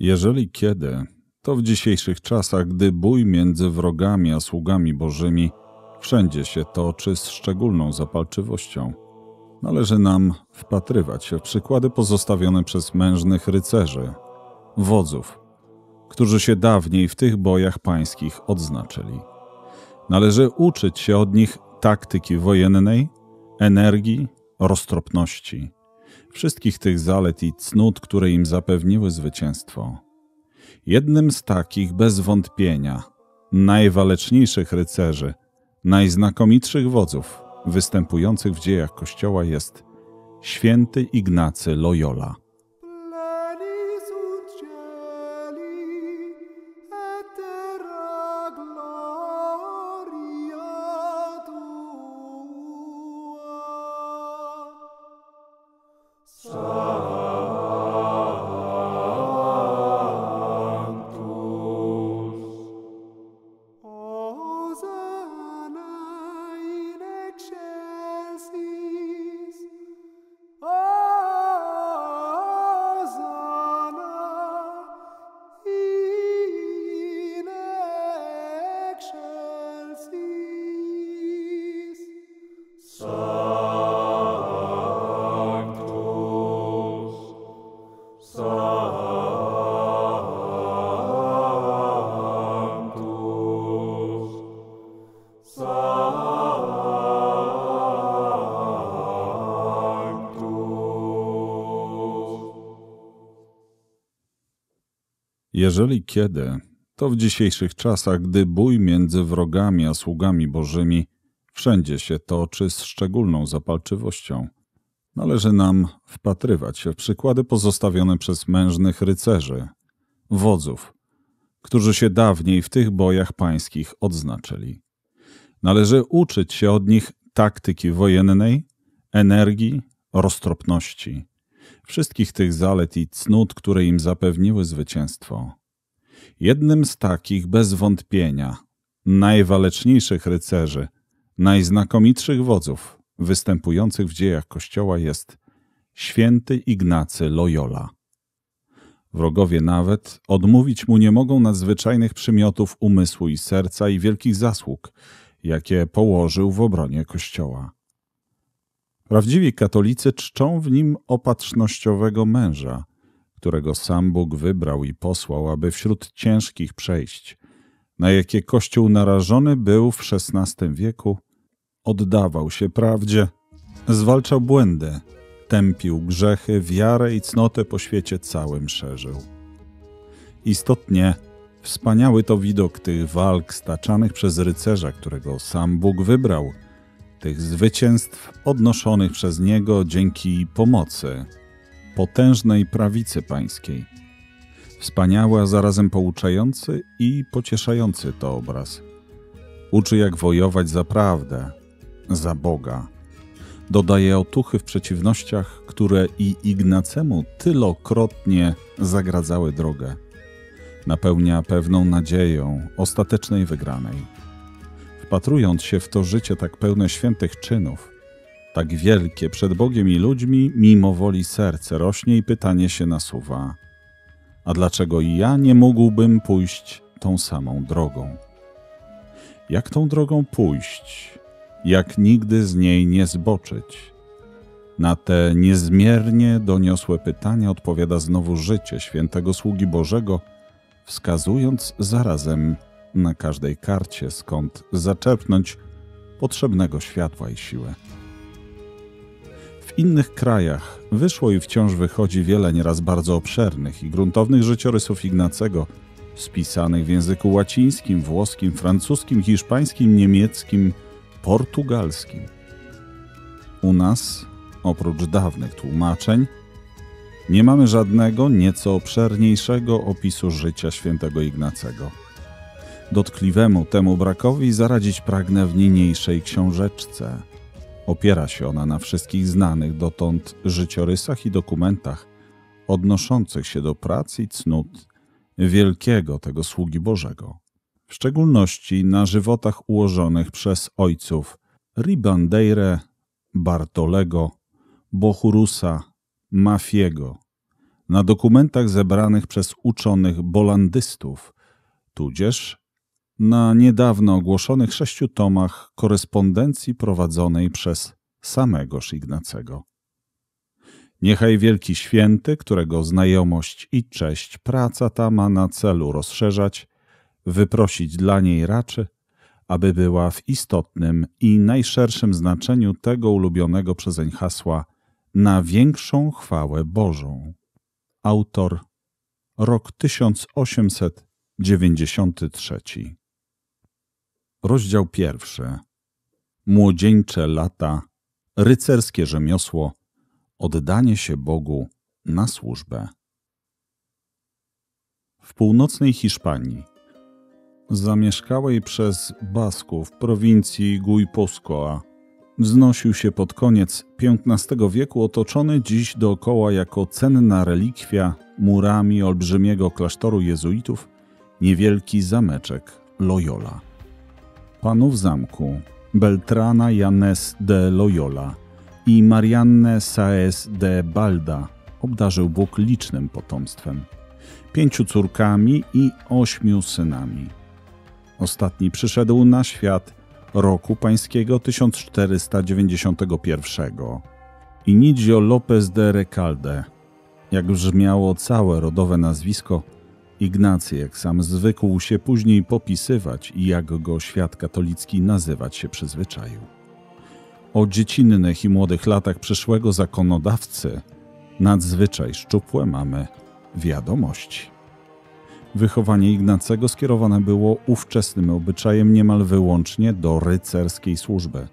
Jeżeli kiedy, to w dzisiejszych czasach, gdy bój między wrogami a sługami bożymi wszędzie się toczy z szczególną zapalczywością. Należy nam wpatrywać się w przykłady pozostawione przez mężnych rycerzy, wodzów, którzy się dawniej w tych bojach pańskich odznaczyli. Należy uczyć się od nich taktyki wojennej, energii, roztropności – wszystkich tych zalet i cnót, które im zapewniły zwycięstwo. Jednym z takich, bez wątpienia, najwaleczniejszych rycerzy, najznakomitszych wodzów występujących w dziejach Kościoła jest święty Ignacy Loyola. Jeżeli kiedy, to w dzisiejszych czasach, gdy bój między wrogami a sługami bożymi wszędzie się toczy z szczególną zapalczywością. Należy nam wpatrywać się w przykłady pozostawione przez mężnych rycerzy, wodzów, którzy się dawniej w tych bojach pańskich odznaczyli. Należy uczyć się od nich taktyki wojennej, energii, roztropności, wszystkich tych zalet i cnót, które im zapewniły zwycięstwo. Jednym z takich bez wątpienia, najwaleczniejszych rycerzy, najznakomitszych wodzów występujących w dziejach Kościoła jest święty Ignacy Loyola. Wrogowie nawet odmówić mu nie mogą nadzwyczajnych przymiotów umysłu i serca i wielkich zasług, jakie położył w obronie Kościoła. Prawdziwi katolicy czczą w nim opatrznościowego męża, którego sam Bóg wybrał i posłał, aby wśród ciężkich przejść, na jakie Kościół narażony był w XVI wieku, oddawał się prawdzie, zwalczał błędy, tępił grzechy, wiarę i cnotę po świecie całym szerzył. Istotnie, wspaniały to widok tych walk staczanych przez rycerza, którego sam Bóg wybrał, tych zwycięstw odnoszonych przez niego dzięki pomocy, potężnej prawicy pańskiej. Wspaniały, a zarazem pouczający i pocieszający to obraz. Uczy, jak wojować za prawdę, za Boga. Dodaje otuchy w przeciwnościach, które i Ignacemu tylokrotnie zagradzały drogę. Napełnia pewną nadzieją ostatecznej wygranej. Wpatrując się w to życie tak pełne świętych czynów, tak wielkie przed Bogiem i ludźmi, mimo woli serce rośnie i pytanie się nasuwa: A dlaczego ja nie mógłbym pójść tą samą drogą? Jak tą drogą pójść? Jak nigdy z niej nie zboczyć? Na te niezmiernie doniosłe pytania odpowiada znowu życie świętego sługi Bożego, wskazując zarazem na każdej karcie, skąd zaczerpnąć potrzebnego światła i siłę innych krajach wyszło i wciąż wychodzi wiele nieraz bardzo obszernych i gruntownych życiorysów Ignacego, spisanych w języku łacińskim, włoskim, francuskim, hiszpańskim, niemieckim, portugalskim. U nas, oprócz dawnych tłumaczeń, nie mamy żadnego nieco obszerniejszego opisu życia świętego Ignacego. Dotkliwemu temu brakowi zaradzić pragnę w niniejszej książeczce – Opiera się ona na wszystkich znanych dotąd życiorysach i dokumentach odnoszących się do pracy i cnót wielkiego tego sługi Bożego, w szczególności na żywotach ułożonych przez ojców Ribandeire, Bartolego, Bochurusa, Mafiego, na dokumentach zebranych przez uczonych bolandystów, tudzież na niedawno ogłoszonych sześciu tomach korespondencji prowadzonej przez samego Ignacego. Niechaj wielki święty, którego znajomość i cześć praca ta ma na celu rozszerzać, wyprosić dla niej raczy, aby była w istotnym i najszerszym znaczeniu tego ulubionego przezeń hasła na większą chwałę Bożą. Autor rok 1893 Rozdział pierwszy. Młodzieńcze lata, rycerskie rzemiosło, oddanie się Bogu na służbę. W północnej Hiszpanii, zamieszkałej przez Basków w prowincji Guipuzcoa, wznosił się pod koniec XV wieku otoczony dziś dookoła jako cenna relikwia murami olbrzymiego klasztoru jezuitów niewielki zameczek Loyola panów zamku Beltrana Janes de Loyola i Marianne Saez de Balda obdarzył Bóg licznym potomstwem, pięciu córkami i ośmiu synami. Ostatni przyszedł na świat roku pańskiego 1491 Inicio López de Recalde, jak brzmiało całe rodowe nazwisko, Ignacy, jak sam zwykł się później popisywać i jak go świat katolicki nazywać się przyzwyczaił. O dziecinnych i młodych latach przyszłego zakonodawcy nadzwyczaj szczupłe mamy wiadomości. Wychowanie Ignacego skierowane było ówczesnym obyczajem niemal wyłącznie do rycerskiej służby.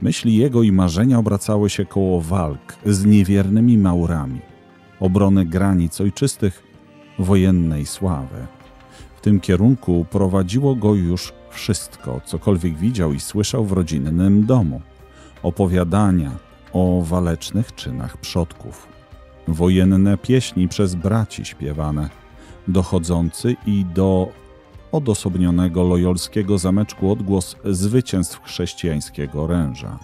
Myśli jego i marzenia obracały się koło walk z niewiernymi Maurami, obrony granic ojczystych wojennej sławy. W tym kierunku prowadziło go już wszystko, cokolwiek widział i słyszał w rodzinnym domu. Opowiadania o walecznych czynach przodków. Wojenne pieśni przez braci śpiewane, dochodzący i do odosobnionego lojolskiego zameczku odgłos zwycięstw chrześcijańskiego oręża.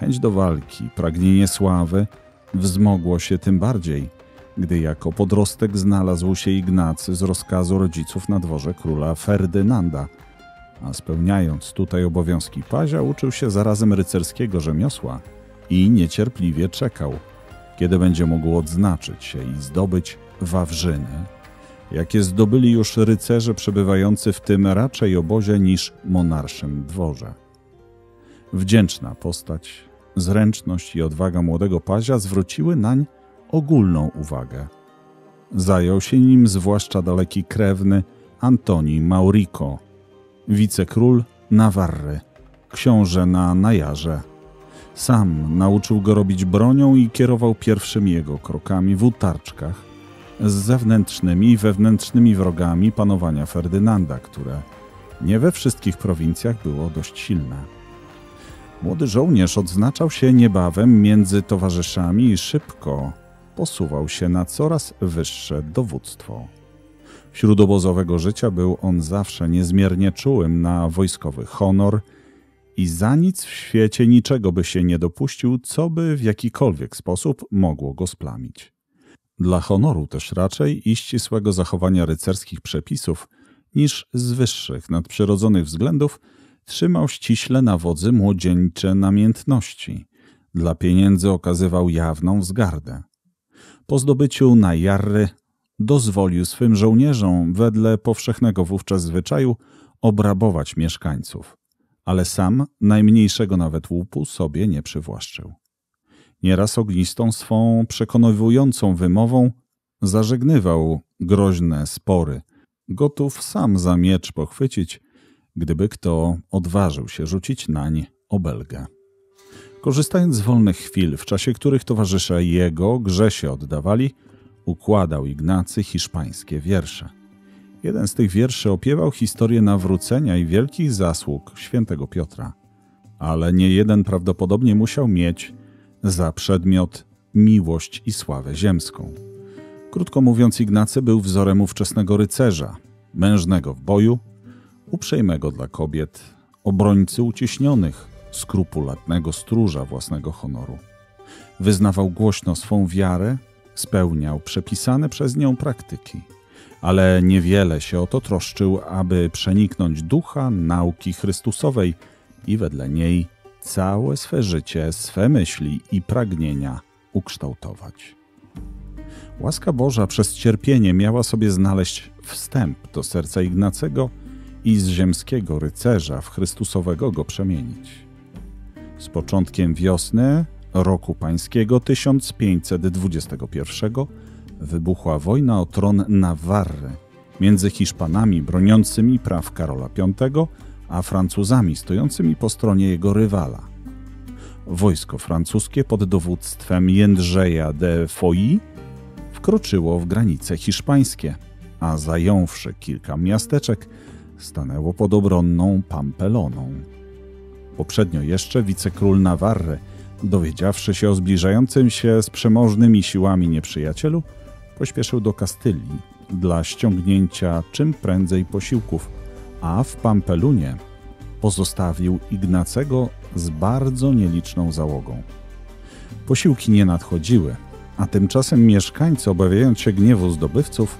Chęć do walki, pragnienie sławy wzmogło się tym bardziej – gdy jako podrostek znalazł się Ignacy z rozkazu rodziców na dworze króla Ferdynanda. A spełniając tutaj obowiązki pazia, uczył się zarazem rycerskiego rzemiosła i niecierpliwie czekał, kiedy będzie mógł odznaczyć się i zdobyć Wawrzyny, jakie zdobyli już rycerze przebywający w tym raczej obozie niż monarszym dworze. Wdzięczna postać, zręczność i odwaga młodego pazia zwróciły nań ogólną uwagę. Zajął się nim zwłaszcza daleki krewny Antoni Maurico, wicekról Nawarry, książę na Najarze. Sam nauczył go robić bronią i kierował pierwszymi jego krokami w utarczkach z zewnętrznymi i wewnętrznymi wrogami panowania Ferdynanda, które nie we wszystkich prowincjach było dość silne. Młody żołnierz odznaczał się niebawem między towarzyszami i szybko posuwał się na coraz wyższe dowództwo. Wśród obozowego życia był on zawsze niezmiernie czułym na wojskowy honor i za nic w świecie niczego by się nie dopuścił, co by w jakikolwiek sposób mogło go splamić. Dla honoru też raczej i ścisłego zachowania rycerskich przepisów niż z wyższych, nadprzyrodzonych względów trzymał ściśle na wodzy młodzieńcze namiętności. Dla pieniędzy okazywał jawną wzgardę po zdobyciu Najarry dozwolił swym żołnierzom wedle powszechnego wówczas zwyczaju obrabować mieszkańców, ale sam najmniejszego nawet łupu sobie nie przywłaszczył. Nieraz ognistą swą przekonywującą wymową zażegnywał groźne spory, gotów sam za miecz pochwycić, gdyby kto odważył się rzucić nań obelgę. Korzystając z wolnych chwil, w czasie których towarzysze jego grze się oddawali, układał Ignacy hiszpańskie wiersze. Jeden z tych wierszy opiewał historię nawrócenia i wielkich zasług świętego Piotra. Ale nie jeden prawdopodobnie musiał mieć za przedmiot miłość i sławę ziemską. Krótko mówiąc, Ignacy był wzorem ówczesnego rycerza, mężnego w boju, uprzejmego dla kobiet, obrońcy uciśnionych, skrupulatnego stróża własnego honoru. Wyznawał głośno swą wiarę, spełniał przepisane przez nią praktyki, ale niewiele się o to troszczył, aby przeniknąć ducha nauki Chrystusowej i wedle niej całe swe życie, swe myśli i pragnienia ukształtować. Łaska Boża przez cierpienie miała sobie znaleźć wstęp do serca Ignacego i z ziemskiego rycerza w Chrystusowego go przemienić z początkiem wiosny roku pańskiego 1521 wybuchła wojna o tron Nawarry między Hiszpanami broniącymi praw Karola V, a Francuzami stojącymi po stronie jego rywala. Wojsko francuskie pod dowództwem Jędrzeja de Foy wkroczyło w granice hiszpańskie, a zająwszy kilka miasteczek, stanęło pod obronną Pampeloną. Poprzednio jeszcze wicekról Navarre, dowiedziawszy się o zbliżającym się z przemożnymi siłami nieprzyjacielu, pośpieszył do Kastylii dla ściągnięcia czym prędzej posiłków, a w Pampelunie pozostawił Ignacego z bardzo nieliczną załogą. Posiłki nie nadchodziły, a tymczasem mieszkańcy, obawiając się gniewu zdobywców,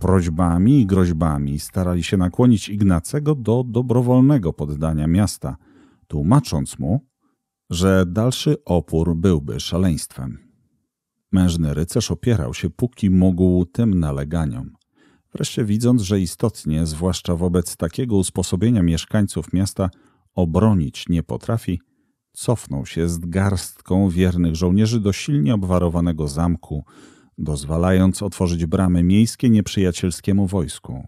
prośbami i groźbami starali się nakłonić Ignacego do dobrowolnego poddania miasta – tłumacząc mu, że dalszy opór byłby szaleństwem. Mężny rycerz opierał się, póki mógł tym naleganiom. Wreszcie widząc, że istotnie, zwłaszcza wobec takiego usposobienia mieszkańców miasta, obronić nie potrafi, cofnął się z garstką wiernych żołnierzy do silnie obwarowanego zamku, dozwalając otworzyć bramy miejskie nieprzyjacielskiemu wojsku.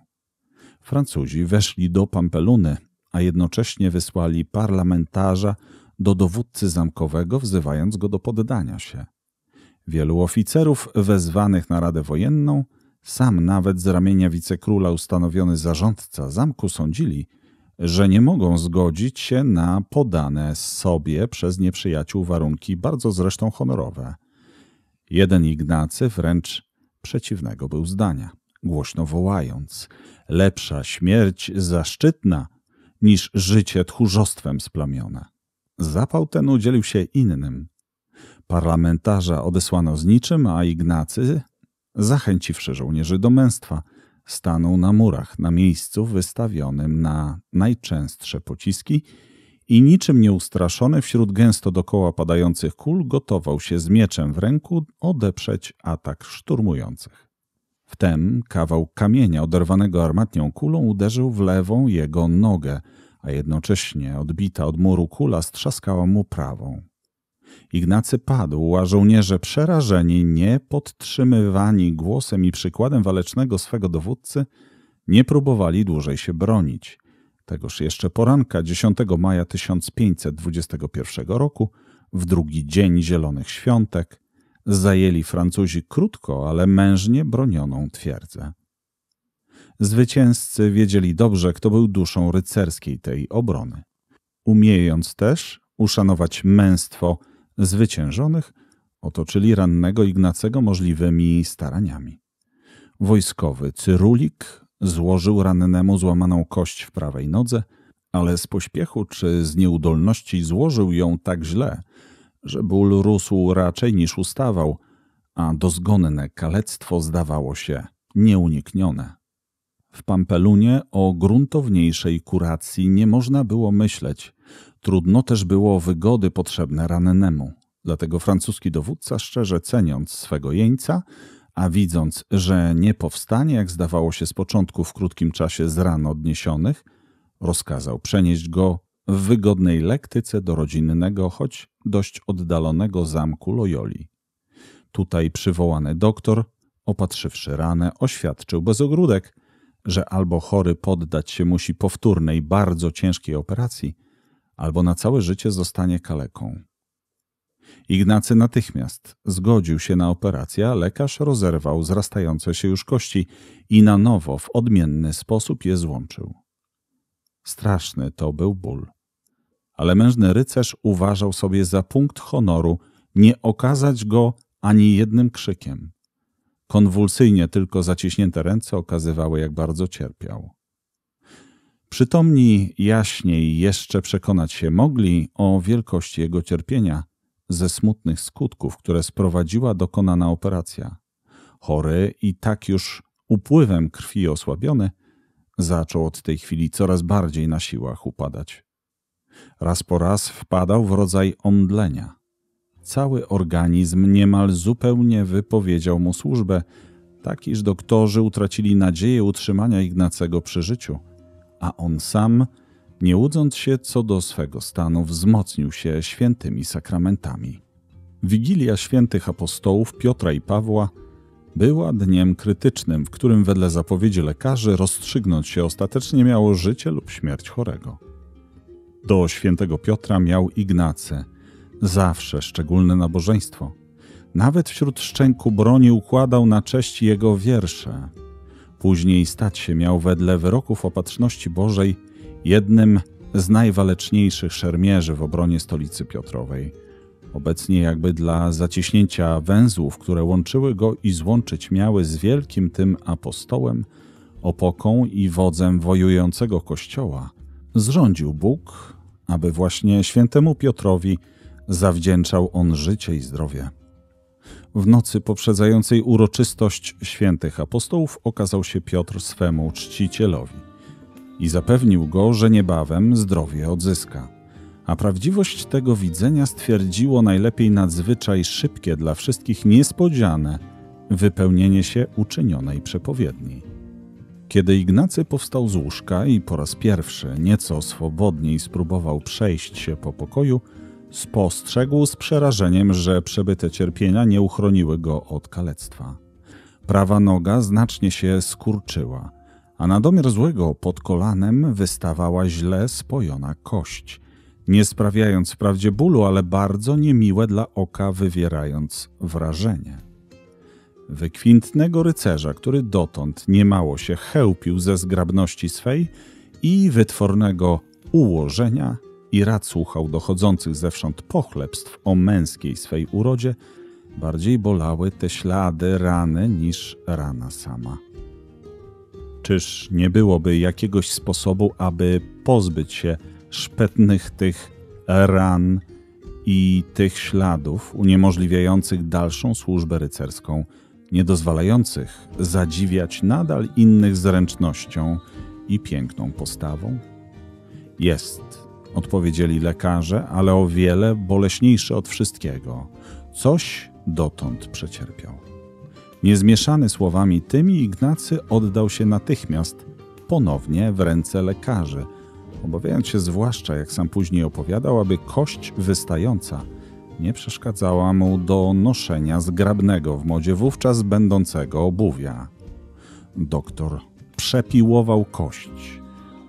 Francuzi weszli do Pampeluny, a jednocześnie wysłali parlamentarza do dowódcy zamkowego, wzywając go do poddania się. Wielu oficerów wezwanych na Radę Wojenną, sam nawet z ramienia wicekróla ustanowiony zarządca zamku sądzili, że nie mogą zgodzić się na podane sobie przez nieprzyjaciół warunki, bardzo zresztą honorowe. Jeden Ignacy wręcz przeciwnego był zdania, głośno wołając: Lepsza śmierć zaszczytna niż życie tchórzostwem splamione. Zapał ten udzielił się innym. Parlamentarza odesłano z niczym, a Ignacy, zachęciwszy żołnierzy do męstwa, stanął na murach na miejscu wystawionym na najczęstsze pociski i niczym nieustraszony wśród gęsto dokoła padających kul gotował się z mieczem w ręku odeprzeć atak szturmujących. Wtem kawał kamienia oderwanego armatnią kulą uderzył w lewą jego nogę, a jednocześnie odbita od muru kula strzaskała mu prawą. Ignacy padł, a żołnierze przerażeni, nie podtrzymywani głosem i przykładem walecznego swego dowódcy, nie próbowali dłużej się bronić. Tegoż jeszcze poranka 10 maja 1521 roku, w drugi dzień Zielonych Świątek, Zajęli Francuzi krótko, ale mężnie bronioną twierdzę. Zwycięzcy wiedzieli dobrze, kto był duszą rycerskiej tej obrony, umiejąc też uszanować męstwo zwyciężonych, otoczyli rannego Ignacego możliwymi staraniami. Wojskowy Cyrulik złożył rannemu złamaną kość w prawej nodze, ale z pośpiechu czy z nieudolności złożył ją tak źle, że ból rósł raczej niż ustawał, a dozgonne kalectwo zdawało się nieuniknione. W Pampelunie o gruntowniejszej kuracji nie można było myśleć. Trudno też było wygody potrzebne rannemu. Dlatego francuski dowódca, szczerze ceniąc swego jeńca, a widząc, że nie powstanie, jak zdawało się z początku w krótkim czasie z ran odniesionych, rozkazał przenieść go w wygodnej lektyce do rodzinnego, choć dość oddalonego zamku Loyoli. Tutaj przywołany doktor, opatrzywszy ranę, oświadczył bez ogródek, że albo chory poddać się musi powtórnej, bardzo ciężkiej operacji, albo na całe życie zostanie kaleką. Ignacy natychmiast zgodził się na operację, a lekarz rozerwał zrastające się już kości i na nowo w odmienny sposób je złączył. Straszny to był ból ale mężny rycerz uważał sobie za punkt honoru nie okazać go ani jednym krzykiem. Konwulsyjnie tylko zaciśnięte ręce okazywały, jak bardzo cierpiał. Przytomni jaśniej jeszcze przekonać się mogli o wielkości jego cierpienia ze smutnych skutków, które sprowadziła dokonana operacja. Chory i tak już upływem krwi osłabiony, zaczął od tej chwili coraz bardziej na siłach upadać. Raz po raz wpadał w rodzaj omdlenia. Cały organizm niemal zupełnie wypowiedział mu służbę, tak iż doktorzy utracili nadzieję utrzymania Ignacego przy życiu, a on sam, nie łudząc się co do swego stanu, wzmocnił się świętymi sakramentami. Wigilia świętych apostołów Piotra i Pawła była dniem krytycznym, w którym wedle zapowiedzi lekarzy rozstrzygnąć się ostatecznie miało życie lub śmierć chorego. Do świętego Piotra miał Ignacy zawsze szczególne nabożeństwo. Nawet wśród szczęku broni układał na cześć jego wiersze. Później stać się miał wedle wyroków opatrzności Bożej jednym z najwaleczniejszych szermierzy w obronie stolicy Piotrowej. Obecnie jakby dla zaciśnięcia węzłów, które łączyły go i złączyć miały z wielkim tym apostołem, opoką i wodzem wojującego kościoła, Zrządził Bóg, aby właśnie świętemu Piotrowi zawdzięczał on życie i zdrowie. W nocy poprzedzającej uroczystość świętych apostołów okazał się Piotr swemu czcicielowi i zapewnił go, że niebawem zdrowie odzyska. A prawdziwość tego widzenia stwierdziło najlepiej nadzwyczaj szybkie dla wszystkich niespodziane wypełnienie się uczynionej przepowiedni. Kiedy Ignacy powstał z łóżka i po raz pierwszy nieco swobodniej spróbował przejść się po pokoju, spostrzegł z przerażeniem, że przebyte cierpienia nie uchroniły go od kalectwa. Prawa noga znacznie się skurczyła, a na domiar złego pod kolanem wystawała źle spojona kość, nie sprawiając wprawdzie bólu, ale bardzo niemiłe dla oka wywierając wrażenie wykwintnego rycerza, który dotąd niemało się chełpił ze zgrabności swej i wytwornego ułożenia i rad słuchał dochodzących zewsząd pochlebstw o męskiej swej urodzie, bardziej bolały te ślady rany niż rana sama. Czyż nie byłoby jakiegoś sposobu, aby pozbyć się szpetnych tych ran i tych śladów uniemożliwiających dalszą służbę rycerską – niedozwalających zadziwiać nadal innych zręcznością i piękną postawą? Jest, odpowiedzieli lekarze, ale o wiele boleśniejszy od wszystkiego. Coś dotąd przecierpiał. Niezmieszany słowami tymi, Ignacy oddał się natychmiast ponownie w ręce lekarzy, obawiając się zwłaszcza, jak sam później opowiadał, aby kość wystająca – nie przeszkadzała mu do noszenia zgrabnego w modzie wówczas będącego obuwia. Doktor przepiłował kość.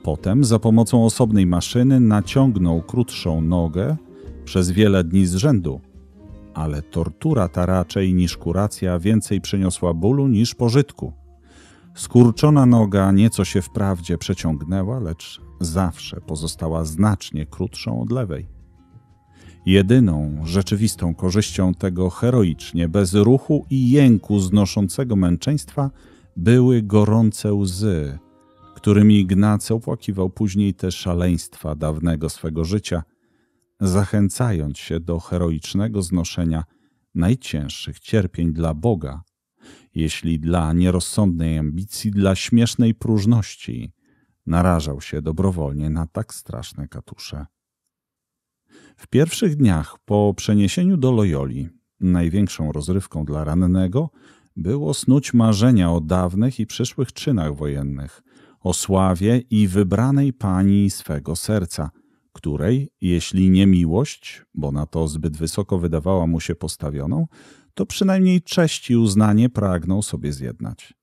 Potem za pomocą osobnej maszyny naciągnął krótszą nogę przez wiele dni z rzędu. Ale tortura ta raczej niż kuracja więcej przyniosła bólu niż pożytku. Skurczona noga nieco się wprawdzie przeciągnęła, lecz zawsze pozostała znacznie krótszą od lewej. Jedyną rzeczywistą korzyścią tego heroicznie, bez ruchu i jęku znoszącego męczeństwa były gorące łzy, którymi Ignacy opłakiwał później te szaleństwa dawnego swego życia, zachęcając się do heroicznego znoszenia najcięższych cierpień dla Boga, jeśli dla nierozsądnej ambicji, dla śmiesznej próżności narażał się dobrowolnie na tak straszne katusze. W pierwszych dniach po przeniesieniu do Loyoli największą rozrywką dla rannego było snuć marzenia o dawnych i przyszłych czynach wojennych, o sławie i wybranej pani swego serca, której, jeśli nie miłość, bo na to zbyt wysoko wydawała mu się postawioną, to przynajmniej cześć i uznanie pragnął sobie zjednać.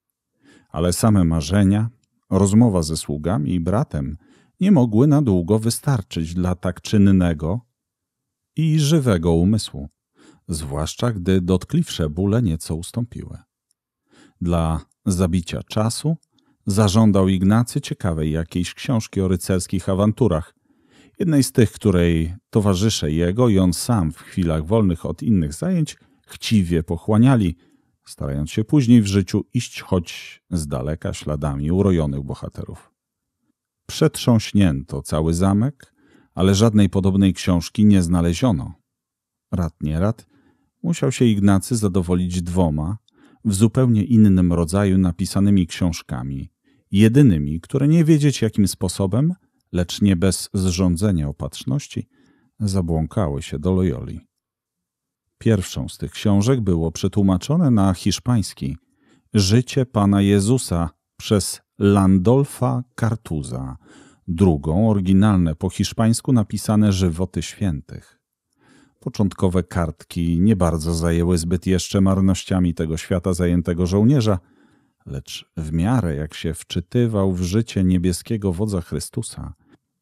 Ale same marzenia, rozmowa ze sługami i bratem nie mogły na długo wystarczyć dla tak czynnego, i żywego umysłu, zwłaszcza gdy dotkliwsze bóle nieco ustąpiły. Dla zabicia czasu zażądał Ignacy ciekawej jakiejś książki o rycerskich awanturach, jednej z tych, której towarzysze jego i on sam w chwilach wolnych od innych zajęć chciwie pochłaniali, starając się później w życiu iść choć z daleka śladami urojonych bohaterów. Przetrząśnięto cały zamek, ale żadnej podobnej książki nie znaleziono. Rad nie rad, musiał się Ignacy zadowolić dwoma, w zupełnie innym rodzaju napisanymi książkami, jedynymi, które nie wiedzieć jakim sposobem, lecz nie bez zrządzenia opatrzności, zabłąkały się do Loyoli. Pierwszą z tych książek było przetłumaczone na hiszpański Życie Pana Jezusa przez Landolfa Kartuza drugą oryginalne po hiszpańsku napisane Żywoty Świętych. Początkowe kartki nie bardzo zajęły zbyt jeszcze marnościami tego świata zajętego żołnierza, lecz w miarę jak się wczytywał w życie niebieskiego wodza Chrystusa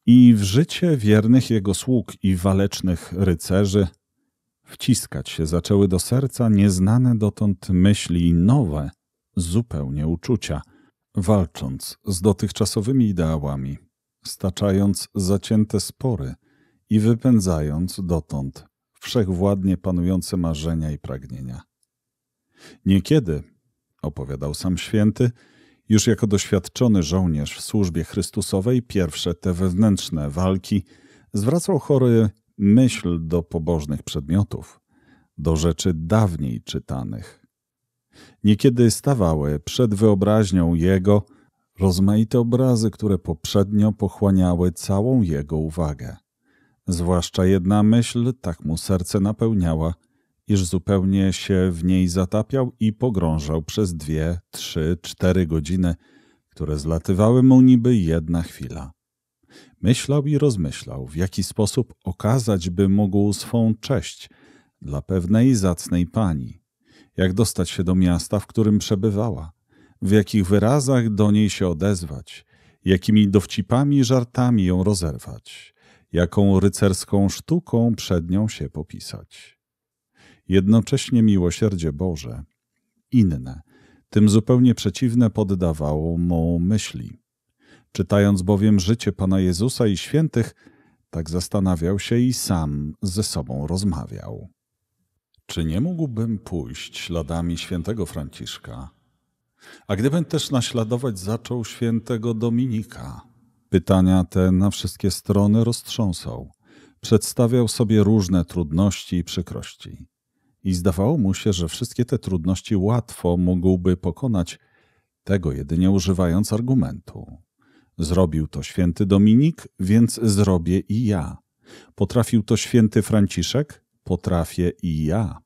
i w życie wiernych jego sług i walecznych rycerzy, wciskać się zaczęły do serca nieznane dotąd myśli i nowe, zupełnie uczucia, walcząc z dotychczasowymi ideałami staczając zacięte spory i wypędzając dotąd wszechwładnie panujące marzenia i pragnienia. Niekiedy, opowiadał sam święty, już jako doświadczony żołnierz w służbie Chrystusowej, pierwsze te wewnętrzne walki zwracał chory myśl do pobożnych przedmiotów, do rzeczy dawniej czytanych. Niekiedy stawały przed wyobraźnią jego rozmaite obrazy, które poprzednio pochłaniały całą jego uwagę. Zwłaszcza jedna myśl tak mu serce napełniała, iż zupełnie się w niej zatapiał i pogrążał przez dwie, trzy, cztery godziny, które zlatywały mu niby jedna chwila. Myślał i rozmyślał, w jaki sposób okazać by mógł swą cześć dla pewnej zacnej pani, jak dostać się do miasta, w którym przebywała, w jakich wyrazach do niej się odezwać, jakimi dowcipami i żartami ją rozerwać, jaką rycerską sztuką przed nią się popisać. Jednocześnie miłosierdzie Boże, inne, tym zupełnie przeciwne poddawało mu myśli. Czytając bowiem życie Pana Jezusa i świętych, tak zastanawiał się i sam ze sobą rozmawiał. Czy nie mógłbym pójść śladami świętego Franciszka, a gdybym też naśladować zaczął świętego Dominika, pytania te na wszystkie strony roztrząsał, przedstawiał sobie różne trudności i przykrości. I zdawało mu się, że wszystkie te trudności łatwo mógłby pokonać, tego jedynie używając argumentu. Zrobił to święty Dominik, więc zrobię i ja. Potrafił to święty Franciszek, potrafię i ja.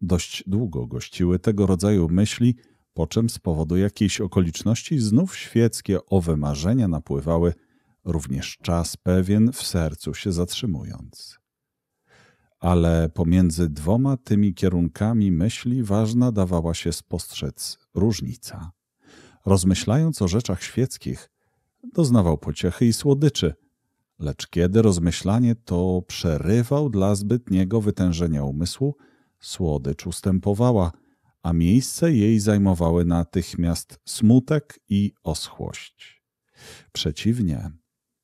Dość długo gościły tego rodzaju myśli, po czym z powodu jakiejś okoliczności znów świeckie owe marzenia napływały, również czas pewien w sercu się zatrzymując. Ale pomiędzy dwoma tymi kierunkami myśli ważna dawała się spostrzec różnica. Rozmyślając o rzeczach świeckich, doznawał pociechy i słodyczy, lecz kiedy rozmyślanie to przerywał dla zbytniego wytężenia umysłu, słodycz ustępowała – a miejsce jej zajmowały natychmiast smutek i oschłość. Przeciwnie,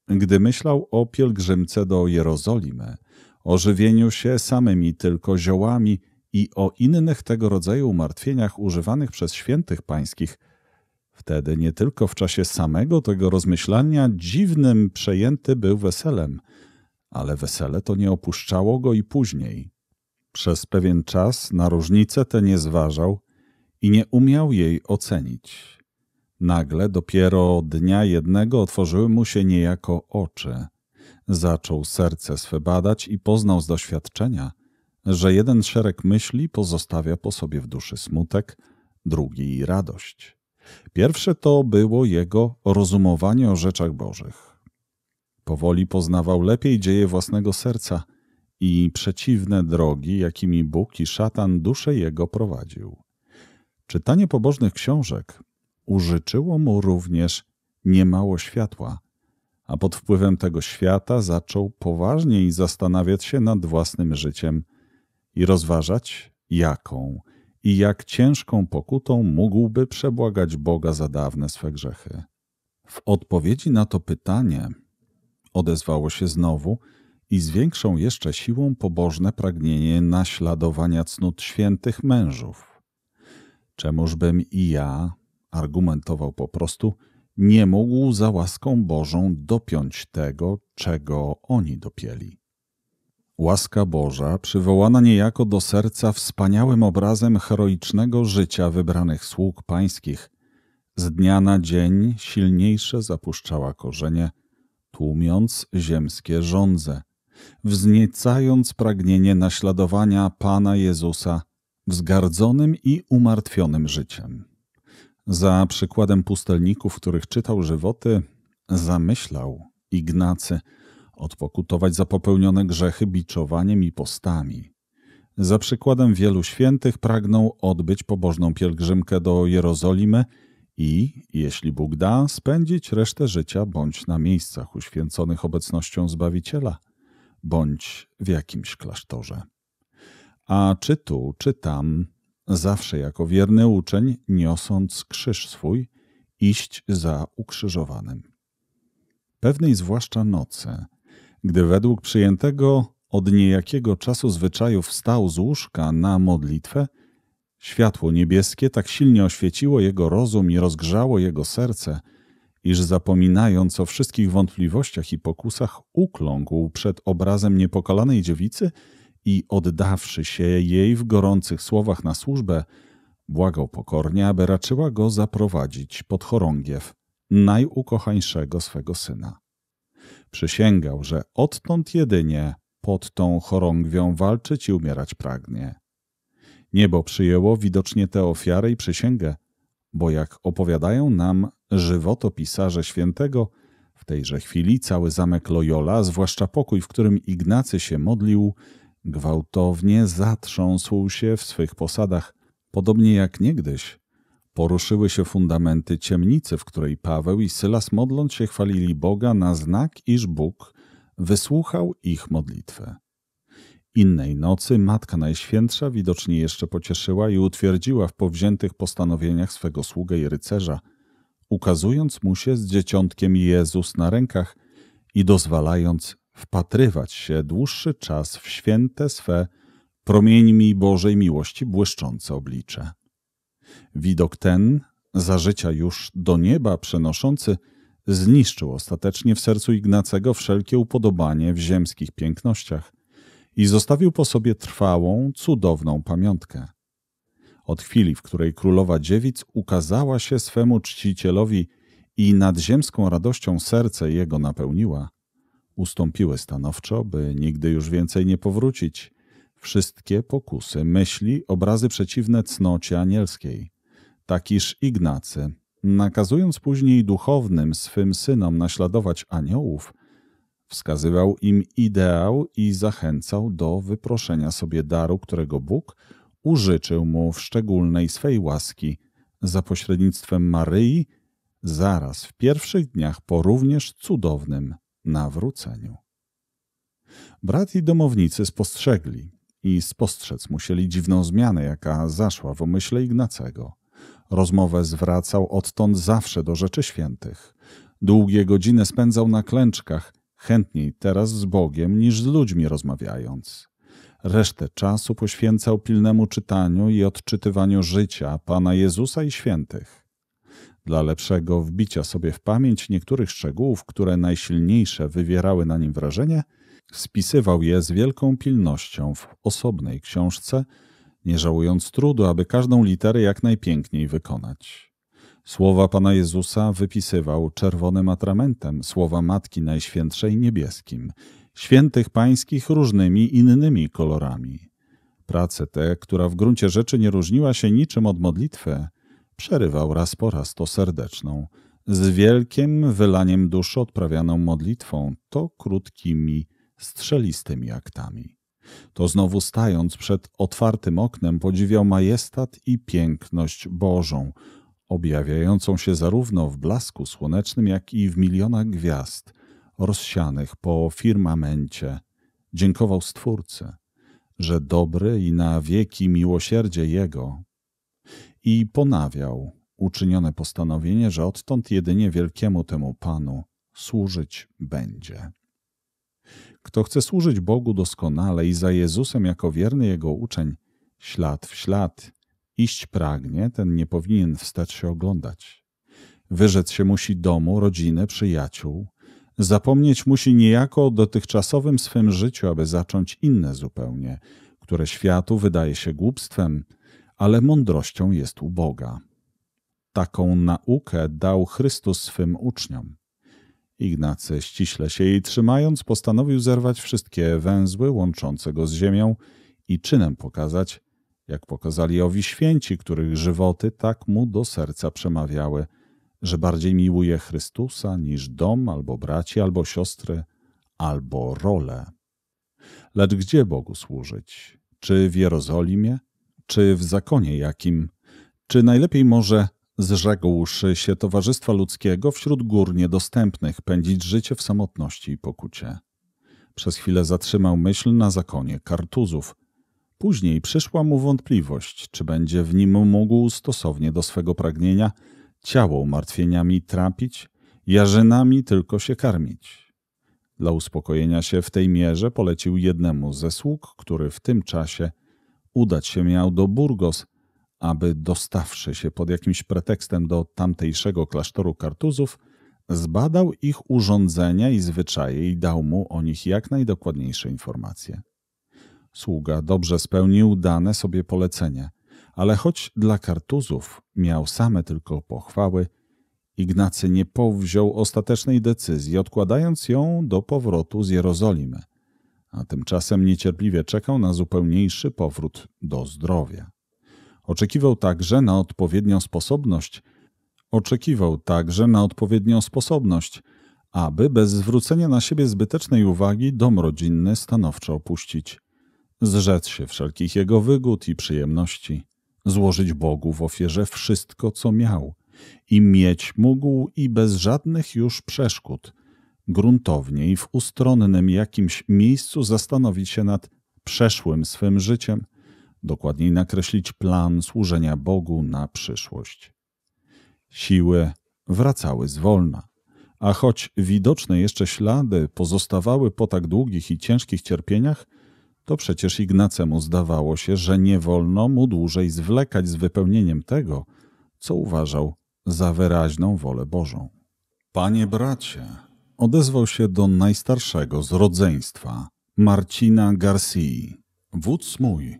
gdy myślał o pielgrzymce do Jerozolimy, o żywieniu się samymi tylko ziołami i o innych tego rodzaju martwieniach używanych przez świętych pańskich, wtedy nie tylko w czasie samego tego rozmyślania dziwnym przejęty był weselem, ale wesele to nie opuszczało go i później, przez pewien czas na różnicę tę nie zważał i nie umiał jej ocenić. Nagle, dopiero dnia jednego, otworzyły mu się niejako oczy. Zaczął serce swe badać i poznał z doświadczenia, że jeden szereg myśli pozostawia po sobie w duszy smutek, drugi radość. Pierwsze to było jego rozumowanie o rzeczach Bożych. Powoli poznawał lepiej dzieje własnego serca – i przeciwne drogi, jakimi Bóg i szatan duszę jego prowadził. Czytanie pobożnych książek użyczyło mu również niemało światła, a pod wpływem tego świata zaczął poważniej zastanawiać się nad własnym życiem i rozważać, jaką i jak ciężką pokutą mógłby przebłagać Boga za dawne swe grzechy. W odpowiedzi na to pytanie odezwało się znowu – i z większą jeszcze siłą pobożne pragnienie naśladowania cnót świętych mężów. Czemużbym i ja, argumentował po prostu, nie mógł za łaską Bożą dopiąć tego, czego oni dopieli. Łaska Boża, przywołana niejako do serca wspaniałym obrazem heroicznego życia wybranych sług pańskich, z dnia na dzień silniejsze zapuszczała korzenie, tłumiąc ziemskie żądze, wzniecając pragnienie naśladowania Pana Jezusa wzgardzonym i umartwionym życiem. Za przykładem pustelników, których czytał żywoty, zamyślał Ignacy odpokutować za popełnione grzechy biczowaniem i postami. Za przykładem wielu świętych pragnął odbyć pobożną pielgrzymkę do Jerozolimy i, jeśli Bóg da, spędzić resztę życia bądź na miejscach uświęconych obecnością Zbawiciela, bądź w jakimś klasztorze. A czy tu, czy tam, zawsze jako wierny uczeń, niosąc krzyż swój, iść za ukrzyżowanym. Pewnej zwłaszcza nocy, gdy według przyjętego od niejakiego czasu zwyczaju wstał z łóżka na modlitwę, światło niebieskie tak silnie oświeciło jego rozum i rozgrzało jego serce – iż zapominając o wszystkich wątpliwościach i pokusach, ukląkł przed obrazem niepokalanej dziewicy i oddawszy się jej w gorących słowach na służbę, błagał pokornie, aby raczyła go zaprowadzić pod chorągiew najukochańszego swego syna. Przysięgał, że odtąd jedynie pod tą chorągwią walczyć i umierać pragnie. Niebo przyjęło widocznie tę ofiarę i przysięgę, bo jak opowiadają nam żywotopisarze świętego, w tejże chwili cały zamek Loyola, zwłaszcza pokój, w którym Ignacy się modlił, gwałtownie zatrząsł się w swych posadach, podobnie jak niegdyś. Poruszyły się fundamenty ciemnicy, w której Paweł i Sylas modląc się chwalili Boga na znak, iż Bóg wysłuchał ich modlitwę. Innej nocy Matka Najświętsza widocznie jeszcze pocieszyła i utwierdziła w powziętych postanowieniach swego sługa i rycerza – ukazując mu się z dzieciątkiem Jezus na rękach i dozwalając wpatrywać się dłuższy czas w święte swe promieńmi Bożej miłości błyszczące oblicze. Widok ten, za życia już do nieba przenoszący, zniszczył ostatecznie w sercu Ignacego wszelkie upodobanie w ziemskich pięknościach i zostawił po sobie trwałą, cudowną pamiątkę. Od chwili, w której królowa dziewic ukazała się swemu czcicielowi i nadziemską radością serce jego napełniła, ustąpiły stanowczo, by nigdy już więcej nie powrócić. Wszystkie pokusy, myśli, obrazy przeciwne cnocie anielskiej. Takiż Ignacy, nakazując później duchownym swym synom naśladować aniołów, wskazywał im ideał i zachęcał do wyproszenia sobie daru, którego Bóg użyczył mu w szczególnej swej łaski za pośrednictwem Maryi zaraz w pierwszych dniach po również cudownym nawróceniu. Brat i domownicy spostrzegli i spostrzec musieli dziwną zmianę, jaka zaszła w umyśle Ignacego. Rozmowę zwracał odtąd zawsze do rzeczy świętych. Długie godziny spędzał na klęczkach, chętniej teraz z Bogiem niż z ludźmi rozmawiając. Resztę czasu poświęcał pilnemu czytaniu i odczytywaniu życia Pana Jezusa i świętych. Dla lepszego wbicia sobie w pamięć niektórych szczegółów, które najsilniejsze wywierały na nim wrażenie, spisywał je z wielką pilnością w osobnej książce, nie żałując trudu, aby każdą literę jak najpiękniej wykonać. Słowa Pana Jezusa wypisywał czerwonym atramentem, słowa Matki Najświętszej niebieskim – świętych pańskich różnymi innymi kolorami. Pracę tę, która w gruncie rzeczy nie różniła się niczym od modlitwy, przerywał raz po raz to serdeczną, z wielkim wylaniem duszy odprawianą modlitwą, to krótkimi, strzelistymi aktami. To znowu stając przed otwartym oknem podziwiał majestat i piękność Bożą, objawiającą się zarówno w blasku słonecznym, jak i w milionach gwiazd, rozsianych po firmamencie, dziękował Stwórcy, że dobry i na wieki miłosierdzie Jego. I ponawiał uczynione postanowienie, że odtąd jedynie wielkiemu temu Panu służyć będzie. Kto chce służyć Bogu doskonale i za Jezusem jako wierny Jego uczeń, ślad w ślad iść pragnie, ten nie powinien wstać się oglądać. Wyrzec się musi domu, rodziny, przyjaciół, Zapomnieć musi niejako o dotychczasowym swym życiu, aby zacząć inne zupełnie, które światu wydaje się głupstwem, ale mądrością jest u Boga. Taką naukę dał Chrystus swym uczniom. Ignacy ściśle się jej trzymając, postanowił zerwać wszystkie węzły łączące go z ziemią i czynem pokazać, jak pokazali owi święci, których żywoty tak mu do serca przemawiały – że bardziej miłuje Chrystusa niż dom albo braci, albo siostry albo rolę. Lecz gdzie Bogu służyć? Czy w Jerozolimie? Czy w zakonie jakim? Czy najlepiej może zrzegłszy się towarzystwa ludzkiego wśród gór niedostępnych, pędzić życie w samotności i pokucie? Przez chwilę zatrzymał myśl na zakonie kartuzów. Później przyszła mu wątpliwość, czy będzie w nim mógł stosownie do swego pragnienia – ciało martwieniami trapić, jarzynami tylko się karmić. Dla uspokojenia się w tej mierze polecił jednemu ze sług, który w tym czasie udać się miał do Burgos, aby dostawszy się pod jakimś pretekstem do tamtejszego klasztoru kartuzów, zbadał ich urządzenia i zwyczaje i dał mu o nich jak najdokładniejsze informacje. Sługa dobrze spełnił dane sobie polecenie – ale choć dla kartuzów miał same tylko pochwały, Ignacy nie powziął ostatecznej decyzji, odkładając ją do powrotu z Jerozolimy, a tymczasem niecierpliwie czekał na zupełniejszy powrót do zdrowia. Oczekiwał także na odpowiednią sposobność, oczekiwał także na odpowiednią sposobność, aby bez zwrócenia na siebie zbytecznej uwagi dom rodzinny stanowczo opuścić, zrzec się wszelkich jego wygód i przyjemności złożyć Bogu w ofierze wszystko, co miał, i mieć mógł i bez żadnych już przeszkód, gruntownie i w ustronnym jakimś miejscu zastanowić się nad przeszłym swym życiem, dokładniej nakreślić plan służenia Bogu na przyszłość. Siły wracały zwolna, a choć widoczne jeszcze ślady pozostawały po tak długich i ciężkich cierpieniach, to przecież Ignacemu zdawało się, że nie wolno mu dłużej zwlekać z wypełnieniem tego, co uważał za wyraźną wolę Bożą. Panie bracie, odezwał się do najstarszego z rodzeństwa, Marcina Garcia. Wódz mój,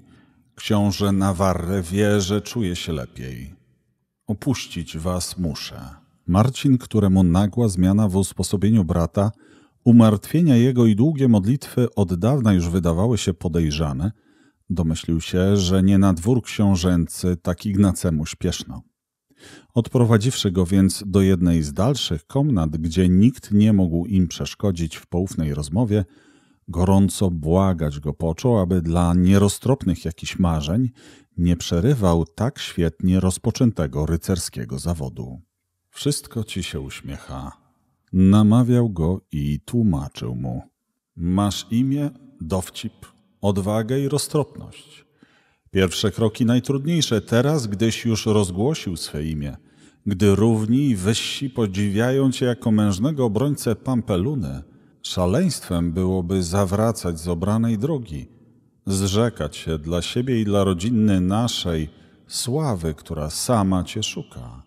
książę Navarre wie, że czuje się lepiej. Opuścić was muszę. Marcin, któremu nagła zmiana w usposobieniu brata – Umartwienia jego i długie modlitwy od dawna już wydawały się podejrzane. Domyślił się, że nie na dwór książęcy tak Ignacemu śpieszno. Odprowadziwszy go więc do jednej z dalszych komnat, gdzie nikt nie mógł im przeszkodzić w poufnej rozmowie, gorąco błagać go począł, aby dla nieroztropnych jakichś marzeń nie przerywał tak świetnie rozpoczętego rycerskiego zawodu. Wszystko ci się uśmiecha, namawiał go i tłumaczył mu: Masz imię, dowcip, odwagę i roztropność. Pierwsze kroki najtrudniejsze teraz, gdyś już rozgłosił swe imię, gdy równi i wyżsi podziwiają cię jako mężnego obrońcę Pampeluny. Szaleństwem byłoby zawracać z obranej drogi, zrzekać się dla siebie i dla rodziny naszej sławy, która sama cię szuka.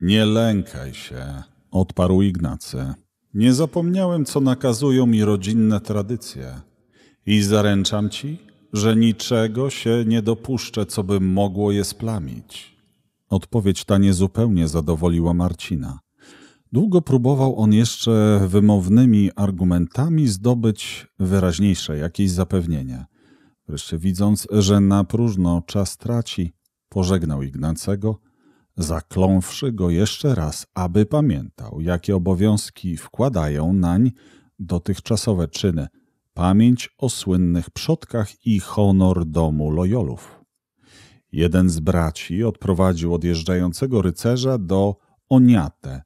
Nie lękaj się, odparł Ignacy. Nie zapomniałem, co nakazują mi rodzinne tradycje. I zaręczam ci, że niczego się nie dopuszczę, co by mogło je splamić. Odpowiedź ta niezupełnie zadowoliła Marcina. Długo próbował on jeszcze wymownymi argumentami zdobyć wyraźniejsze jakieś zapewnienie. Wreszcie widząc, że na próżno czas traci, pożegnał Ignacego zakląwszy go jeszcze raz, aby pamiętał, jakie obowiązki wkładają nań dotychczasowe czyny, pamięć o słynnych przodkach i honor domu Loyolów. Jeden z braci odprowadził odjeżdżającego rycerza do Oniate,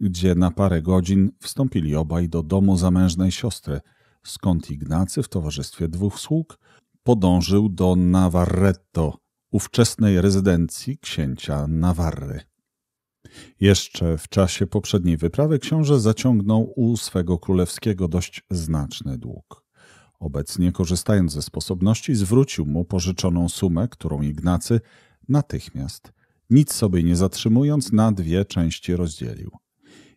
gdzie na parę godzin wstąpili obaj do domu zamężnej siostry, skąd Ignacy w towarzystwie dwóch sług podążył do Navarretto, ówczesnej rezydencji księcia Nawarry. Jeszcze w czasie poprzedniej wyprawy książę zaciągnął u swego królewskiego dość znaczny dług. Obecnie, korzystając ze sposobności, zwrócił mu pożyczoną sumę, którą Ignacy natychmiast, nic sobie nie zatrzymując, na dwie części rozdzielił.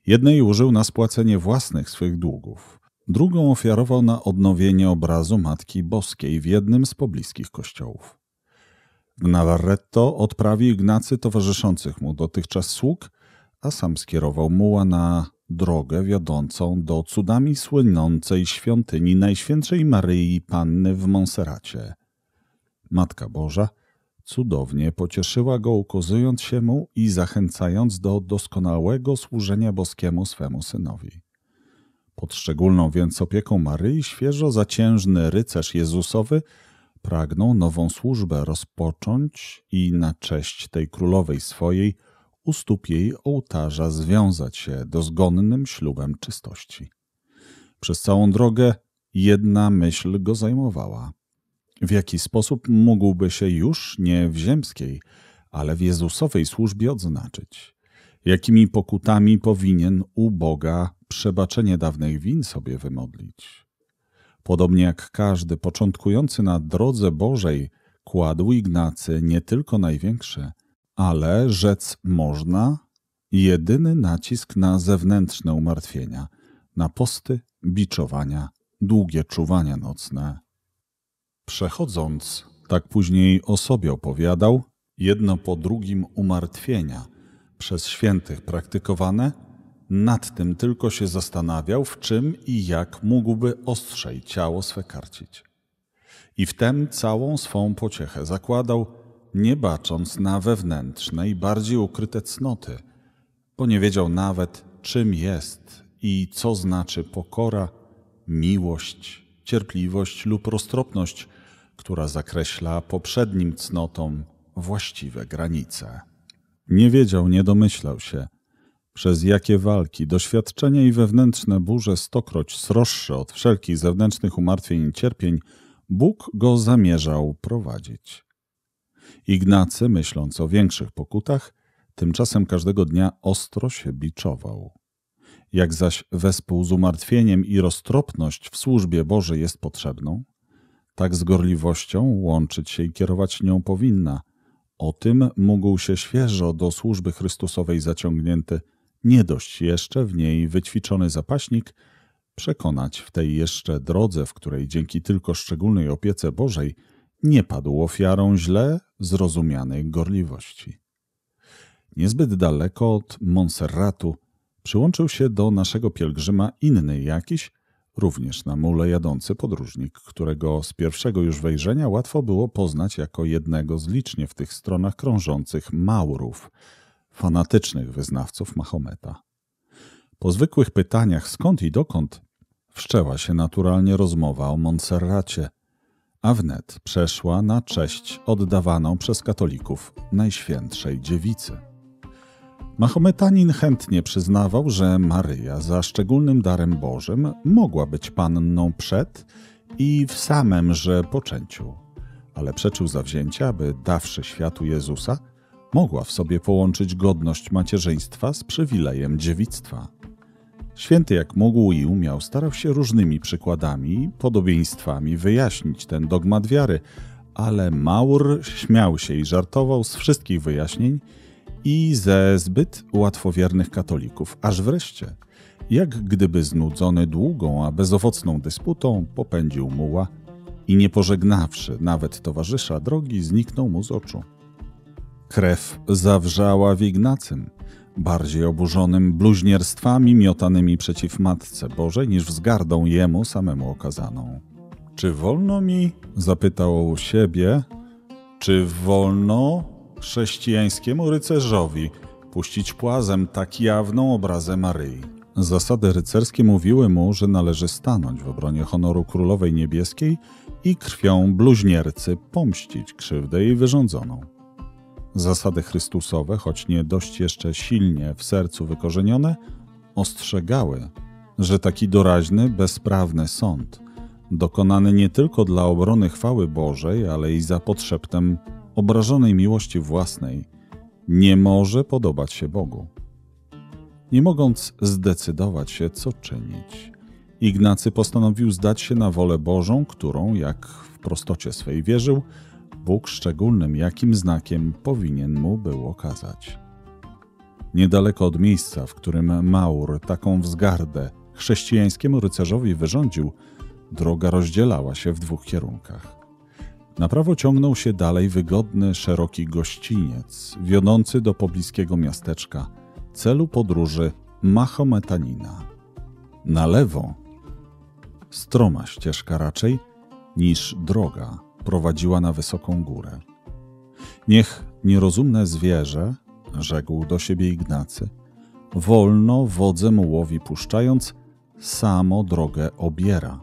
Jednej użył na spłacenie własnych swych długów, drugą ofiarował na odnowienie obrazu Matki Boskiej w jednym z pobliskich kościołów. Navarretto odprawił Ignacy towarzyszących mu dotychczas sług, a sam skierował muła na drogę wiodącą do cudami słynącej świątyni Najświętszej Maryi Panny w Monseracie. Matka Boża cudownie pocieszyła go ukazując się mu i zachęcając do doskonałego służenia boskiemu swemu synowi. Pod szczególną więc opieką Maryi świeżo zaciężny rycerz Jezusowy – pragnął nową służbę rozpocząć i na cześć tej królowej swojej u stóp jej ołtarza związać się dozgonnym ślubem czystości. Przez całą drogę jedna myśl go zajmowała. W jaki sposób mógłby się już nie w ziemskiej, ale w Jezusowej służbie odznaczyć? Jakimi pokutami powinien u Boga przebaczenie dawnych win sobie wymodlić? Podobnie jak każdy początkujący na drodze Bożej, kładł Ignacy nie tylko największy, ale rzec można jedyny nacisk na zewnętrzne umartwienia, na posty, biczowania, długie czuwania nocne. Przechodząc, tak później o sobie opowiadał, jedno po drugim umartwienia, przez świętych praktykowane, nad tym tylko się zastanawiał, w czym i jak mógłby ostrzej ciało swe karcić. I wtem całą swą pociechę zakładał, nie bacząc na wewnętrzne i bardziej ukryte cnoty, bo nie wiedział nawet, czym jest i co znaczy pokora, miłość, cierpliwość lub roztropność, która zakreśla poprzednim cnotom właściwe granice. Nie wiedział, nie domyślał się – przez jakie walki, doświadczenia i wewnętrzne burze stokroć sroższe od wszelkich zewnętrznych umartwień i cierpień, Bóg go zamierzał prowadzić. Ignacy, myśląc o większych pokutach, tymczasem każdego dnia ostro się biczował. Jak zaś wespół z umartwieniem i roztropność w służbie Bożej jest potrzebną, tak z gorliwością łączyć się i kierować nią powinna. O tym mógł się świeżo do służby Chrystusowej zaciągnięty nie dość jeszcze w niej wyćwiczony zapaśnik przekonać w tej jeszcze drodze, w której dzięki tylko szczególnej opiece Bożej nie padł ofiarą źle zrozumianej gorliwości. Niezbyt daleko od Montserratu przyłączył się do naszego pielgrzyma inny jakiś, również na mule jadący podróżnik, którego z pierwszego już wejrzenia łatwo było poznać jako jednego z licznie w tych stronach krążących Maurów – fanatycznych wyznawców Mahometa. Po zwykłych pytaniach skąd i dokąd wszczęła się naturalnie rozmowa o Monserracie, a wnet przeszła na cześć oddawaną przez katolików Najświętszej Dziewicy. Mahometanin chętnie przyznawał, że Maryja za szczególnym darem Bożym mogła być panną przed i w samemże poczęciu, ale przeczył zawzięcia, aby dawszy światu Jezusa, mogła w sobie połączyć godność macierzyństwa z przywilejem dziewictwa. Święty jak mógł i umiał, starał się różnymi przykładami i podobieństwami wyjaśnić ten dogmat wiary, ale Maur śmiał się i żartował z wszystkich wyjaśnień i ze zbyt łatwowiernych katolików, aż wreszcie, jak gdyby znudzony długą, a bezowocną dysputą, popędził muła i nie pożegnawszy nawet towarzysza drogi, zniknął mu z oczu. Krew zawrzała w Ignacym, bardziej oburzonym bluźnierstwami miotanymi przeciw Matce Bożej niż wzgardą jemu samemu okazaną. Czy wolno mi? zapytał u siebie. Czy wolno chrześcijańskiemu rycerzowi puścić płazem tak jawną obrazę Maryi? Zasady rycerskie mówiły mu, że należy stanąć w obronie honoru królowej niebieskiej i krwią bluźniercy pomścić krzywdę jej wyrządzoną. Zasady Chrystusowe, choć nie dość jeszcze silnie w sercu wykorzenione, ostrzegały, że taki doraźny, bezprawny sąd, dokonany nie tylko dla obrony chwały Bożej, ale i za potrzebem obrażonej miłości własnej, nie może podobać się Bogu. Nie mogąc zdecydować się, co czynić, Ignacy postanowił zdać się na wolę Bożą, którą, jak w prostocie swej wierzył, Bóg szczególnym jakim znakiem powinien mu był okazać. Niedaleko od miejsca, w którym Maur taką wzgardę chrześcijańskiemu rycerzowi wyrządził, droga rozdzielała się w dwóch kierunkach. Na prawo ciągnął się dalej wygodny, szeroki gościniec, wiodący do pobliskiego miasteczka, celu podróży Mahometanina. Na lewo stroma ścieżka raczej niż droga prowadziła na wysoką górę. Niech nierozumne zwierzę, rzekł do siebie Ignacy, wolno wodzem łowi puszczając, samo drogę obiera.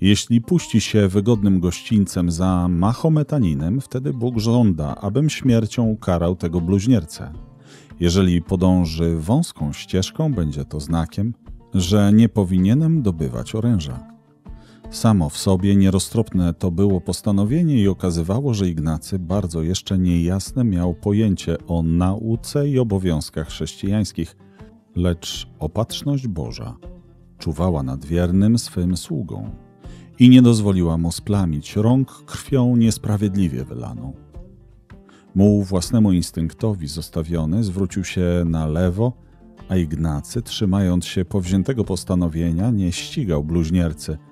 Jeśli puści się wygodnym gościńcem za mahometaninem, wtedy Bóg żąda, abym śmiercią ukarał tego bluźniercę. Jeżeli podąży wąską ścieżką, będzie to znakiem, że nie powinienem dobywać oręża. Samo w sobie nieroztropne to było postanowienie i okazywało, że Ignacy bardzo jeszcze niejasne miał pojęcie o nauce i obowiązkach chrześcijańskich, lecz opatrzność Boża czuwała nad wiernym swym sługą i nie dozwoliła mu splamić rąk krwią niesprawiedliwie wylaną. Mu własnemu instynktowi zostawiony zwrócił się na lewo, a Ignacy, trzymając się powziętego postanowienia, nie ścigał bluźniercy –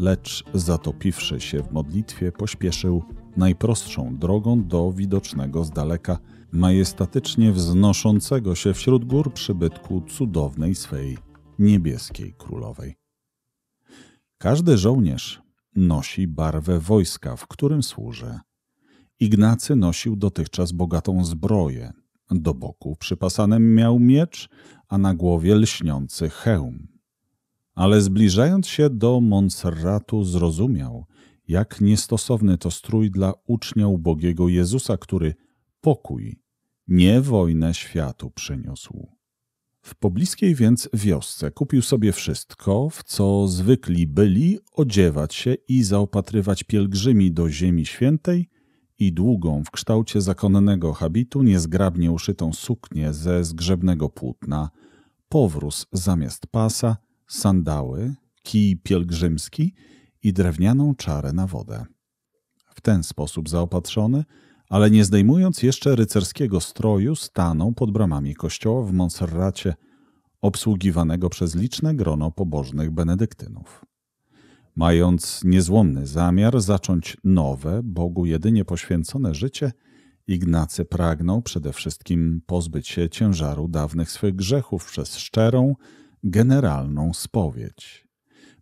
lecz zatopiwszy się w modlitwie, pośpieszył najprostszą drogą do widocznego z daleka, majestatycznie wznoszącego się wśród gór przybytku cudownej swej niebieskiej królowej. Każdy żołnierz nosi barwę wojska, w którym służy. Ignacy nosił dotychczas bogatą zbroję. Do boku przypasanym miał miecz, a na głowie lśniący hełm ale zbliżając się do Montserratu zrozumiał, jak niestosowny to strój dla ucznia ubogiego Jezusa, który pokój, nie wojnę światu przyniósł. W pobliskiej więc wiosce kupił sobie wszystko, w co zwykli byli odziewać się i zaopatrywać pielgrzymi do Ziemi Świętej i długą w kształcie zakonnego habitu niezgrabnie uszytą suknię ze zgrzebnego płótna, powróz zamiast pasa – sandały, kij pielgrzymski i drewnianą czarę na wodę. W ten sposób zaopatrzony, ale nie zdejmując jeszcze rycerskiego stroju, stanął pod bramami kościoła w Montserratie, obsługiwanego przez liczne grono pobożnych benedyktynów. Mając niezłomny zamiar zacząć nowe, Bogu jedynie poświęcone życie, Ignacy pragnął przede wszystkim pozbyć się ciężaru dawnych swych grzechów przez szczerą, generalną spowiedź.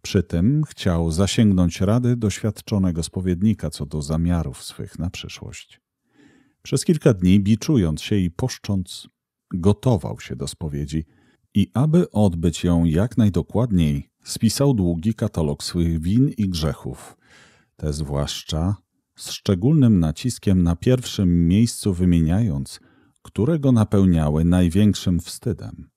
Przy tym chciał zasięgnąć rady doświadczonego spowiednika co do zamiarów swych na przyszłość. Przez kilka dni, biczując się i poszcząc, gotował się do spowiedzi i aby odbyć ją jak najdokładniej, spisał długi katalog swych win i grzechów, te zwłaszcza z szczególnym naciskiem na pierwszym miejscu wymieniając, które go napełniały największym wstydem.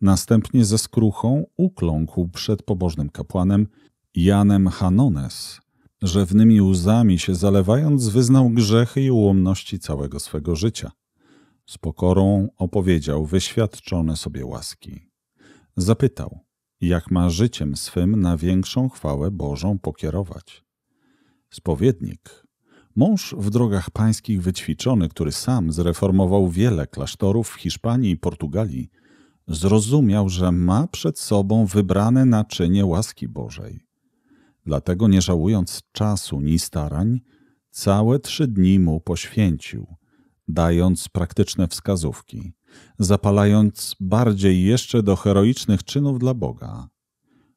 Następnie ze skruchą ukląkł przed pobożnym kapłanem Janem Hanones, rzewnymi łzami się zalewając wyznał grzechy i ułomności całego swego życia. Z pokorą opowiedział wyświadczone sobie łaski. Zapytał, jak ma życiem swym na większą chwałę Bożą pokierować. Spowiednik, mąż w drogach pańskich wyćwiczony, który sam zreformował wiele klasztorów w Hiszpanii i Portugalii, zrozumiał, że ma przed sobą wybrane naczynie łaski Bożej. Dlatego, nie żałując czasu ni starań, całe trzy dni mu poświęcił, dając praktyczne wskazówki, zapalając bardziej jeszcze do heroicznych czynów dla Boga.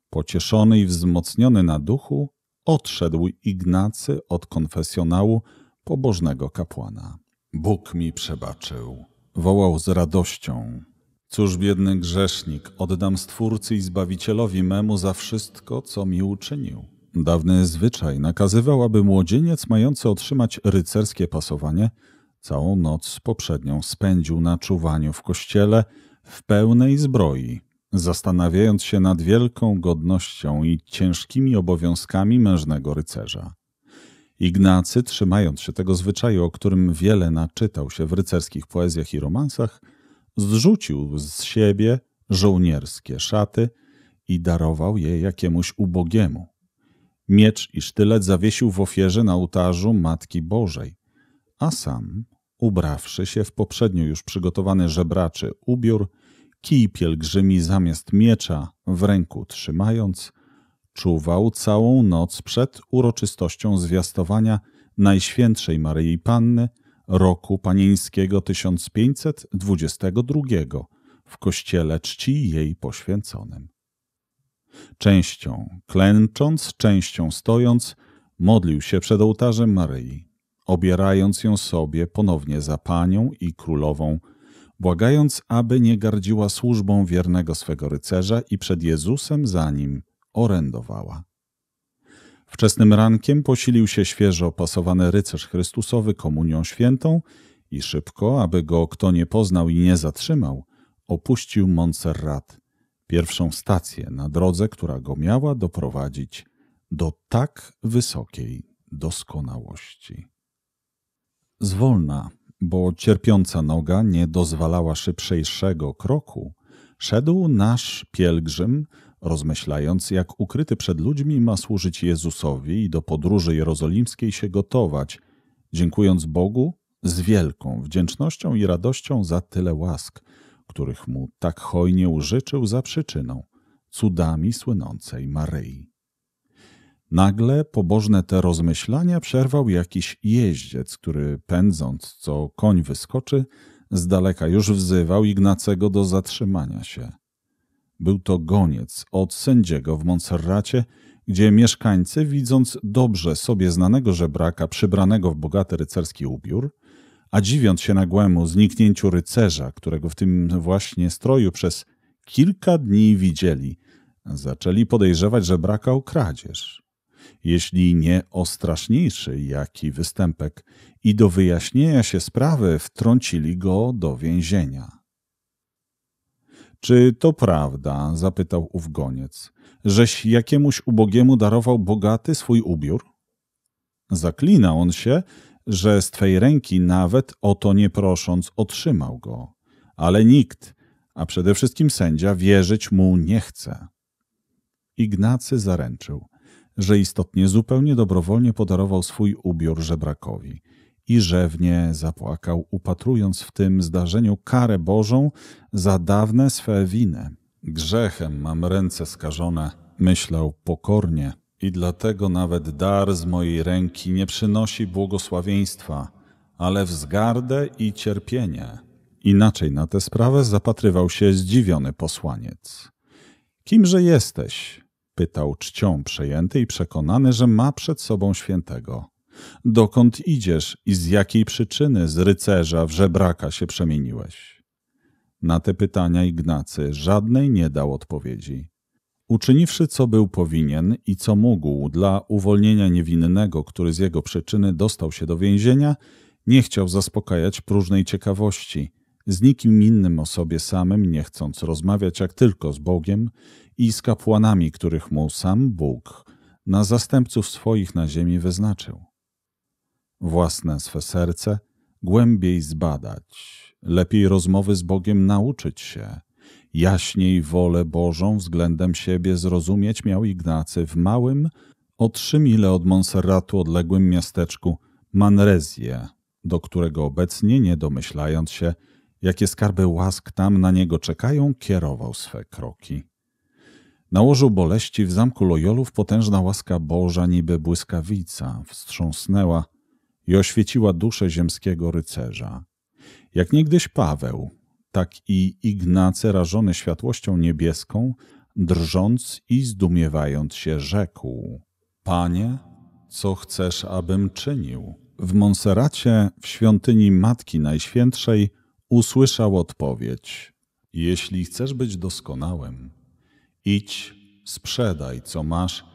Pocieszony i wzmocniony na duchu, odszedł Ignacy od konfesjonału pobożnego kapłana. Bóg mi przebaczył, wołał z radością, Cóż biedny grzesznik, oddam Stwórcy i Zbawicielowi memu za wszystko, co mi uczynił. Dawny zwyczaj nakazywał, aby młodzieniec mający otrzymać rycerskie pasowanie całą noc poprzednią spędził na czuwaniu w kościele w pełnej zbroi, zastanawiając się nad wielką godnością i ciężkimi obowiązkami mężnego rycerza. Ignacy, trzymając się tego zwyczaju, o którym wiele naczytał się w rycerskich poezjach i romansach, Zrzucił z siebie żołnierskie szaty i darował je jakiemuś ubogiemu. Miecz i sztylet zawiesił w ofierze na ołtarzu Matki Bożej, a sam, ubrawszy się w poprzednio już przygotowany żebraczy ubiór, kij pielgrzymi zamiast miecza w ręku trzymając, czuwał całą noc przed uroczystością zwiastowania Najświętszej Maryi Panny roku panieńskiego 1522 w kościele czci jej poświęconym. Częścią klęcząc, częścią stojąc, modlił się przed ołtarzem Maryi, obierając ją sobie ponownie za panią i królową, błagając, aby nie gardziła służbą wiernego swego rycerza i przed Jezusem za nim orędowała. Wczesnym rankiem posilił się świeżo opasowany rycerz Chrystusowy komunią świętą i szybko, aby go kto nie poznał i nie zatrzymał, opuścił Montserrat, pierwszą stację na drodze, która go miała doprowadzić do tak wysokiej doskonałości. Zwolna, bo cierpiąca noga nie dozwalała szybszejszego kroku, szedł nasz pielgrzym rozmyślając, jak ukryty przed ludźmi ma służyć Jezusowi i do podróży jerozolimskiej się gotować, dziękując Bogu z wielką wdzięcznością i radością za tyle łask, których mu tak hojnie użyczył za przyczyną cudami słynącej Maryi. Nagle pobożne te rozmyślania przerwał jakiś jeździec, który pędząc co koń wyskoczy, z daleka już wzywał Ignacego do zatrzymania się. Był to goniec od sędziego w Montserracie, gdzie mieszkańcy, widząc dobrze sobie znanego żebraka przybranego w bogaty rycerski ubiór, a dziwiąc się nagłemu zniknięciu rycerza, którego w tym właśnie stroju przez kilka dni widzieli, zaczęli podejrzewać żebraka o kradzież. Jeśli nie o straszniejszy jaki występek i do wyjaśnienia się sprawy wtrącili go do więzienia. Czy to prawda, zapytał ów goniec, żeś jakiemuś ubogiemu darował bogaty swój ubiór? Zaklina on się, że z twej ręki nawet o to nie prosząc otrzymał go, ale nikt, a przede wszystkim sędzia, wierzyć mu nie chce. Ignacy zaręczył, że istotnie zupełnie dobrowolnie podarował swój ubiór żebrakowi – i rzewnie zapłakał, upatrując w tym zdarzeniu karę Bożą za dawne swe winę. Grzechem mam ręce skażone, myślał pokornie, i dlatego nawet dar z mojej ręki nie przynosi błogosławieństwa, ale wzgardę i cierpienie. Inaczej na tę sprawę zapatrywał się zdziwiony posłaniec. Kimże jesteś? pytał czcią przejęty i przekonany, że ma przed sobą świętego dokąd idziesz i z jakiej przyczyny z rycerza w żebraka się przemieniłeś? Na te pytania Ignacy żadnej nie dał odpowiedzi. Uczyniwszy, co był powinien i co mógł dla uwolnienia niewinnego, który z jego przyczyny dostał się do więzienia, nie chciał zaspokajać próżnej ciekawości, z nikim innym o sobie samym nie chcąc rozmawiać jak tylko z Bogiem i z kapłanami, których mu sam Bóg na zastępców swoich na ziemi wyznaczył własne swe serce głębiej zbadać, lepiej rozmowy z Bogiem nauczyć się. Jaśniej wolę Bożą względem siebie zrozumieć miał Ignacy w małym, o trzy mile od Monserratu odległym miasteczku Manrezję, do którego obecnie, nie domyślając się, jakie skarby łask tam na niego czekają, kierował swe kroki. Na łożu boleści w zamku Loyolów potężna łaska Boża niby błyskawica wstrząsnęła – i oświeciła duszę ziemskiego rycerza. Jak niegdyś Paweł, tak i Ignace, rażony światłością niebieską, drżąc i zdumiewając się, rzekł: Panie, co chcesz, abym czynił? W Monseracie, w świątyni Matki Najświętszej, usłyszał odpowiedź: Jeśli chcesz być doskonałym, idź, sprzedaj, co masz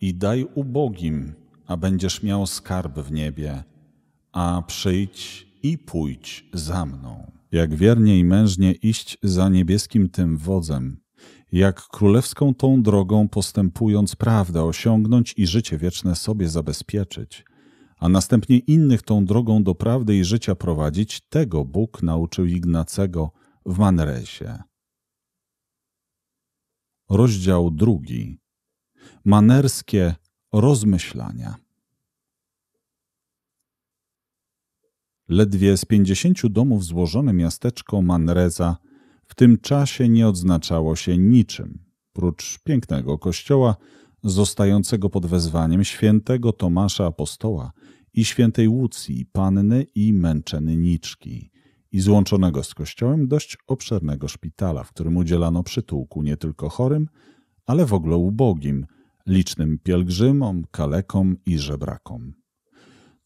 i daj ubogim, a będziesz miał skarb w niebie a przyjdź i pójdź za mną. Jak wiernie i mężnie iść za niebieskim tym wodzem, jak królewską tą drogą postępując prawdę osiągnąć i życie wieczne sobie zabezpieczyć, a następnie innych tą drogą do prawdy i życia prowadzić, tego Bóg nauczył Ignacego w Manresie. Rozdział drugi. Manerskie rozmyślania. Ledwie z pięćdziesięciu domów złożone miasteczko Manreza w tym czasie nie odznaczało się niczym, prócz pięknego kościoła zostającego pod wezwaniem świętego Tomasza Apostoła i świętej Łucji, panny i męczenniczki i złączonego z kościołem dość obszernego szpitala, w którym udzielano przytułku nie tylko chorym, ale w ogóle ubogim, licznym pielgrzymom, kalekom i żebrakom.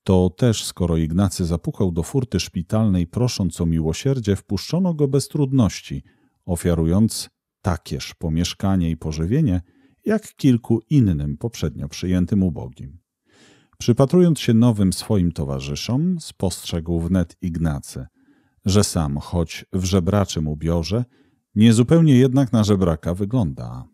To też, skoro Ignacy zapukał do furty szpitalnej prosząc o miłosierdzie, wpuszczono go bez trudności, ofiarując takież pomieszkanie i pożywienie, jak kilku innym poprzednio przyjętym ubogim. Przypatrując się nowym swoim towarzyszom, spostrzegł wnet Ignacy, że sam, choć w żebraczym ubiorze, niezupełnie jednak na żebraka wygląda.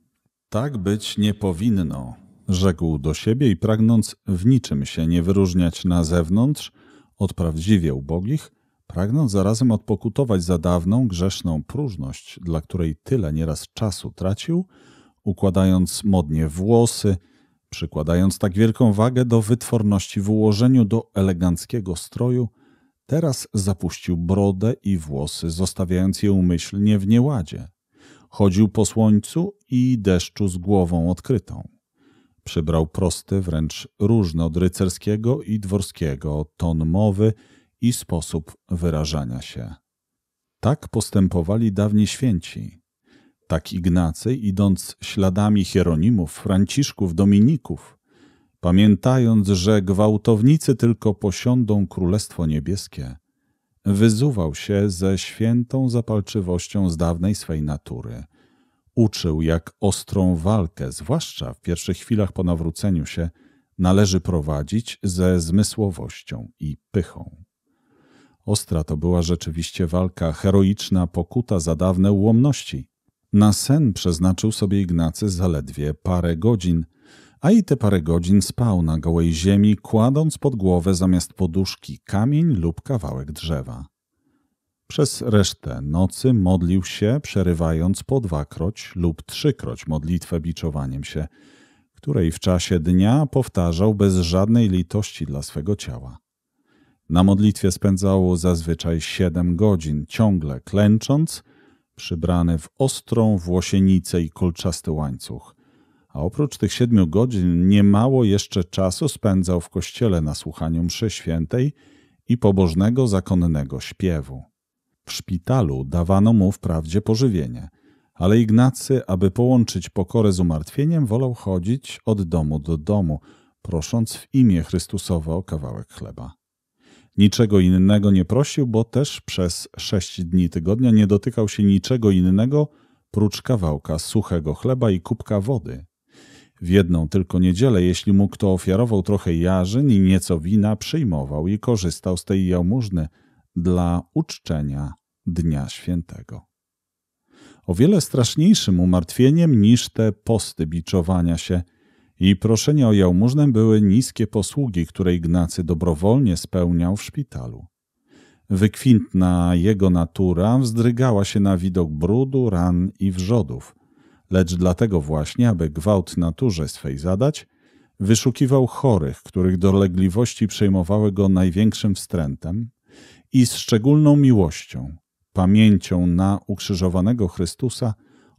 Tak być nie powinno, rzekł do siebie i pragnąc w niczym się nie wyróżniać na zewnątrz od prawdziwie ubogich, pragnąc zarazem odpokutować za dawną, grzeszną próżność, dla której tyle nieraz czasu tracił, układając modnie włosy, przykładając tak wielką wagę do wytworności w ułożeniu do eleganckiego stroju, teraz zapuścił brodę i włosy, zostawiając je umyślnie w nieładzie. Chodził po słońcu i deszczu z głową odkrytą. Przybrał prosty, wręcz różny od rycerskiego i dworskiego ton mowy i sposób wyrażania się. Tak postępowali dawni święci. Tak Ignacy, idąc śladami Hieronimów, Franciszków, Dominików, pamiętając, że gwałtownicy tylko posiądą Królestwo Niebieskie, wyzuwał się ze świętą zapalczywością z dawnej swej natury – Uczył, jak ostrą walkę, zwłaszcza w pierwszych chwilach po nawróceniu się, należy prowadzić ze zmysłowością i pychą. Ostra to była rzeczywiście walka, heroiczna pokuta za dawne ułomności. Na sen przeznaczył sobie Ignacy zaledwie parę godzin, a i te parę godzin spał na gołej ziemi, kładąc pod głowę zamiast poduszki kamień lub kawałek drzewa. Przez resztę nocy modlił się, przerywając po dwakroć lub trzykroć modlitwę biczowaniem się, której w czasie dnia powtarzał bez żadnej litości dla swego ciała. Na modlitwie spędzało zazwyczaj siedem godzin, ciągle klęcząc, przybrany w ostrą włosienicę i kolczasty łańcuch. A oprócz tych siedmiu godzin niemało jeszcze czasu spędzał w kościele na słuchaniu mszy świętej i pobożnego zakonnego śpiewu. W szpitalu dawano mu wprawdzie pożywienie, ale Ignacy, aby połączyć pokorę z umartwieniem, wolał chodzić od domu do domu, prosząc w imię Chrystusowe o kawałek chleba. Niczego innego nie prosił, bo też przez sześć dni tygodnia nie dotykał się niczego innego prócz kawałka suchego chleba i kubka wody. W jedną tylko niedzielę, jeśli mu kto ofiarował trochę jarzyn i nieco wina, przyjmował i korzystał z tej jałmużny – dla uczczenia Dnia Świętego. O wiele straszniejszym umartwieniem niż te posty biczowania się i proszenia o jałmużnę były niskie posługi, które Ignacy dobrowolnie spełniał w szpitalu. Wykwintna jego natura wzdrygała się na widok brudu, ran i wrzodów, lecz dlatego właśnie, aby gwałt naturze swej zadać, wyszukiwał chorych, których dolegliwości przejmowały go największym wstrętem, i z szczególną miłością, pamięcią na ukrzyżowanego Chrystusa,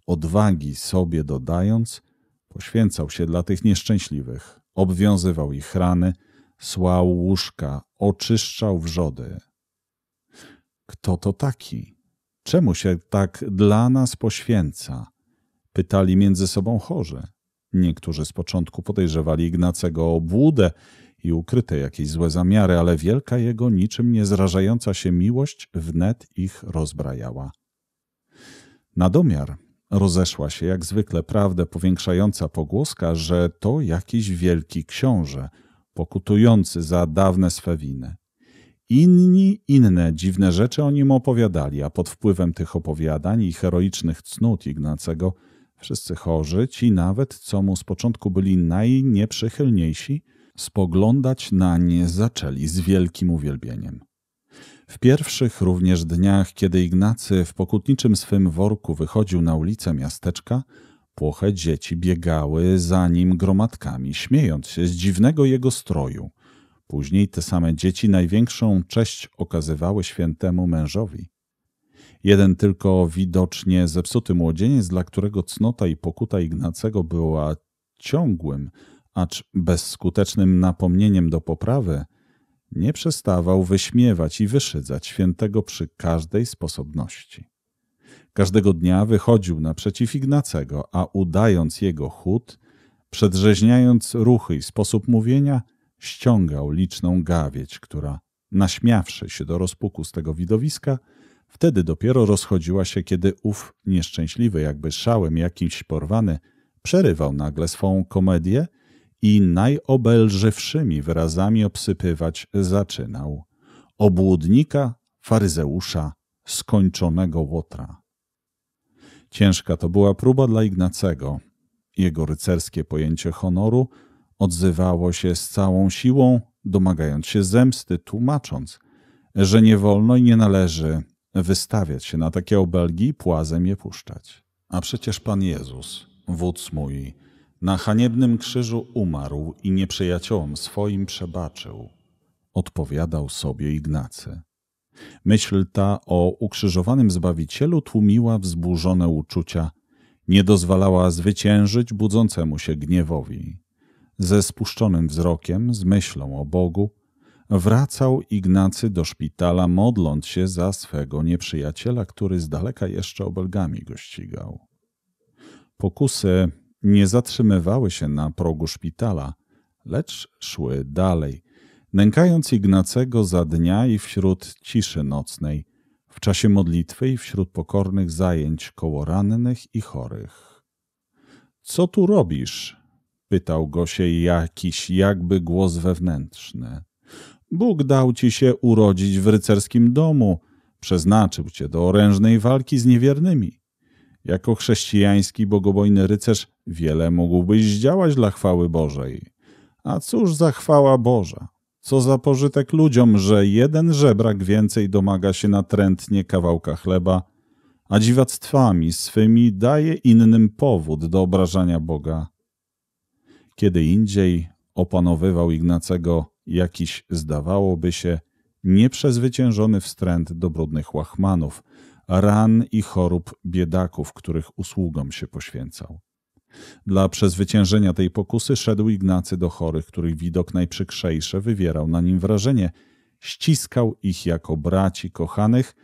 odwagi sobie dodając, poświęcał się dla tych nieszczęśliwych, obwiązywał ich rany, słał łóżka, oczyszczał wrzody. Kto to taki? Czemu się tak dla nas poświęca? Pytali między sobą chorzy. Niektórzy z początku podejrzewali Ignacego o obłudę i ukryte jakieś złe zamiary, ale wielka jego niczym nie zrażająca się miłość wnet ich rozbrajała. Nadomiar rozeszła się jak zwykle prawdę powiększająca pogłoska, że to jakiś wielki książę, pokutujący za dawne swe winy. Inni inne dziwne rzeczy o nim opowiadali, a pod wpływem tych opowiadań i heroicznych cnót Ignacego wszyscy chorzy, ci nawet, co mu z początku byli najnieprzychylniejsi, spoglądać na nie zaczęli z wielkim uwielbieniem. W pierwszych również dniach, kiedy Ignacy w pokutniczym swym worku wychodził na ulicę miasteczka, płoche dzieci biegały za nim gromadkami, śmiejąc się z dziwnego jego stroju. Później te same dzieci największą cześć okazywały świętemu mężowi. Jeden tylko widocznie zepsuty młodzieniec, dla którego cnota i pokuta Ignacego była ciągłym, acz bezskutecznym napomnieniem do poprawy, nie przestawał wyśmiewać i wyszydzać świętego przy każdej sposobności. Każdego dnia wychodził naprzeciw Ignacego, a udając jego chód, przedrzeźniając ruchy i sposób mówienia, ściągał liczną gawieć, która, naśmiawszy się do rozpuku z tego widowiska, wtedy dopiero rozchodziła się, kiedy ów nieszczęśliwy, jakby szałem jakimś porwany, przerywał nagle swą komedię i najobelżywszymi wyrazami obsypywać zaczynał obłudnika, faryzeusza, skończonego łotra. Ciężka to była próba dla Ignacego. Jego rycerskie pojęcie honoru odzywało się z całą siłą, domagając się zemsty, tłumacząc, że nie wolno i nie należy wystawiać się na takie obelgi i płazem je puszczać. A przecież Pan Jezus, wódz mój, na haniebnym krzyżu umarł i nieprzyjaciołom swoim przebaczył, odpowiadał sobie Ignacy. Myśl ta o ukrzyżowanym Zbawicielu tłumiła wzburzone uczucia, nie dozwalała zwyciężyć budzącemu się gniewowi. Ze spuszczonym wzrokiem, z myślą o Bogu, wracał Ignacy do szpitala, modląc się za swego nieprzyjaciela, który z daleka jeszcze obelgami go ścigał. Pokusy nie zatrzymywały się na progu szpitala, lecz szły dalej, nękając Ignacego za dnia i wśród ciszy nocnej, w czasie modlitwy i wśród pokornych zajęć koło rannych i chorych. Co tu robisz? pytał go się jakiś jakby głos wewnętrzny. Bóg dał ci się urodzić w rycerskim domu, przeznaczył cię do orężnej walki z niewiernymi. Jako chrześcijański bogobojny rycerz wiele mógłbyś zdziałać dla chwały Bożej. A cóż za chwała Boża? Co za pożytek ludziom, że jeden żebrak więcej domaga się natrętnie kawałka chleba, a dziwactwami swymi daje innym powód do obrażania Boga. Kiedy indziej opanowywał Ignacego jakiś, zdawałoby się, nieprzezwyciężony wstręt do brudnych łachmanów – ran i chorób biedaków, których usługom się poświęcał. Dla przezwyciężenia tej pokusy szedł Ignacy do chorych, których widok najprzykrzejsze wywierał na nim wrażenie. Ściskał ich jako braci kochanych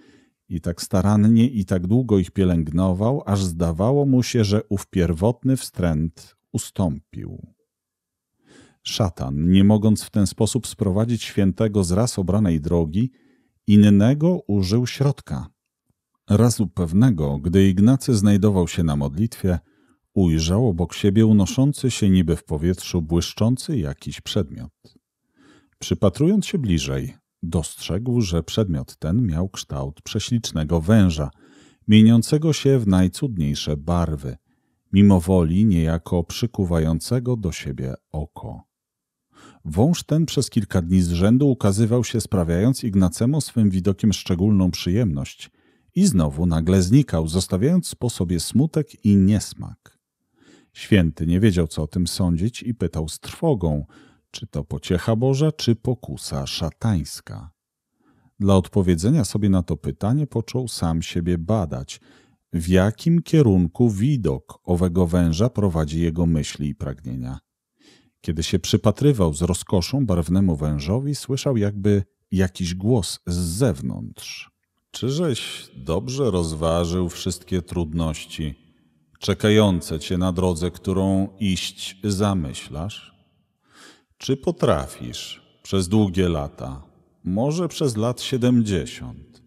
i tak starannie i tak długo ich pielęgnował, aż zdawało mu się, że ów pierwotny wstręt ustąpił. Szatan, nie mogąc w ten sposób sprowadzić świętego z raz obranej drogi, innego użył środka – Razu pewnego, gdy Ignacy znajdował się na modlitwie, ujrzał obok siebie unoszący się niby w powietrzu błyszczący jakiś przedmiot. Przypatrując się bliżej, dostrzegł, że przedmiot ten miał kształt prześlicznego węża, mieniącego się w najcudniejsze barwy, mimowoli niejako przykuwającego do siebie oko. Wąż ten przez kilka dni z rzędu ukazywał się sprawiając Ignacemu swym widokiem szczególną przyjemność – i znowu nagle znikał, zostawiając po sobie smutek i niesmak. Święty nie wiedział, co o tym sądzić i pytał z trwogą, czy to pociecha Boża, czy pokusa szatańska. Dla odpowiedzenia sobie na to pytanie począł sam siebie badać, w jakim kierunku widok owego węża prowadzi jego myśli i pragnienia. Kiedy się przypatrywał z rozkoszą barwnemu wężowi, słyszał jakby jakiś głos z zewnątrz. Czyżeś dobrze rozważył wszystkie trudności czekające cię na drodze, którą iść zamyślasz? Czy potrafisz przez długie lata, może przez lat siedemdziesiąt,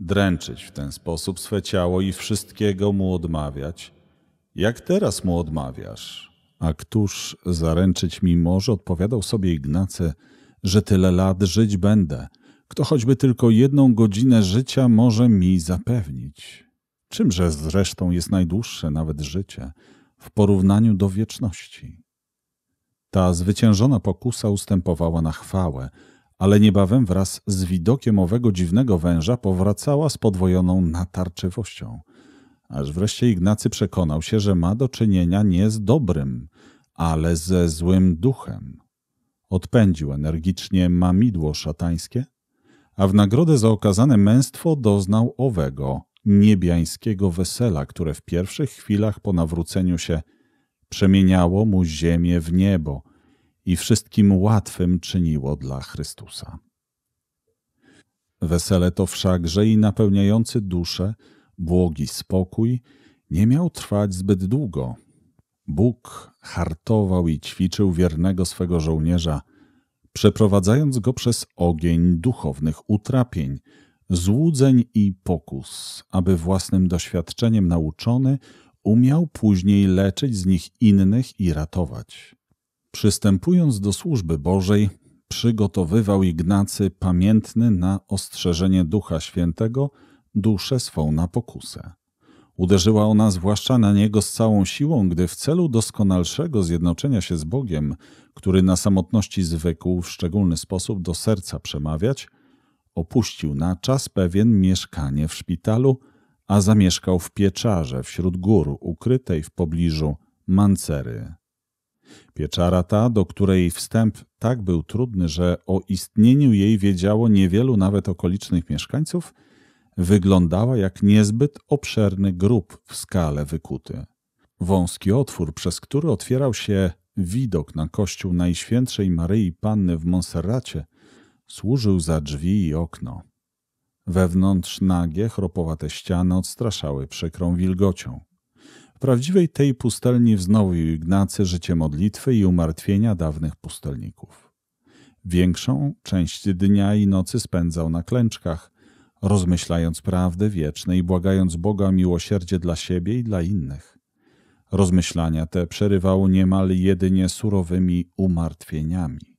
dręczyć w ten sposób swe ciało i wszystkiego mu odmawiać, jak teraz mu odmawiasz? A któż zaręczyć mi może, odpowiadał sobie Ignace, że tyle lat żyć będę – kto choćby tylko jedną godzinę życia może mi zapewnić. Czymże zresztą jest najdłuższe nawet życie w porównaniu do wieczności? Ta zwyciężona pokusa ustępowała na chwałę, ale niebawem wraz z widokiem owego dziwnego węża powracała z podwojoną natarczywością. Aż wreszcie Ignacy przekonał się, że ma do czynienia nie z dobrym, ale ze złym duchem. Odpędził energicznie mamidło szatańskie a w nagrodę za okazane męstwo doznał owego, niebiańskiego wesela, które w pierwszych chwilach po nawróceniu się przemieniało mu ziemię w niebo i wszystkim łatwym czyniło dla Chrystusa. Wesele to wszakże i napełniający duszę, błogi spokój nie miał trwać zbyt długo. Bóg hartował i ćwiczył wiernego swego żołnierza – przeprowadzając go przez ogień duchownych utrapień, złudzeń i pokus, aby własnym doświadczeniem nauczony umiał później leczyć z nich innych i ratować. Przystępując do służby Bożej, przygotowywał Ignacy pamiętny na ostrzeżenie Ducha Świętego duszę swą na pokusę. Uderzyła ona zwłaszcza na niego z całą siłą, gdy w celu doskonalszego zjednoczenia się z Bogiem który na samotności zwykł w szczególny sposób do serca przemawiać, opuścił na czas pewien mieszkanie w szpitalu, a zamieszkał w pieczarze wśród gór ukrytej w pobliżu Mancery. Pieczara ta, do której wstęp tak był trudny, że o istnieniu jej wiedziało niewielu nawet okolicznych mieszkańców, wyglądała jak niezbyt obszerny grób w skale wykuty. Wąski otwór, przez który otwierał się widok na kościół Najświętszej Maryi Panny w Monserracie służył za drzwi i okno. Wewnątrz nagie, chropowate ściany odstraszały przykrą wilgocią. W prawdziwej tej pustelni wznowił Ignacy życie modlitwy i umartwienia dawnych pustelników. Większą część dnia i nocy spędzał na klęczkach, rozmyślając prawdy wieczne i błagając Boga o miłosierdzie dla siebie i dla innych. Rozmyślania te przerywał niemal jedynie surowymi umartwieniami.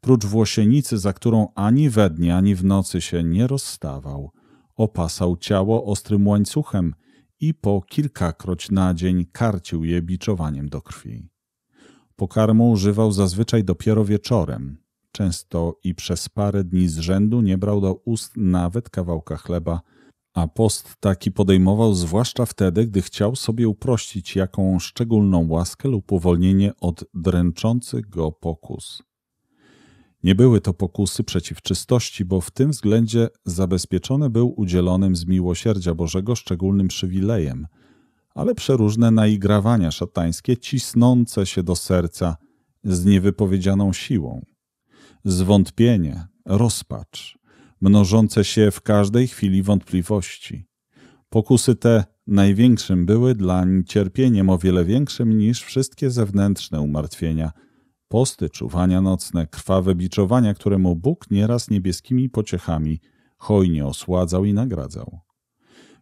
Prócz włosienicy, za którą ani we dnie, ani w nocy się nie rozstawał, opasał ciało ostrym łańcuchem i po kilkakroć na dzień karcił je biczowaniem do krwi. Pokarmu używał zazwyczaj dopiero wieczorem. Często i przez parę dni z rzędu nie brał do ust nawet kawałka chleba, a post taki podejmował zwłaszcza wtedy, gdy chciał sobie uprościć jaką szczególną łaskę lub uwolnienie od dręczących go pokus. Nie były to pokusy przeciw czystości, bo w tym względzie zabezpieczony był udzielonym z miłosierdzia Bożego szczególnym przywilejem, ale przeróżne naigrawania szatańskie cisnące się do serca z niewypowiedzianą siłą. Zwątpienie, rozpacz, mnożące się w każdej chwili wątpliwości. Pokusy te największym były dlań cierpieniem o wiele większym niż wszystkie zewnętrzne umartwienia. Posty, czuwania nocne, krwawe biczowania, któremu Bóg nieraz niebieskimi pociechami hojnie osładzał i nagradzał.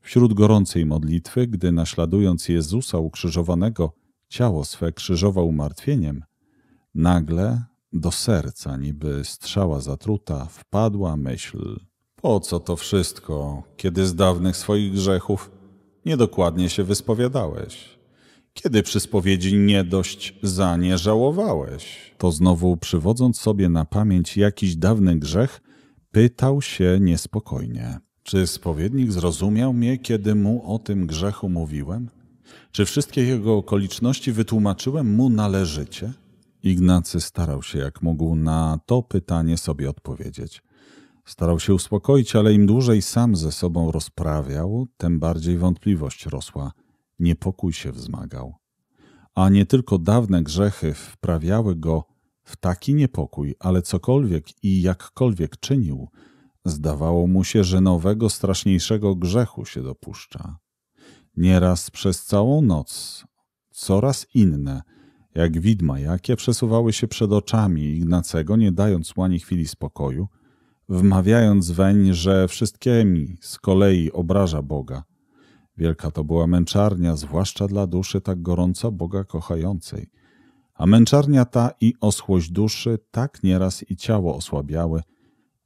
Wśród gorącej modlitwy, gdy naśladując Jezusa ukrzyżowanego, ciało swe krzyżował martwieniem, nagle do serca, niby strzała zatruta, wpadła myśl: Po co to wszystko, kiedy z dawnych swoich grzechów niedokładnie się wyspowiadałeś? Kiedy przy spowiedzi nie dość za nie żałowałeś? To znowu przywodząc sobie na pamięć jakiś dawny grzech, pytał się niespokojnie. Czy spowiednik zrozumiał mnie, kiedy mu o tym grzechu mówiłem? Czy wszystkie jego okoliczności wytłumaczyłem mu należycie? Ignacy starał się jak mógł na to pytanie sobie odpowiedzieć. Starał się uspokoić, ale im dłużej sam ze sobą rozprawiał, tym bardziej wątpliwość rosła, niepokój się wzmagał. A nie tylko dawne grzechy wprawiały go w taki niepokój, ale cokolwiek i jakkolwiek czynił, zdawało mu się, że nowego, straszniejszego grzechu się dopuszcza. Nieraz przez całą noc, coraz inne – jak widma jakie przesuwały się przed oczami Ignacego, nie dając łani chwili spokoju, wmawiając weń, że wszystkimi z kolei obraża Boga. Wielka to była męczarnia, zwłaszcza dla duszy tak gorąco Boga kochającej. A męczarnia ta i osłość duszy tak nieraz i ciało osłabiały,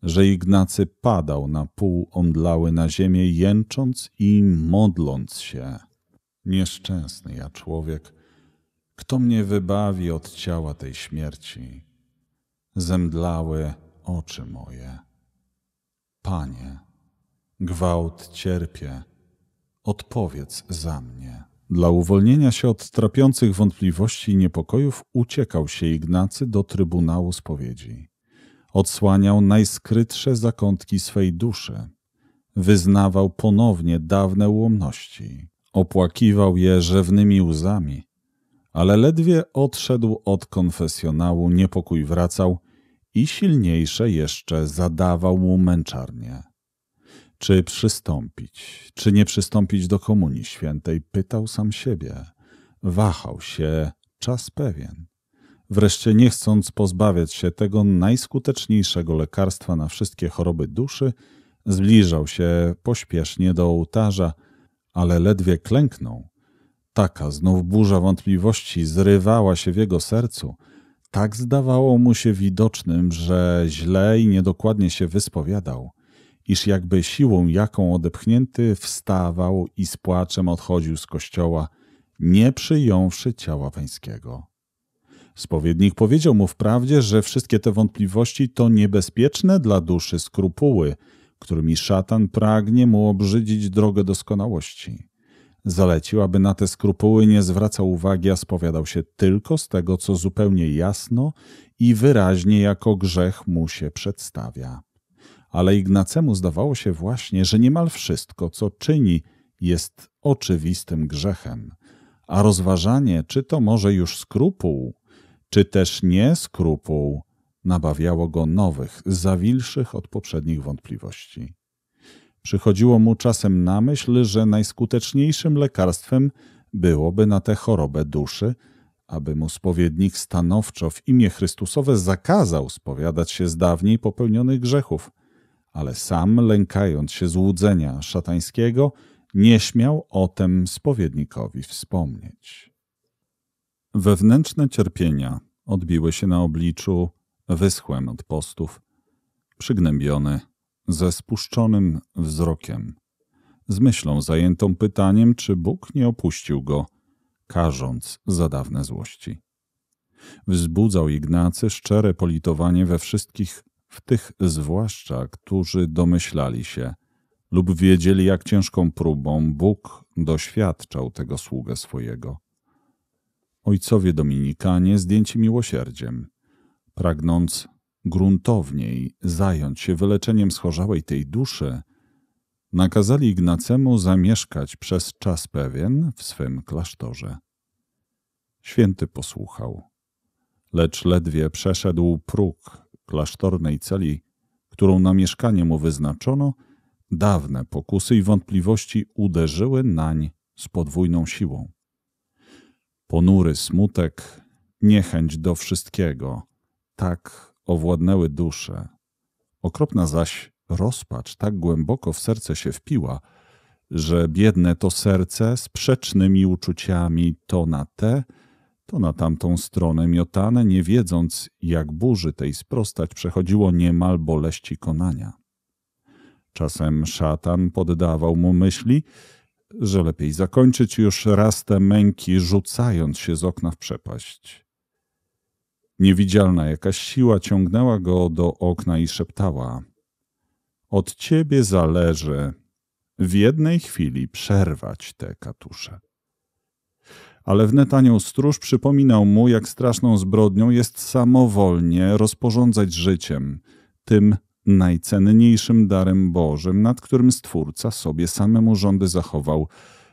że Ignacy padał na pół omdlały na ziemię, jęcząc i modląc się. Nieszczęsny ja człowiek – kto mnie wybawi od ciała tej śmierci? Zemdlały oczy moje. Panie, gwałt cierpię, odpowiedz za mnie. Dla uwolnienia się od trapiących wątpliwości i niepokojów uciekał się Ignacy do Trybunału Spowiedzi. Odsłaniał najskrytsze zakątki swej duszy. Wyznawał ponownie dawne ułomności. Opłakiwał je rzewnymi łzami ale ledwie odszedł od konfesjonału, niepokój wracał i silniejsze jeszcze zadawał mu męczarnie. Czy przystąpić, czy nie przystąpić do Komunii Świętej, pytał sam siebie. Wahał się, czas pewien. Wreszcie, nie chcąc pozbawiać się tego najskuteczniejszego lekarstwa na wszystkie choroby duszy, zbliżał się pośpiesznie do ołtarza, ale ledwie klęknął, Taka znów burza wątpliwości zrywała się w jego sercu. Tak zdawało mu się widocznym, że źle i niedokładnie się wyspowiadał, iż jakby siłą jaką odepchnięty wstawał i z płaczem odchodził z kościoła, nie przyjąwszy ciała pańskiego. Spowiednik powiedział mu wprawdzie, że wszystkie te wątpliwości to niebezpieczne dla duszy skrupuły, którymi szatan pragnie mu obrzydzić drogę doskonałości. Zalecił, aby na te skrupuły nie zwracał uwagi, a spowiadał się tylko z tego, co zupełnie jasno i wyraźnie jako grzech mu się przedstawia. Ale Ignacemu zdawało się właśnie, że niemal wszystko, co czyni, jest oczywistym grzechem, a rozważanie, czy to może już skrupuł, czy też nie skrupuł, nabawiało go nowych, zawilszych od poprzednich wątpliwości. Przychodziło mu czasem na myśl, że najskuteczniejszym lekarstwem byłoby na tę chorobę duszy, aby mu spowiednik stanowczo w imię Chrystusowe zakazał spowiadać się z dawniej popełnionych grzechów, ale sam, lękając się złudzenia szatańskiego, nie śmiał o tem spowiednikowi wspomnieć. Wewnętrzne cierpienia odbiły się na obliczu, wyschłem od postów, przygnębiony, ze spuszczonym wzrokiem, z myślą zajętą pytaniem, czy Bóg nie opuścił go, karząc za dawne złości. Wzbudzał Ignacy szczere politowanie we wszystkich, w tych zwłaszcza, którzy domyślali się lub wiedzieli, jak ciężką próbą Bóg doświadczał tego sługę swojego. Ojcowie Dominikanie zdjęci miłosierdziem, pragnąc gruntowniej zająć się wyleczeniem schorzałej tej duszy, nakazali Ignacemu zamieszkać przez czas pewien w swym klasztorze. Święty posłuchał, lecz ledwie przeszedł próg klasztornej celi, którą na mieszkanie mu wyznaczono, dawne pokusy i wątpliwości uderzyły nań z podwójną siłą. Ponury smutek, niechęć do wszystkiego, tak owładnęły duszę. Okropna zaś rozpacz tak głęboko w serce się wpiła, że biedne to serce sprzecznymi uczuciami to na te, to na tamtą stronę miotane, nie wiedząc, jak burzy tej sprostać, przechodziło niemal boleści konania. Czasem szatan poddawał mu myśli, że lepiej zakończyć już raz te męki, rzucając się z okna w przepaść. Niewidzialna jakaś siła ciągnęła go do okna i szeptała: Od ciebie zależy w jednej chwili przerwać te katusze. Ale wnet anioł stróż przypominał mu, jak straszną zbrodnią jest samowolnie rozporządzać życiem, tym najcenniejszym darem Bożym, nad którym Stwórca sobie samemu rządy zachował,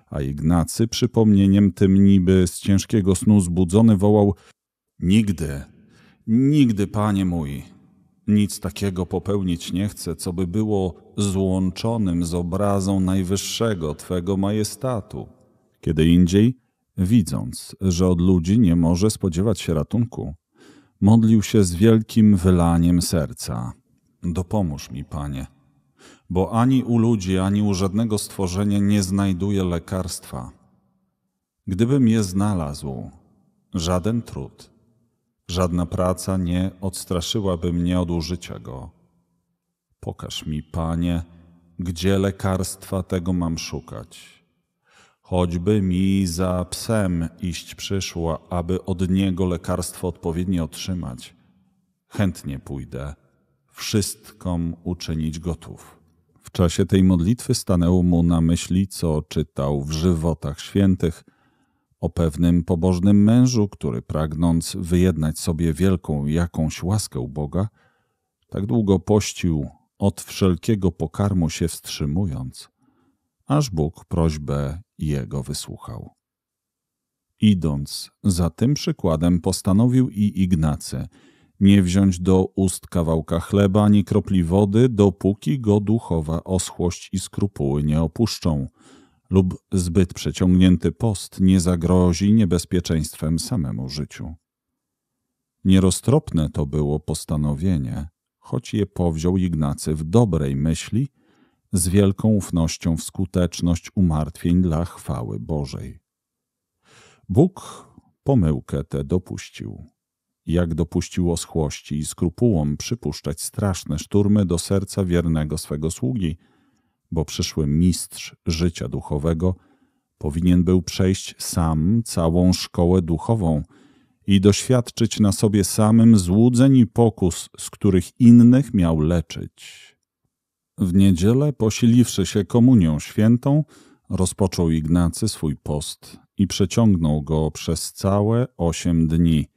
a Ignacy przypomnieniem tym niby z ciężkiego snu zbudzony wołał Nigdy Nigdy, panie mój, nic takiego popełnić nie chcę, co by było złączonym z obrazą najwyższego Twego majestatu. Kiedy indziej, widząc, że od ludzi nie może spodziewać się ratunku, modlił się z wielkim wylaniem serca. Dopomóż mi, panie, bo ani u ludzi, ani u żadnego stworzenia nie znajduję lekarstwa. Gdybym je znalazł, żaden trud Żadna praca nie odstraszyłaby mnie od użycia go. Pokaż mi, panie, gdzie lekarstwa tego mam szukać. Choćby mi za psem iść przyszło, aby od niego lekarstwo odpowiednie otrzymać. Chętnie pójdę, wszystkom uczynić gotów. W czasie tej modlitwy stanęło mu na myśli, co czytał w żywotach świętych – o pewnym pobożnym mężu, który pragnąc wyjednać sobie wielką jakąś łaskę Boga, tak długo pościł, od wszelkiego pokarmu się wstrzymując, aż Bóg prośbę jego wysłuchał. Idąc za tym przykładem postanowił i Ignacy nie wziąć do ust kawałka chleba ani kropli wody, dopóki go duchowa oschłość i skrupuły nie opuszczą – lub zbyt przeciągnięty post nie zagrozi niebezpieczeństwem samemu życiu. Nieroztropne to było postanowienie, choć je powziął Ignacy w dobrej myśli, z wielką ufnością w skuteczność umartwień dla chwały Bożej. Bóg pomyłkę tę dopuścił. Jak dopuścił oschłości i skrupułom przypuszczać straszne szturmy do serca wiernego swego sługi – bo przyszły mistrz życia duchowego powinien był przejść sam całą szkołę duchową i doświadczyć na sobie samym złudzeń i pokus, z których innych miał leczyć. W niedzielę, posiliwszy się komunią świętą, rozpoczął Ignacy swój post i przeciągnął go przez całe osiem dni,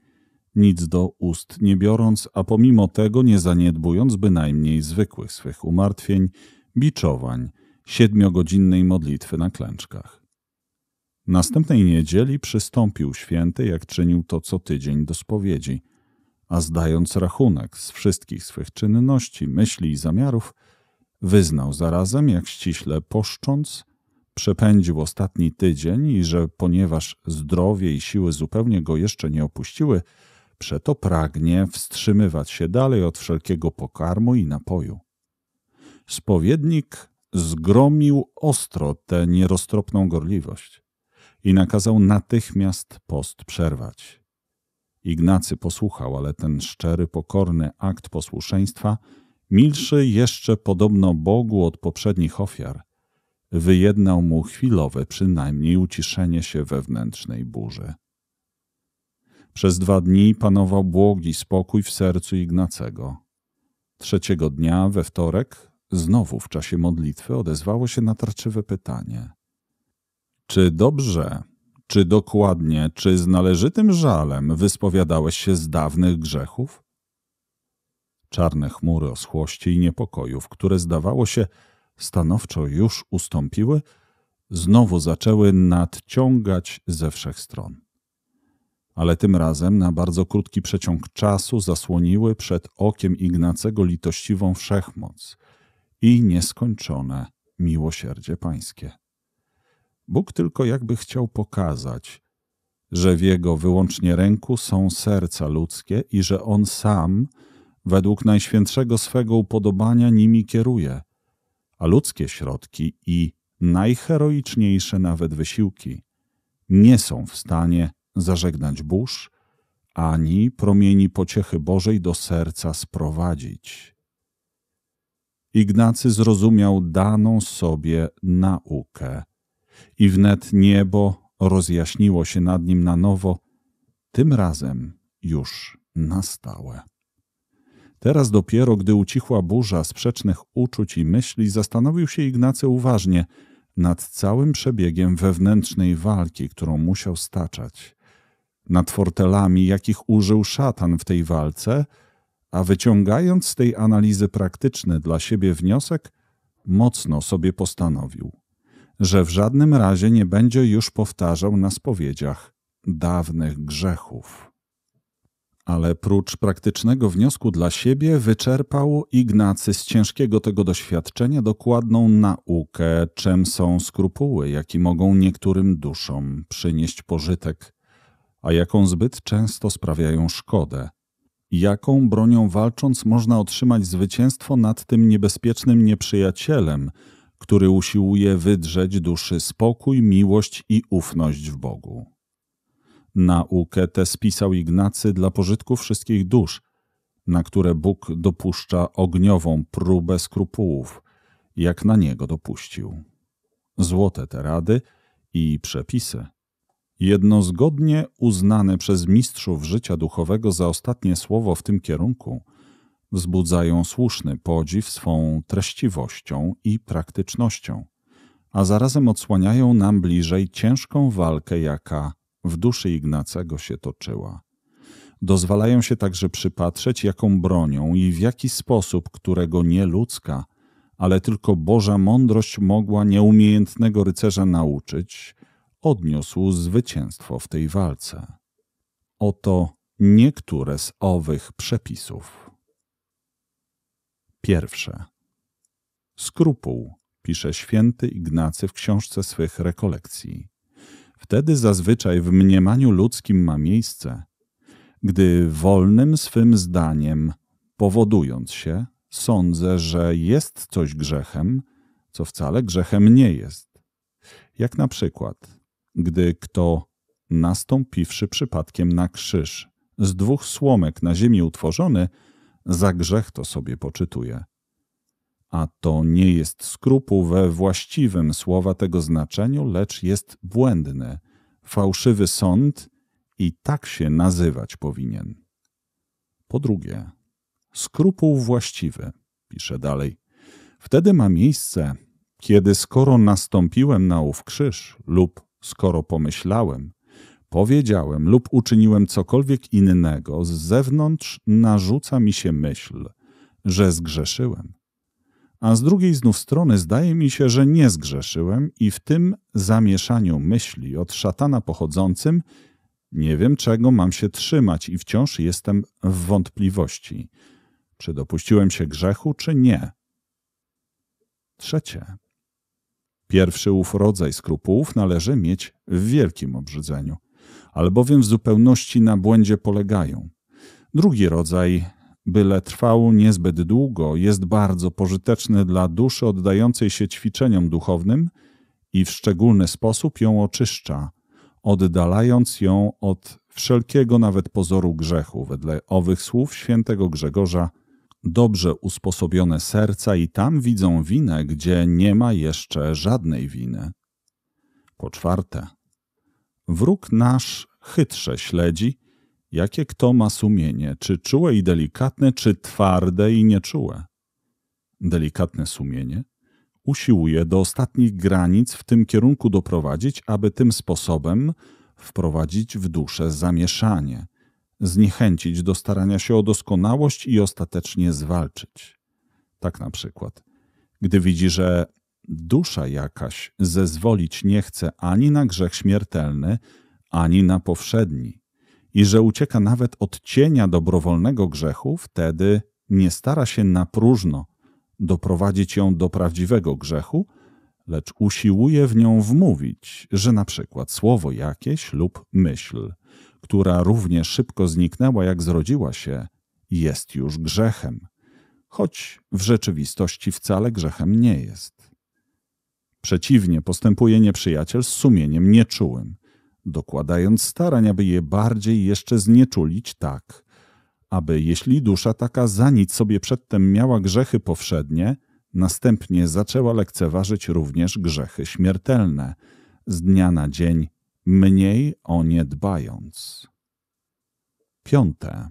nic do ust nie biorąc, a pomimo tego nie zaniedbując bynajmniej zwykłych swych umartwień biczowań, siedmiogodzinnej modlitwy na klęczkach. Następnej niedzieli przystąpił święty, jak czynił to co tydzień do spowiedzi, a zdając rachunek z wszystkich swych czynności, myśli i zamiarów, wyznał zarazem, jak ściśle poszcząc, przepędził ostatni tydzień i że ponieważ zdrowie i siły zupełnie go jeszcze nie opuściły, przeto pragnie wstrzymywać się dalej od wszelkiego pokarmu i napoju. Spowiednik zgromił ostro tę nieroztropną gorliwość i nakazał natychmiast post przerwać. Ignacy posłuchał, ale ten szczery, pokorny akt posłuszeństwa, milszy jeszcze podobno Bogu od poprzednich ofiar, wyjednał mu chwilowe przynajmniej uciszenie się wewnętrznej burzy. Przez dwa dni panował błogi spokój w sercu Ignacego. Trzeciego dnia, we wtorek, Znowu w czasie modlitwy odezwało się natarczywe pytanie. Czy dobrze, czy dokładnie, czy z należytym żalem wyspowiadałeś się z dawnych grzechów? Czarne chmury oschłości i niepokojów, które zdawało się stanowczo już ustąpiły, znowu zaczęły nadciągać ze wszech stron. Ale tym razem na bardzo krótki przeciąg czasu zasłoniły przed okiem Ignacego litościwą wszechmoc, i nieskończone miłosierdzie Pańskie. Bóg tylko jakby chciał pokazać, że w Jego wyłącznie ręku są serca ludzkie i że On sam, według najświętszego swego upodobania, nimi kieruje, a ludzkie środki i najheroiczniejsze nawet wysiłki nie są w stanie zażegnać burz, ani promieni pociechy Bożej do serca sprowadzić. Ignacy zrozumiał daną sobie naukę i wnet niebo rozjaśniło się nad nim na nowo, tym razem już na stałe. Teraz dopiero, gdy ucichła burza sprzecznych uczuć i myśli, zastanowił się Ignacy uważnie nad całym przebiegiem wewnętrznej walki, którą musiał staczać, nad fortelami, jakich użył szatan w tej walce – a wyciągając z tej analizy praktyczny dla siebie wniosek, mocno sobie postanowił, że w żadnym razie nie będzie już powtarzał na spowiedziach dawnych grzechów. Ale prócz praktycznego wniosku dla siebie wyczerpał Ignacy z ciężkiego tego doświadczenia dokładną naukę, czym są skrupuły, jaki mogą niektórym duszom przynieść pożytek, a jaką zbyt często sprawiają szkodę Jaką bronią walcząc można otrzymać zwycięstwo nad tym niebezpiecznym nieprzyjacielem, który usiłuje wydrzeć duszy spokój, miłość i ufność w Bogu? Naukę tę spisał Ignacy dla pożytku wszystkich dusz, na które Bóg dopuszcza ogniową próbę skrupułów, jak na niego dopuścił. Złote te rady i przepisy Jednozgodnie uznane przez mistrzów życia duchowego za ostatnie słowo w tym kierunku wzbudzają słuszny podziw swą treściwością i praktycznością, a zarazem odsłaniają nam bliżej ciężką walkę, jaka w duszy Ignacego się toczyła. Dozwalają się także przypatrzeć, jaką bronią i w jaki sposób, którego nie ludzka, ale tylko Boża mądrość mogła nieumiejętnego rycerza nauczyć – odniósł zwycięstwo w tej walce. Oto niektóre z owych przepisów. Pierwsze. Skrupuł, pisze święty Ignacy w książce swych rekolekcji. Wtedy zazwyczaj w mniemaniu ludzkim ma miejsce, gdy wolnym swym zdaniem, powodując się, sądzę, że jest coś grzechem, co wcale grzechem nie jest. Jak na przykład gdy kto nastąpiwszy przypadkiem na krzyż, z dwóch słomek na ziemi utworzony, za grzech to sobie poczytuje. A to nie jest skrupuł we właściwym słowa tego znaczeniu, lecz jest błędny, fałszywy sąd i tak się nazywać powinien. Po drugie, skrupuł właściwy, pisze dalej. Wtedy ma miejsce, kiedy skoro nastąpiłem na ów krzyż lub skoro pomyślałem, powiedziałem lub uczyniłem cokolwiek innego, z zewnątrz narzuca mi się myśl, że zgrzeszyłem. A z drugiej znów strony zdaje mi się, że nie zgrzeszyłem i w tym zamieszaniu myśli od szatana pochodzącym nie wiem, czego mam się trzymać i wciąż jestem w wątpliwości, czy dopuściłem się grzechu, czy nie. Trzecie, Pierwszy ów rodzaj skrupułów należy mieć w wielkim obrzydzeniu, albowiem w zupełności na błędzie polegają. Drugi rodzaj, byle trwał niezbyt długo, jest bardzo pożyteczny dla duszy oddającej się ćwiczeniom duchownym i w szczególny sposób ją oczyszcza, oddalając ją od wszelkiego nawet pozoru grzechu, wedle owych słów świętego Grzegorza – dobrze usposobione serca i tam widzą winę, gdzie nie ma jeszcze żadnej winy. Po czwarte, wróg nasz chytrze śledzi, jakie kto ma sumienie, czy czułe i delikatne, czy twarde i nieczułe. Delikatne sumienie usiłuje do ostatnich granic w tym kierunku doprowadzić, aby tym sposobem wprowadzić w duszę zamieszanie, zniechęcić do starania się o doskonałość i ostatecznie zwalczyć. Tak na przykład, gdy widzi, że dusza jakaś zezwolić nie chce ani na grzech śmiertelny, ani na powszedni, i że ucieka nawet od cienia dobrowolnego grzechu, wtedy nie stara się na próżno doprowadzić ją do prawdziwego grzechu, lecz usiłuje w nią wmówić, że na przykład słowo jakieś lub myśl, która równie szybko zniknęła jak zrodziła się, jest już grzechem, choć w rzeczywistości wcale grzechem nie jest. Przeciwnie, postępuje nieprzyjaciel z sumieniem nieczułym, dokładając starań, aby je bardziej jeszcze znieczulić tak, aby jeśli dusza taka za nic sobie przedtem miała grzechy powszednie, następnie zaczęła lekceważyć również grzechy śmiertelne, z dnia na dzień mniej o nie dbając. Piąte.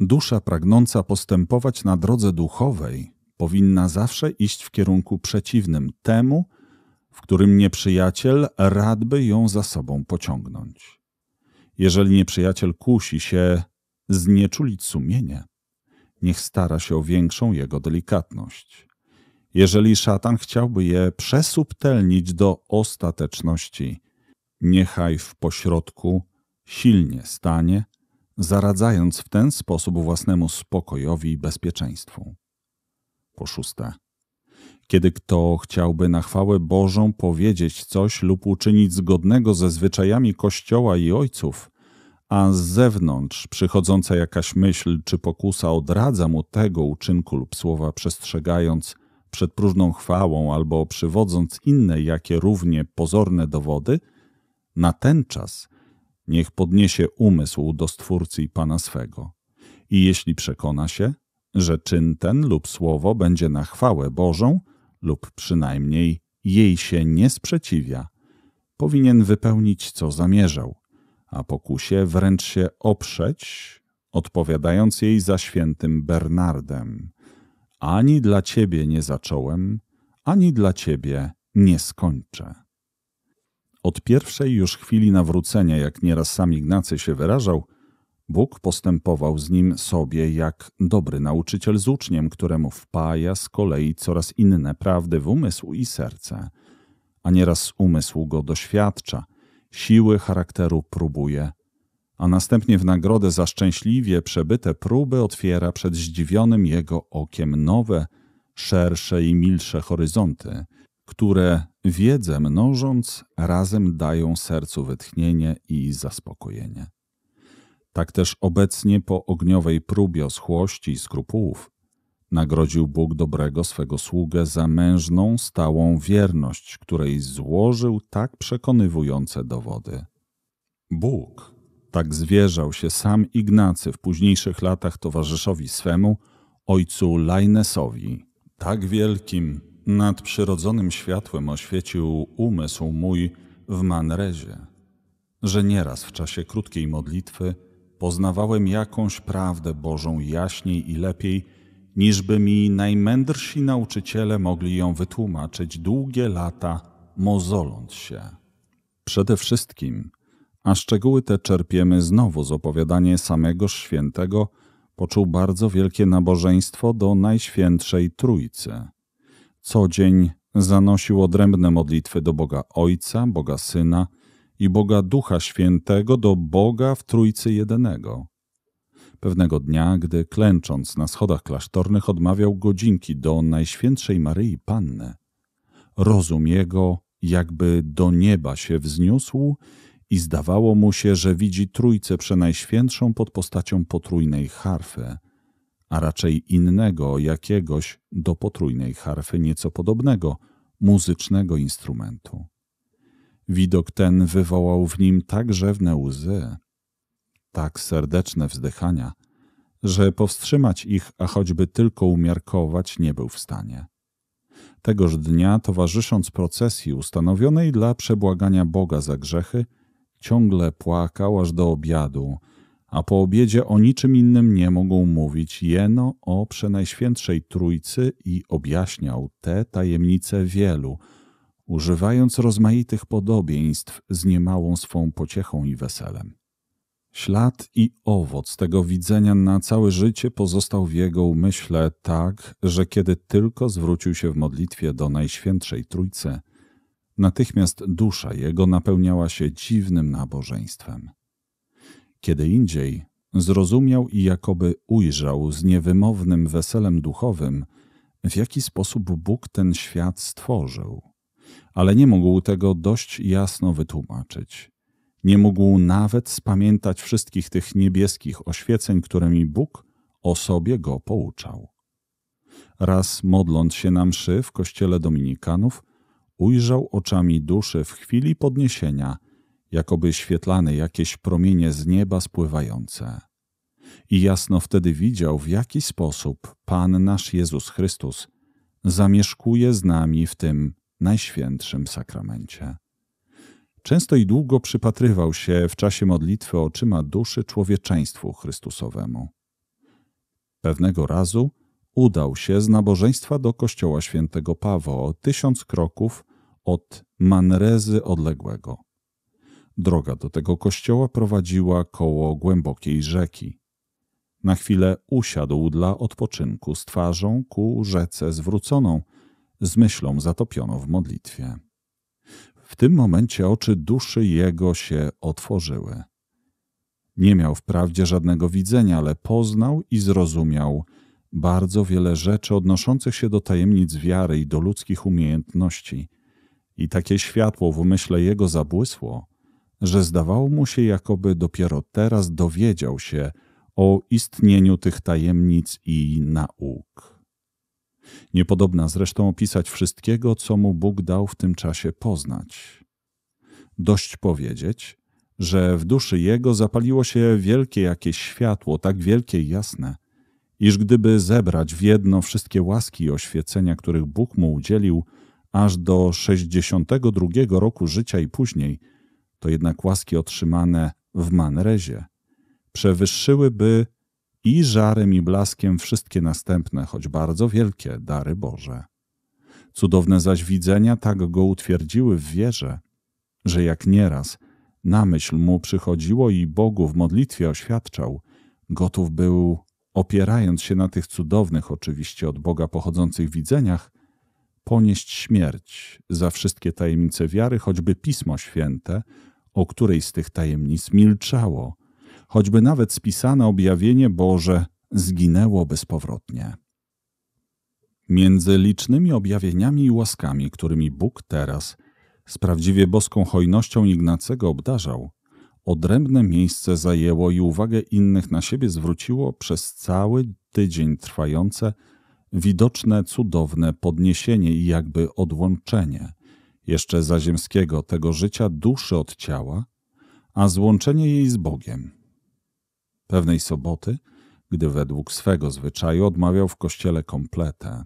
Dusza pragnąca postępować na drodze duchowej powinna zawsze iść w kierunku przeciwnym temu, w którym nieprzyjaciel radby ją za sobą pociągnąć. Jeżeli nieprzyjaciel kusi się znieczulić sumienie, niech stara się o większą jego delikatność. Jeżeli szatan chciałby je przesubtelnić do ostateczności, niechaj w pośrodku silnie stanie, zaradzając w ten sposób własnemu spokojowi i bezpieczeństwu. Po szóste. Kiedy kto chciałby na chwałę Bożą powiedzieć coś lub uczynić zgodnego ze zwyczajami Kościoła i ojców, a z zewnątrz przychodząca jakaś myśl czy pokusa odradza mu tego uczynku lub słowa, przestrzegając przed próżną chwałą albo przywodząc inne jakie równie pozorne dowody – na ten czas niech podniesie umysł do Stwórcy i Pana swego. I jeśli przekona się, że czyn ten lub słowo będzie na chwałę Bożą, lub przynajmniej jej się nie sprzeciwia, powinien wypełnić, co zamierzał, a pokusie wręcz się oprzeć, odpowiadając jej za świętym Bernardem. Ani dla ciebie nie zacząłem, ani dla ciebie nie skończę. Od pierwszej już chwili nawrócenia, jak nieraz sam Ignacy się wyrażał, Bóg postępował z nim sobie jak dobry nauczyciel z uczniem, któremu wpaja z kolei coraz inne prawdy w umysł i serce, a nieraz umysł go doświadcza, siły charakteru próbuje, a następnie w nagrodę za szczęśliwie przebyte próby otwiera przed zdziwionym jego okiem nowe, szersze i milsze horyzonty – które wiedzę mnożąc razem dają sercu wytchnienie i zaspokojenie. Tak też obecnie po ogniowej próbie oschłości i skrupułów nagrodził Bóg dobrego swego sługę za mężną, stałą wierność, której złożył tak przekonywujące dowody. Bóg tak zwierzał się sam Ignacy w późniejszych latach towarzyszowi swemu, ojcu Lajnesowi, tak wielkim, nadprzyrodzonym światłem oświecił umysł mój w Manrezie, że nieraz w czasie krótkiej modlitwy poznawałem jakąś prawdę Bożą jaśniej i lepiej, niżby mi najmędrsi nauczyciele mogli ją wytłumaczyć długie lata, mozoląc się. Przede wszystkim, a szczegóły te czerpiemy znowu z opowiadania samego świętego, poczuł bardzo wielkie nabożeństwo do Najświętszej Trójcy co dzień zanosił odrębne modlitwy do Boga Ojca, Boga Syna i Boga Ducha Świętego, do Boga w Trójcy Jedynego. Pewnego dnia, gdy klęcząc na schodach klasztornych odmawiał godzinki do Najświętszej Maryi Panny, rozum jego jakby do nieba się wzniósł i zdawało mu się, że widzi Trójcę Przenajświętszą pod postacią potrójnej harfy – a raczej innego, jakiegoś do potrójnej harfy nieco podobnego, muzycznego instrumentu. Widok ten wywołał w nim tak rzewne łzy, tak serdeczne wzdychania, że powstrzymać ich, a choćby tylko umiarkować, nie był w stanie. Tegoż dnia, towarzysząc procesji ustanowionej dla przebłagania Boga za grzechy, ciągle płakał aż do obiadu, a po obiedzie o niczym innym nie mogą mówić, jeno o Przenajświętszej Trójcy i objaśniał te tajemnice wielu, używając rozmaitych podobieństw z niemałą swą pociechą i weselem. Ślad i owoc tego widzenia na całe życie pozostał w jego umyśle tak, że kiedy tylko zwrócił się w modlitwie do Najświętszej Trójcy, natychmiast dusza jego napełniała się dziwnym nabożeństwem. Kiedy indziej zrozumiał i jakoby ujrzał z niewymownym weselem duchowym, w jaki sposób Bóg ten świat stworzył. Ale nie mógł tego dość jasno wytłumaczyć. Nie mógł nawet spamiętać wszystkich tych niebieskich oświeceń, którymi Bóg o sobie go pouczał. Raz modląc się na mszy w kościele dominikanów, ujrzał oczami duszy w chwili podniesienia jakoby świetlane jakieś promienie z nieba spływające. I jasno wtedy widział, w jaki sposób Pan nasz Jezus Chrystus zamieszkuje z nami w tym najświętszym sakramencie. Często i długo przypatrywał się w czasie modlitwy oczyma duszy człowieczeństwu Chrystusowemu. Pewnego razu udał się z nabożeństwa do kościoła świętego Pawła o tysiąc kroków od Manrezy odległego. Droga do tego kościoła prowadziła koło głębokiej rzeki. Na chwilę usiadł dla odpoczynku z twarzą ku rzece zwróconą, z myślą zatopioną w modlitwie. W tym momencie oczy duszy jego się otworzyły. Nie miał wprawdzie żadnego widzenia, ale poznał i zrozumiał bardzo wiele rzeczy odnoszących się do tajemnic wiary i do ludzkich umiejętności. I takie światło w umyśle jego zabłysło, że zdawało mu się, jakoby dopiero teraz dowiedział się o istnieniu tych tajemnic i nauk. Niepodobna zresztą opisać wszystkiego, co mu Bóg dał w tym czasie poznać. Dość powiedzieć, że w duszy jego zapaliło się wielkie jakieś światło, tak wielkie i jasne, iż gdyby zebrać w jedno wszystkie łaski i oświecenia, których Bóg mu udzielił, aż do 62 roku życia i później – to jednak łaski otrzymane w Manrezie przewyższyłyby i żarem i blaskiem wszystkie następne, choć bardzo wielkie, dary Boże. Cudowne zaś widzenia tak go utwierdziły w wierze, że jak nieraz na myśl mu przychodziło i Bogu w modlitwie oświadczał, gotów był, opierając się na tych cudownych oczywiście od Boga pochodzących widzeniach, ponieść śmierć za wszystkie tajemnice wiary, choćby Pismo Święte, o której z tych tajemnic milczało, choćby nawet spisane objawienie Boże zginęło bezpowrotnie. Między licznymi objawieniami i łaskami, którymi Bóg teraz z prawdziwie boską hojnością Ignacego obdarzał, odrębne miejsce zajęło i uwagę innych na siebie zwróciło przez cały tydzień trwające widoczne cudowne podniesienie i jakby odłączenie, jeszcze zaziemskiego, tego życia duszy od ciała, a złączenie jej z Bogiem. Pewnej soboty, gdy według swego zwyczaju odmawiał w kościele kompletę,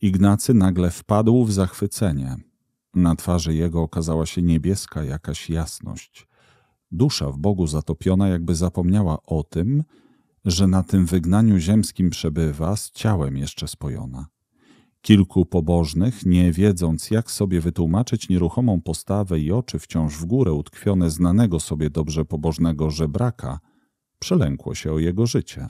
Ignacy nagle wpadł w zachwycenie. Na twarzy jego okazała się niebieska jakaś jasność. Dusza w Bogu zatopiona jakby zapomniała o tym, że na tym wygnaniu ziemskim przebywa, z ciałem jeszcze spojona. Kilku pobożnych, nie wiedząc jak sobie wytłumaczyć nieruchomą postawę i oczy wciąż w górę utkwione znanego sobie dobrze pobożnego żebraka, przelękło się o jego życie.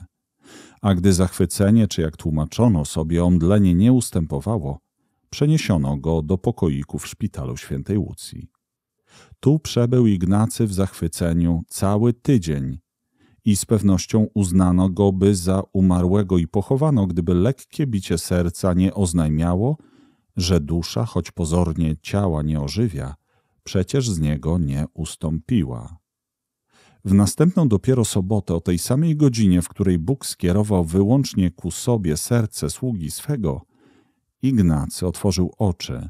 A gdy zachwycenie, czy jak tłumaczono sobie, omdlenie nie ustępowało, przeniesiono go do pokoików w szpitalu świętej Łucji. Tu przebył Ignacy w zachwyceniu cały tydzień, i z pewnością uznano go by za umarłego i pochowano, gdyby lekkie bicie serca nie oznajmiało, że dusza, choć pozornie ciała nie ożywia, przecież z niego nie ustąpiła. W następną dopiero sobotę o tej samej godzinie, w której Bóg skierował wyłącznie ku sobie serce sługi swego, Ignacy otworzył oczy –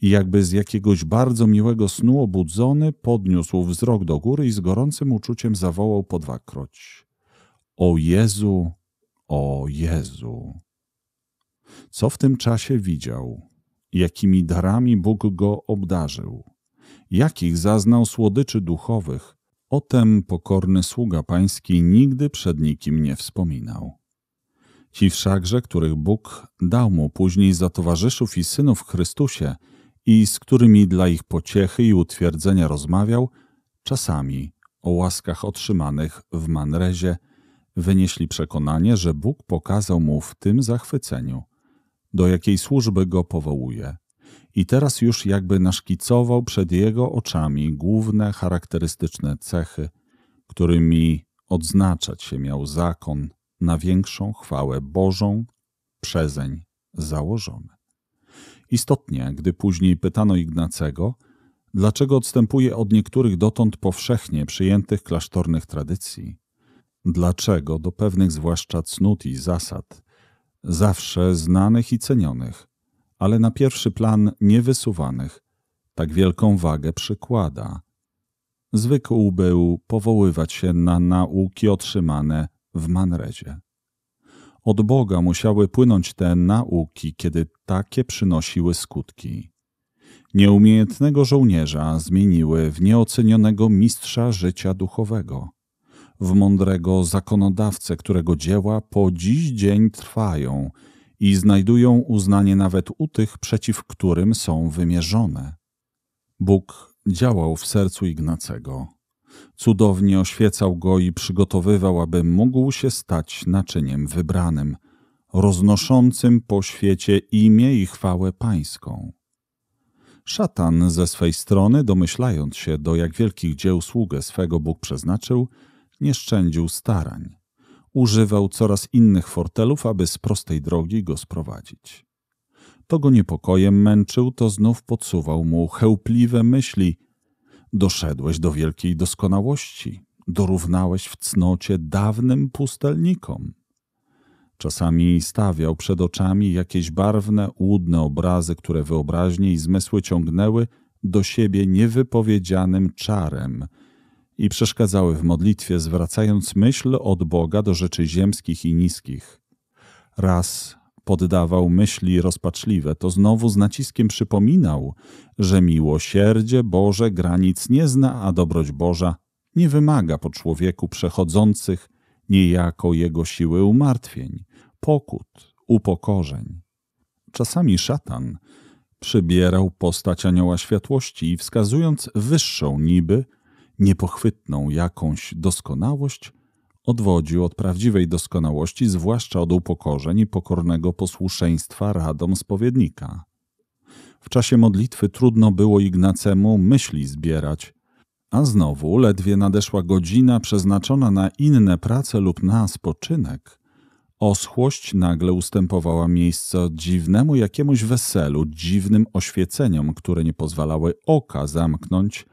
i jakby z jakiegoś bardzo miłego snu obudzony, podniósł wzrok do góry i z gorącym uczuciem zawołał po dwakroć: O Jezu, o Jezu! Co w tym czasie widział? Jakimi darami Bóg go obdarzył? Jakich zaznał słodyczy duchowych? O tem pokorny sługa pański nigdy przed nikim nie wspominał. Ci wszakże, których Bóg dał mu później za towarzyszów i synów w Chrystusie, i z którymi dla ich pociechy i utwierdzenia rozmawiał, czasami o łaskach otrzymanych w Manrezie, wynieśli przekonanie, że Bóg pokazał mu w tym zachwyceniu, do jakiej służby go powołuje. I teraz już jakby naszkicował przed jego oczami główne charakterystyczne cechy, którymi odznaczać się miał zakon na większą chwałę Bożą, przezeń założony. Istotnie, gdy później pytano Ignacego, dlaczego odstępuje od niektórych dotąd powszechnie przyjętych klasztornych tradycji, dlaczego do pewnych zwłaszcza cnót i zasad, zawsze znanych i cenionych, ale na pierwszy plan niewysuwanych, tak wielką wagę przykłada. Zwykł był powoływać się na nauki otrzymane w Manredzie. Od Boga musiały płynąć te nauki, kiedy takie przynosiły skutki. Nieumiejętnego żołnierza zmieniły w nieocenionego mistrza życia duchowego, w mądrego zakonodawcę, którego dzieła po dziś dzień trwają i znajdują uznanie nawet u tych, przeciw którym są wymierzone. Bóg działał w sercu Ignacego Cudownie oświecał go i przygotowywał, aby mógł się stać naczyniem wybranym, roznoszącym po świecie imię i chwałę pańską. Szatan ze swej strony, domyślając się, do jak wielkich dzieł sługę swego Bóg przeznaczył, nie szczędził starań. Używał coraz innych fortelów, aby z prostej drogi go sprowadzić. To go niepokojem męczył, to znów podsuwał mu chełpliwe myśli, Doszedłeś do wielkiej doskonałości, dorównałeś w cnocie dawnym pustelnikom. Czasami stawiał przed oczami jakieś barwne, łudne obrazy, które wyobraźnie i zmysły ciągnęły do siebie niewypowiedzianym czarem i przeszkadzały w modlitwie, zwracając myśl od Boga do rzeczy ziemskich i niskich. Raz poddawał myśli rozpaczliwe, to znowu z naciskiem przypominał, że miłosierdzie Boże granic nie zna, a dobroć Boża nie wymaga po człowieku przechodzących niejako jego siły umartwień, pokut, upokorzeń. Czasami szatan przybierał postać anioła światłości i wskazując wyższą niby, niepochwytną jakąś doskonałość, odwodził od prawdziwej doskonałości, zwłaszcza od upokorzeń i pokornego posłuszeństwa radom spowiednika. W czasie modlitwy trudno było Ignacemu myśli zbierać, a znowu ledwie nadeszła godzina przeznaczona na inne prace lub na spoczynek. Oschłość nagle ustępowała miejsce dziwnemu jakiemuś weselu, dziwnym oświeceniom, które nie pozwalały oka zamknąć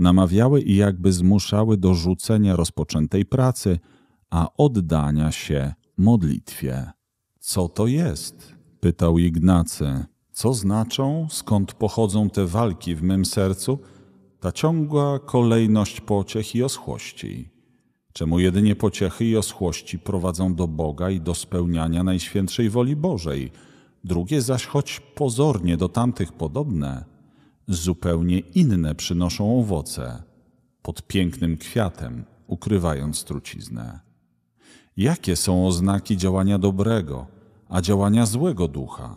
namawiały i jakby zmuszały do rzucenia rozpoczętej pracy, a oddania się modlitwie. Co to jest? pytał Ignacy. Co znaczą, skąd pochodzą te walki w mym sercu, ta ciągła kolejność pociech i oschłości? Czemu jedynie pociechy i oschłości prowadzą do Boga i do spełniania najświętszej woli Bożej, drugie zaś choć pozornie do tamtych podobne, zupełnie inne przynoszą owoce, pod pięknym kwiatem ukrywając truciznę. Jakie są oznaki działania dobrego, a działania złego ducha?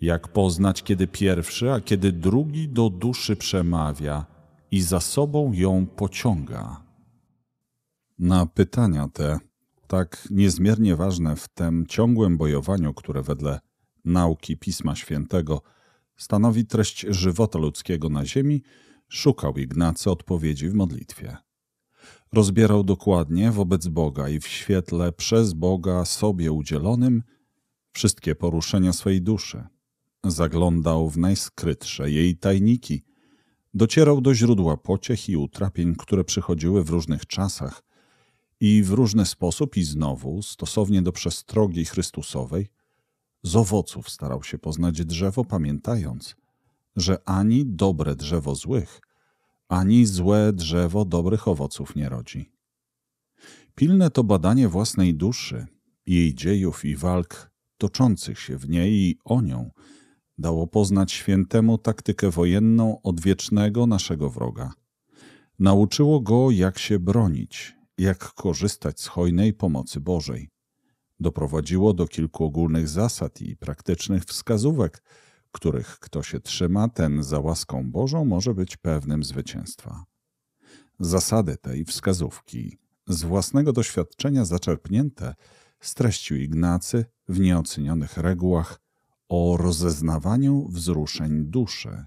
Jak poznać, kiedy pierwszy, a kiedy drugi do duszy przemawia i za sobą ją pociąga? Na pytania te, tak niezmiernie ważne w tym ciągłym bojowaniu, które wedle nauki Pisma Świętego – stanowi treść żywota ludzkiego na ziemi, szukał Ignacy odpowiedzi w modlitwie. Rozbierał dokładnie wobec Boga i w świetle przez Boga sobie udzielonym wszystkie poruszenia swojej duszy. Zaglądał w najskrytsze jej tajniki, docierał do źródła pociech i utrapień, które przychodziły w różnych czasach i w różny sposób i znowu, stosownie do przestrogi Chrystusowej, z owoców starał się poznać drzewo, pamiętając, że ani dobre drzewo złych, ani złe drzewo dobrych owoców nie rodzi. Pilne to badanie własnej duszy, jej dziejów i walk toczących się w niej i o nią dało poznać świętemu taktykę wojenną odwiecznego naszego wroga. Nauczyło go, jak się bronić, jak korzystać z hojnej pomocy Bożej doprowadziło do kilku ogólnych zasad i praktycznych wskazówek, których kto się trzyma, ten za łaską Bożą może być pewnym zwycięstwa. Zasady tej wskazówki, z własnego doświadczenia zaczerpnięte, streścił Ignacy w nieocenionych regułach o rozeznawaniu wzruszeń duszy,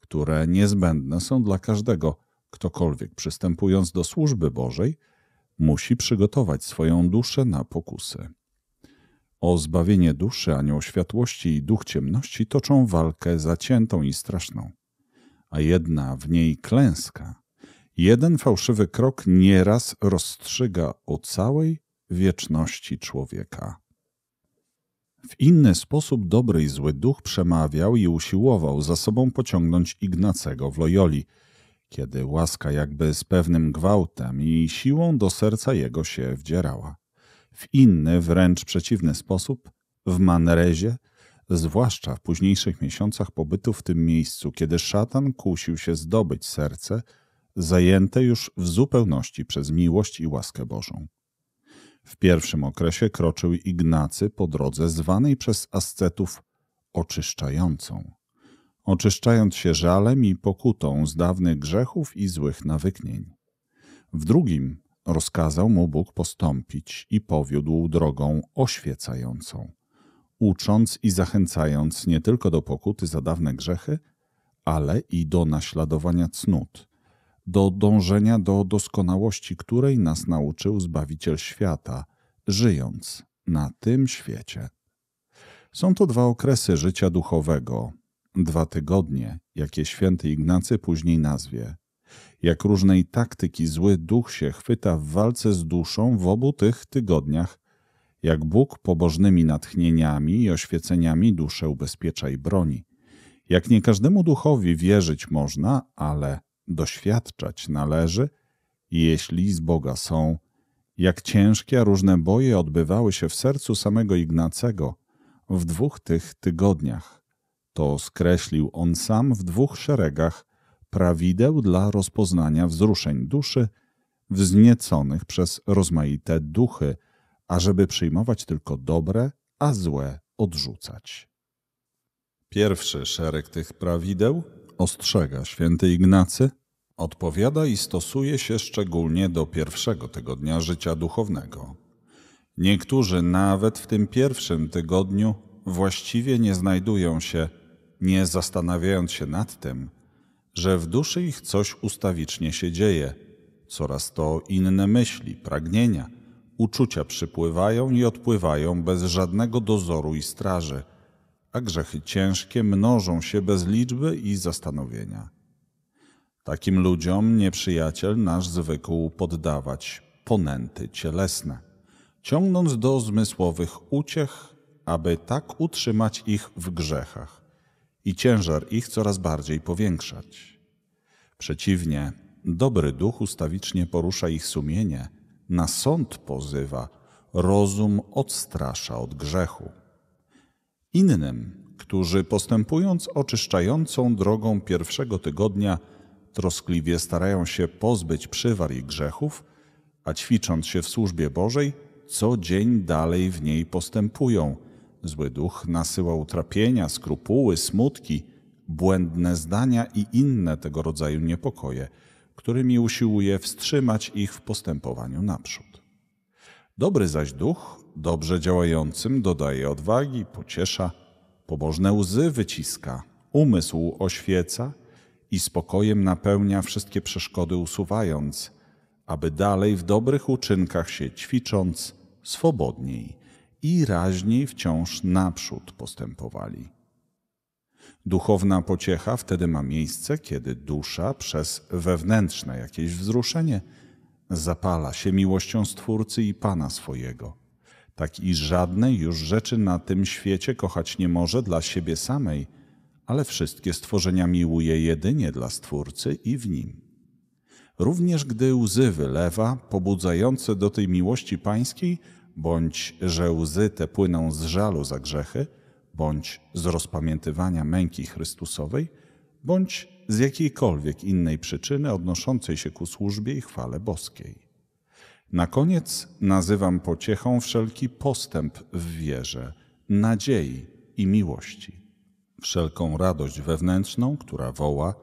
które niezbędne są dla każdego, ktokolwiek przystępując do służby Bożej – musi przygotować swoją duszę na pokusę. O zbawienie duszy anioł światłości i duch ciemności toczą walkę zaciętą i straszną, a jedna w niej klęska. Jeden fałszywy krok nieraz rozstrzyga o całej wieczności człowieka. W inny sposób dobry i zły duch przemawiał i usiłował za sobą pociągnąć Ignacego w Loyoli – kiedy łaska jakby z pewnym gwałtem i siłą do serca jego się wdzierała. W inny, wręcz przeciwny sposób, w Manrezie, zwłaszcza w późniejszych miesiącach pobytu w tym miejscu, kiedy szatan kusił się zdobyć serce, zajęte już w zupełności przez miłość i łaskę Bożą. W pierwszym okresie kroczył Ignacy po drodze zwanej przez ascetów oczyszczającą oczyszczając się żalem i pokutą z dawnych grzechów i złych nawyknień. W drugim rozkazał mu Bóg postąpić i powiódł drogą oświecającą, ucząc i zachęcając nie tylko do pokuty za dawne grzechy, ale i do naśladowania cnót, do dążenia do doskonałości, której nas nauczył Zbawiciel świata, żyjąc na tym świecie. Są to dwa okresy życia duchowego, dwa tygodnie, jakie święty Ignacy później nazwie. Jak różnej taktyki zły duch się chwyta w walce z duszą w obu tych tygodniach, jak Bóg pobożnymi natchnieniami i oświeceniami duszę ubezpiecza i broni. Jak nie każdemu duchowi wierzyć można, ale doświadczać należy, jeśli z Boga są. Jak ciężkie, różne boje odbywały się w sercu samego Ignacego w dwóch tych tygodniach, to skreślił on sam w dwóch szeregach prawideł dla rozpoznania wzruszeń duszy, wznieconych przez rozmaite duchy, ażeby przyjmować tylko dobre, a złe odrzucać. Pierwszy szereg tych prawideł, ostrzega święty Ignacy, odpowiada i stosuje się szczególnie do pierwszego tygodnia życia duchownego. Niektórzy nawet w tym pierwszym tygodniu właściwie nie znajdują się nie zastanawiając się nad tym, że w duszy ich coś ustawicznie się dzieje. Coraz to inne myśli, pragnienia, uczucia przypływają i odpływają bez żadnego dozoru i straży, a grzechy ciężkie mnożą się bez liczby i zastanowienia. Takim ludziom nieprzyjaciel nasz zwykł poddawać ponęty cielesne, ciągnąc do zmysłowych uciech, aby tak utrzymać ich w grzechach i ciężar ich coraz bardziej powiększać. Przeciwnie, dobry duch ustawicznie porusza ich sumienie, na sąd pozywa, rozum odstrasza od grzechu. Innym, którzy postępując oczyszczającą drogą pierwszego tygodnia, troskliwie starają się pozbyć przywar i grzechów, a ćwicząc się w służbie Bożej, co dzień dalej w niej postępują, Zły duch nasyła utrapienia, skrupuły, smutki, błędne zdania i inne tego rodzaju niepokoje, którymi usiłuje wstrzymać ich w postępowaniu naprzód. Dobry zaś duch, dobrze działającym, dodaje odwagi, pociesza, pobożne łzy wyciska, umysł oświeca i spokojem napełnia wszystkie przeszkody usuwając, aby dalej w dobrych uczynkach się ćwicząc, swobodniej i raźniej wciąż naprzód postępowali. Duchowna pociecha wtedy ma miejsce, kiedy dusza przez wewnętrzne jakieś wzruszenie zapala się miłością Stwórcy i Pana swojego, tak i żadnej już rzeczy na tym świecie kochać nie może dla siebie samej, ale wszystkie stworzenia miłuje jedynie dla Stwórcy i w Nim. Również gdy łzy wylewa, pobudzające do tej miłości pańskiej – bądź że łzy te płyną z żalu za grzechy, bądź z rozpamiętywania męki Chrystusowej, bądź z jakiejkolwiek innej przyczyny odnoszącej się ku służbie i chwale boskiej. Na koniec nazywam pociechą wszelki postęp w wierze, nadziei i miłości, wszelką radość wewnętrzną, która woła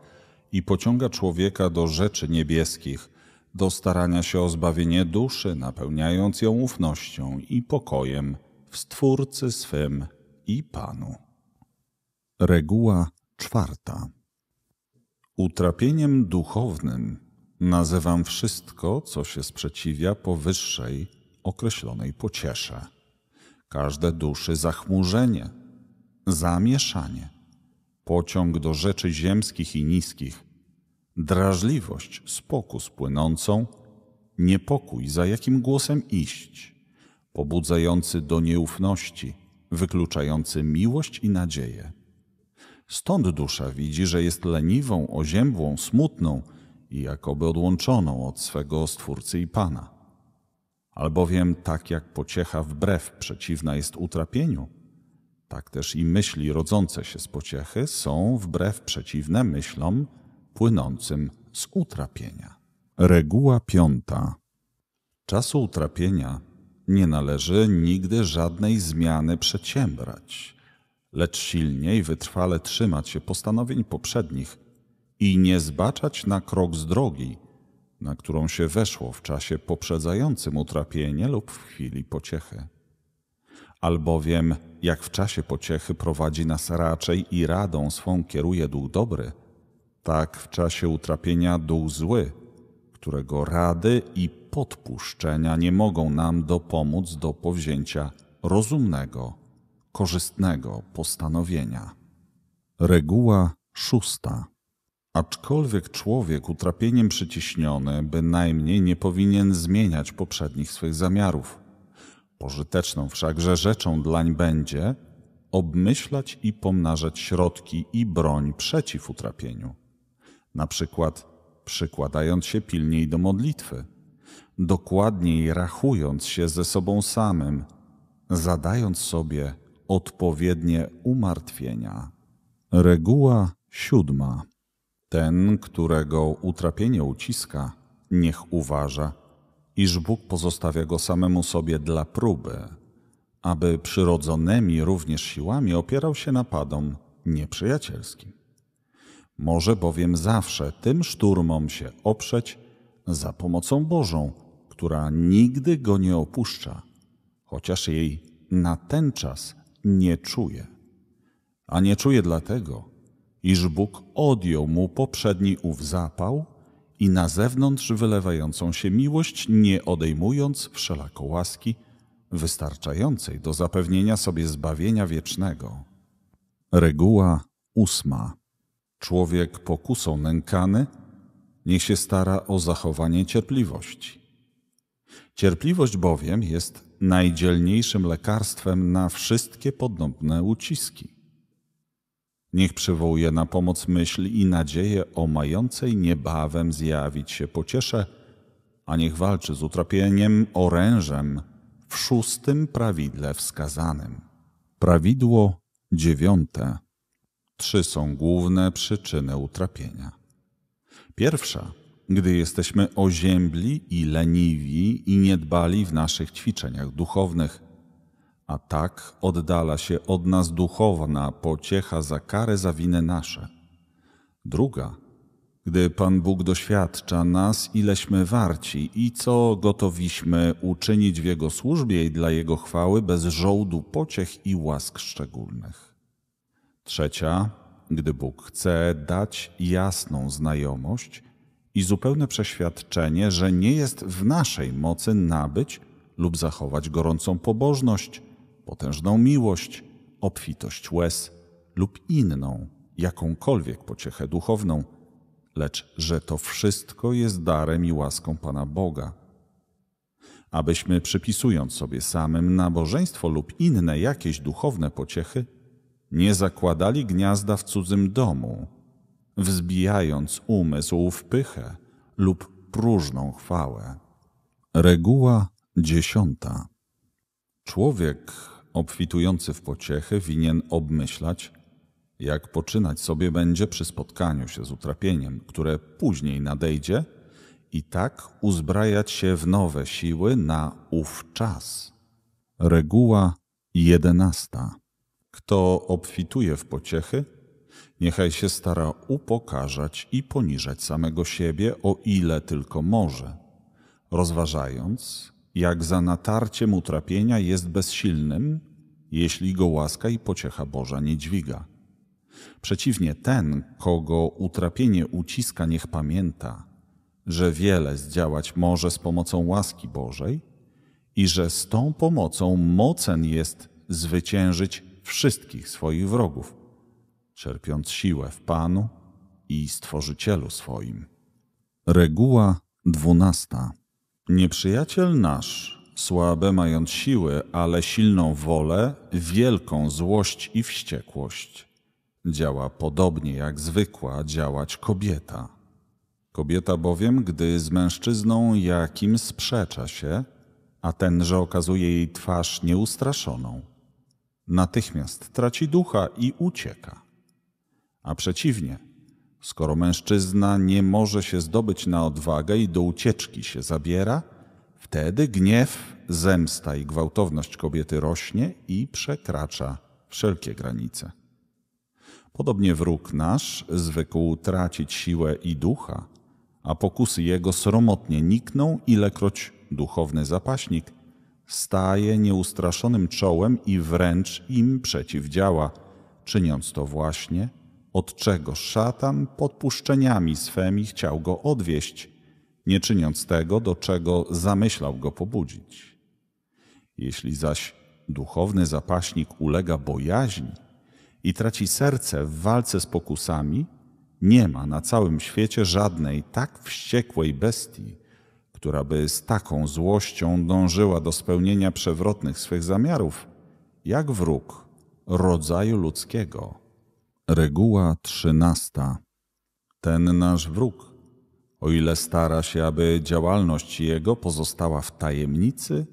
i pociąga człowieka do rzeczy niebieskich, do starania się o zbawienie duszy, napełniając ją ufnością i pokojem w Stwórcy swym i Panu. Reguła czwarta. Utrapieniem duchownym nazywam wszystko, co się sprzeciwia powyższej określonej pociesze. Każde duszy zachmurzenie, zamieszanie, pociąg do rzeczy ziemskich i niskich – drażliwość z pokus płynącą, niepokój za jakim głosem iść, pobudzający do nieufności, wykluczający miłość i nadzieję. Stąd dusza widzi, że jest leniwą, oziębłą, smutną i jakoby odłączoną od swego Stwórcy i Pana. Albowiem tak jak pociecha wbrew przeciwna jest utrapieniu, tak też i myśli rodzące się z pociechy są wbrew przeciwne myślom, płynącym z utrapienia. Reguła piąta. Czasu utrapienia nie należy nigdy żadnej zmiany przedsiębrać, lecz silniej wytrwale trzymać się postanowień poprzednich i nie zbaczać na krok z drogi, na którą się weszło w czasie poprzedzającym utrapienie lub w chwili pociechy. Albowiem, jak w czasie pociechy prowadzi nas raczej i radą swą kieruje dług dobry – tak w czasie utrapienia dół zły, którego rady i podpuszczenia nie mogą nam dopomóc do powzięcia rozumnego, korzystnego postanowienia. Reguła szósta. Aczkolwiek człowiek utrapieniem przyciśniony bynajmniej nie powinien zmieniać poprzednich swych zamiarów. Pożyteczną wszakże rzeczą dlań będzie obmyślać i pomnażać środki i broń przeciw utrapieniu na przykład przykładając się pilniej do modlitwy, dokładniej rachując się ze sobą samym, zadając sobie odpowiednie umartwienia. Reguła siódma. Ten, którego utrapienie uciska, niech uważa, iż Bóg pozostawia go samemu sobie dla próby, aby przyrodzonymi również siłami opierał się napadom nieprzyjacielskim. Może bowiem zawsze tym szturmom się oprzeć za pomocą Bożą, która nigdy go nie opuszcza, chociaż jej na ten czas nie czuje. A nie czuje dlatego, iż Bóg odjął mu poprzedni ów zapał i na zewnątrz wylewającą się miłość, nie odejmując wszelako łaski wystarczającej do zapewnienia sobie zbawienia wiecznego. Reguła ósma. Człowiek pokusą nękany, niech się stara o zachowanie cierpliwości. Cierpliwość bowiem jest najdzielniejszym lekarstwem na wszystkie podobne uciski. Niech przywołuje na pomoc myśl i nadzieję o mającej niebawem zjawić się pociesze, a niech walczy z utrapieniem orężem w szóstym prawidle wskazanym. Prawidło dziewiąte Trzy są główne przyczyny utrapienia. Pierwsza, gdy jesteśmy oziębli i leniwi i niedbali w naszych ćwiczeniach duchownych, a tak oddala się od nas duchowna pociecha za karę za winy nasze. Druga, gdy Pan Bóg doświadcza nas, ileśmy warci i co gotowiśmy uczynić w Jego służbie i dla Jego chwały bez żołdu pociech i łask szczególnych. Trzecia, gdy Bóg chce dać jasną znajomość i zupełne przeświadczenie, że nie jest w naszej mocy nabyć lub zachować gorącą pobożność, potężną miłość, obfitość łez lub inną, jakąkolwiek pociechę duchowną, lecz że to wszystko jest darem i łaską Pana Boga. Abyśmy przypisując sobie samym nabożeństwo lub inne jakieś duchowne pociechy, nie zakładali gniazda w cudzym domu, wzbijając umysł w pychę lub próżną chwałę. Reguła dziesiąta. Człowiek obfitujący w pociechy winien obmyślać, jak poczynać sobie będzie przy spotkaniu się z utrapieniem, które później nadejdzie, i tak uzbrajać się w nowe siły na ów czas. Reguła jedenasta. Kto obfituje w pociechy, niechaj się stara upokarzać i poniżać samego siebie, o ile tylko może, rozważając, jak za natarciem utrapienia jest bezsilnym, jeśli go łaska i pociecha Boża nie dźwiga. Przeciwnie, ten, kogo utrapienie uciska, niech pamięta, że wiele zdziałać może z pomocą łaski Bożej i że z tą pomocą mocen jest zwyciężyć wszystkich swoich wrogów, czerpiąc siłę w Panu i Stworzycielu swoim. Reguła dwunasta. Nieprzyjaciel nasz, słabe mając siły, ale silną wolę, wielką złość i wściekłość, działa podobnie jak zwykła działać kobieta. Kobieta bowiem, gdy z mężczyzną jakim sprzecza się, a tenże okazuje jej twarz nieustraszoną, natychmiast traci ducha i ucieka. A przeciwnie, skoro mężczyzna nie może się zdobyć na odwagę i do ucieczki się zabiera, wtedy gniew, zemsta i gwałtowność kobiety rośnie i przekracza wszelkie granice. Podobnie wróg nasz zwykł tracić siłę i ducha, a pokusy jego sromotnie nikną, ilekroć duchowny zapaśnik staje nieustraszonym czołem i wręcz im przeciwdziała, czyniąc to właśnie, od czego szatan podpuszczeniami swemi chciał go odwieść, nie czyniąc tego, do czego zamyślał go pobudzić. Jeśli zaś duchowny zapaśnik ulega bojaźni i traci serce w walce z pokusami, nie ma na całym świecie żadnej tak wściekłej bestii, która by z taką złością dążyła do spełnienia przewrotnych swych zamiarów, jak wróg rodzaju ludzkiego. Reguła trzynasta. Ten nasz wróg, o ile stara się, aby działalność jego pozostała w tajemnicy,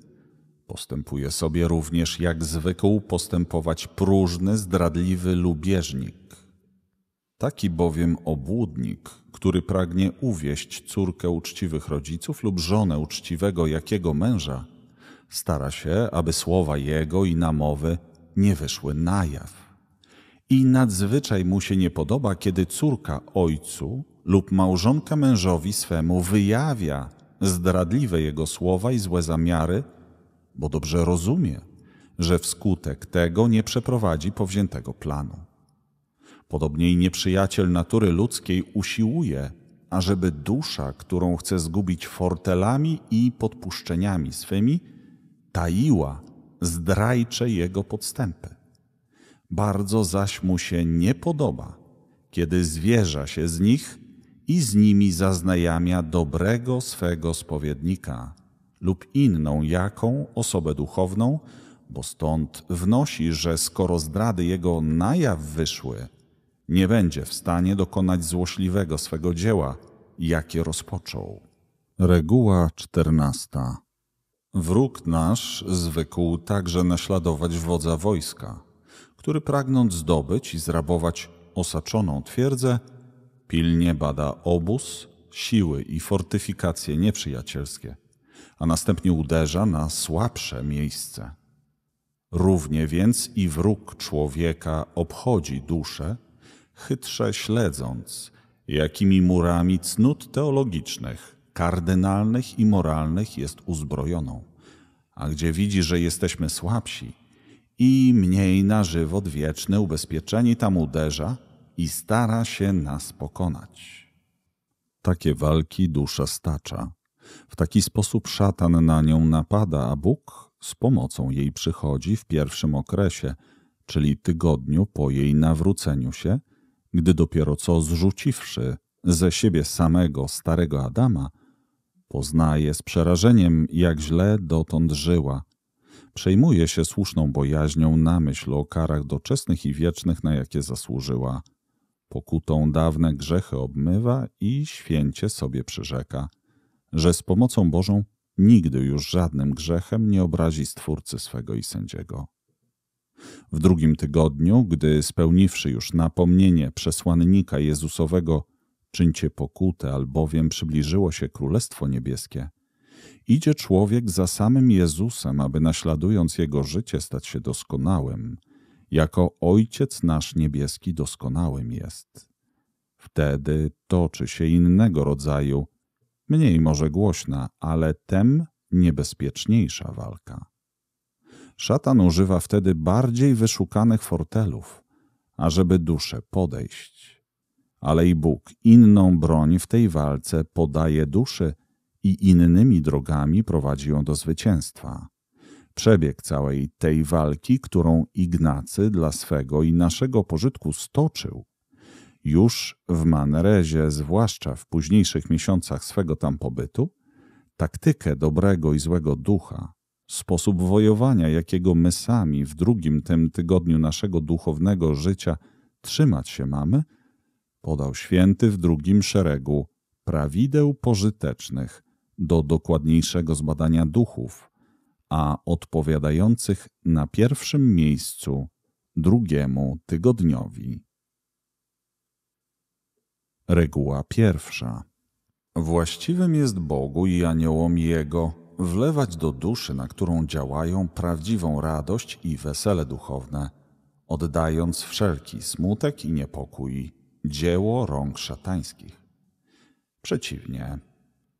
postępuje sobie również jak zwykł postępować próżny, zdradliwy lubieżnik. Taki bowiem obłudnik, który pragnie uwieść córkę uczciwych rodziców lub żonę uczciwego jakiego męża, stara się, aby słowa jego i namowy nie wyszły na jaw. I nadzwyczaj mu się nie podoba, kiedy córka ojcu lub małżonka mężowi swemu wyjawia zdradliwe jego słowa i złe zamiary, bo dobrze rozumie, że wskutek tego nie przeprowadzi powziętego planu. Podobnie i nieprzyjaciel natury ludzkiej usiłuje, ażeby dusza, którą chce zgubić fortelami i podpuszczeniami swymi, taiła zdrajcze jego podstępy. Bardzo zaś mu się nie podoba, kiedy zwierza się z nich i z nimi zaznajamia dobrego swego spowiednika lub inną jaką osobę duchowną, bo stąd wnosi, że skoro zdrady jego na jaw wyszły, nie będzie w stanie dokonać złośliwego swego dzieła, jakie rozpoczął. Reguła czternasta. Wróg nasz zwykł także naśladować wodza wojska, który pragnąc zdobyć i zrabować osaczoną twierdzę, pilnie bada obóz, siły i fortyfikacje nieprzyjacielskie, a następnie uderza na słabsze miejsce. Równie więc i wróg człowieka obchodzi duszę, chytrze śledząc, jakimi murami cnót teologicznych, kardynalnych i moralnych jest uzbrojoną. A gdzie widzi, że jesteśmy słabsi i mniej na żywot wieczny ubezpieczeni tam uderza i stara się nas pokonać. Takie walki dusza stacza. W taki sposób szatan na nią napada, a Bóg z pomocą jej przychodzi w pierwszym okresie, czyli tygodniu po jej nawróceniu się gdy dopiero co zrzuciwszy ze siebie samego starego Adama, poznaje z przerażeniem, jak źle dotąd żyła. Przejmuje się słuszną bojaźnią na myśl o karach doczesnych i wiecznych, na jakie zasłużyła. Pokutą dawne grzechy obmywa i święcie sobie przyrzeka, że z pomocą Bożą nigdy już żadnym grzechem nie obrazi Stwórcy swego i sędziego. W drugim tygodniu, gdy spełniwszy już napomnienie przesłannika Jezusowego, czyńcie pokutę, albowiem przybliżyło się Królestwo Niebieskie, idzie człowiek za samym Jezusem, aby naśladując Jego życie stać się doskonałym, jako Ojciec nasz Niebieski doskonałym jest. Wtedy toczy się innego rodzaju, mniej może głośna, ale tem niebezpieczniejsza walka. Szatan używa wtedy bardziej wyszukanych fortelów, ażeby duszę podejść. Ale i Bóg inną broń w tej walce podaje duszy i innymi drogami prowadzi ją do zwycięstwa. Przebieg całej tej walki, którą Ignacy dla swego i naszego pożytku stoczył, już w Manrezie, zwłaszcza w późniejszych miesiącach swego tam pobytu, taktykę dobrego i złego ducha, sposób wojowania, jakiego my sami w drugim tym tygodniu naszego duchownego życia trzymać się mamy, podał święty w drugim szeregu prawideł pożytecznych do dokładniejszego zbadania duchów, a odpowiadających na pierwszym miejscu drugiemu tygodniowi. Reguła pierwsza. Właściwym jest Bogu i aniołom Jego wlewać do duszy, na którą działają, prawdziwą radość i wesele duchowne, oddając wszelki smutek i niepokój, dzieło rąk szatańskich. Przeciwnie,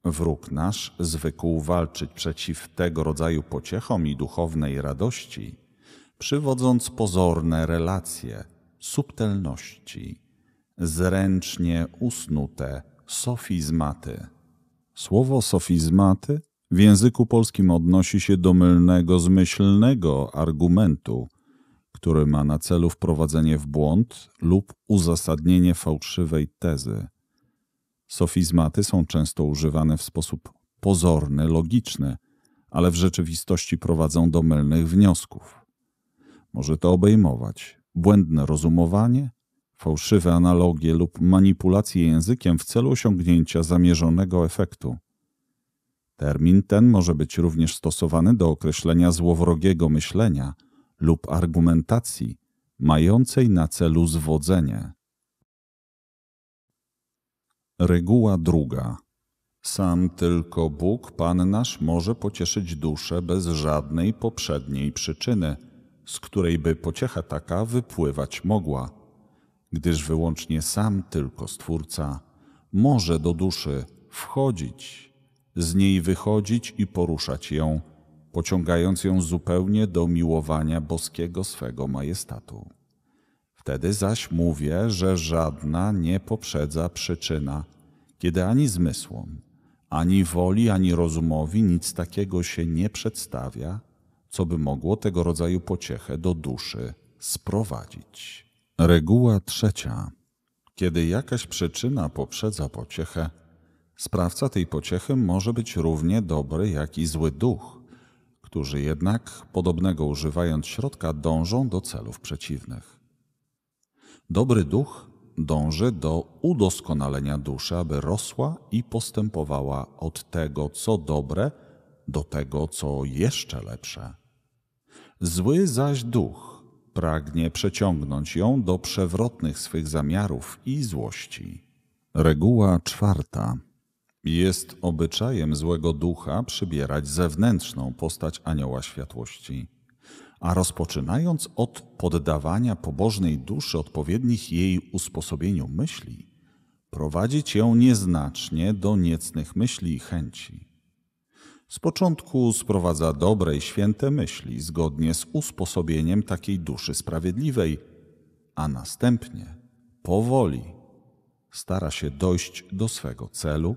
wróg nasz zwykł walczyć przeciw tego rodzaju pociechom i duchownej radości, przywodząc pozorne relacje, subtelności, zręcznie usnute sofizmaty. Słowo sofizmaty w języku polskim odnosi się do mylnego zmyślnego argumentu, który ma na celu wprowadzenie w błąd lub uzasadnienie fałszywej tezy. Sofizmaty są często używane w sposób pozorny, logiczny, ale w rzeczywistości prowadzą do mylnych wniosków. Może to obejmować błędne rozumowanie, fałszywe analogie lub manipulacje językiem w celu osiągnięcia zamierzonego efektu. Termin ten może być również stosowany do określenia złowrogiego myślenia lub argumentacji mającej na celu zwodzenie. Reguła druga. Sam tylko Bóg, Pan nasz, może pocieszyć duszę bez żadnej poprzedniej przyczyny, z której by pociecha taka wypływać mogła, gdyż wyłącznie sam tylko Stwórca może do duszy wchodzić z niej wychodzić i poruszać ją, pociągając ją zupełnie do miłowania boskiego swego majestatu. Wtedy zaś mówię, że żadna nie poprzedza przyczyna, kiedy ani zmysłom, ani woli, ani rozumowi nic takiego się nie przedstawia, co by mogło tego rodzaju pociechę do duszy sprowadzić. Reguła trzecia. Kiedy jakaś przyczyna poprzedza pociechę, Sprawca tej pociechy może być równie dobry jak i zły duch, którzy jednak, podobnego używając środka, dążą do celów przeciwnych. Dobry duch dąży do udoskonalenia duszy, aby rosła i postępowała od tego, co dobre, do tego, co jeszcze lepsze. Zły zaś duch pragnie przeciągnąć ją do przewrotnych swych zamiarów i złości. Reguła czwarta. Jest obyczajem złego ducha przybierać zewnętrzną postać anioła światłości, a rozpoczynając od poddawania pobożnej duszy odpowiednich jej usposobieniu myśli, prowadzić ją nieznacznie do niecnych myśli i chęci. Z początku sprowadza dobre i święte myśli zgodnie z usposobieniem takiej duszy sprawiedliwej, a następnie powoli stara się dojść do swego celu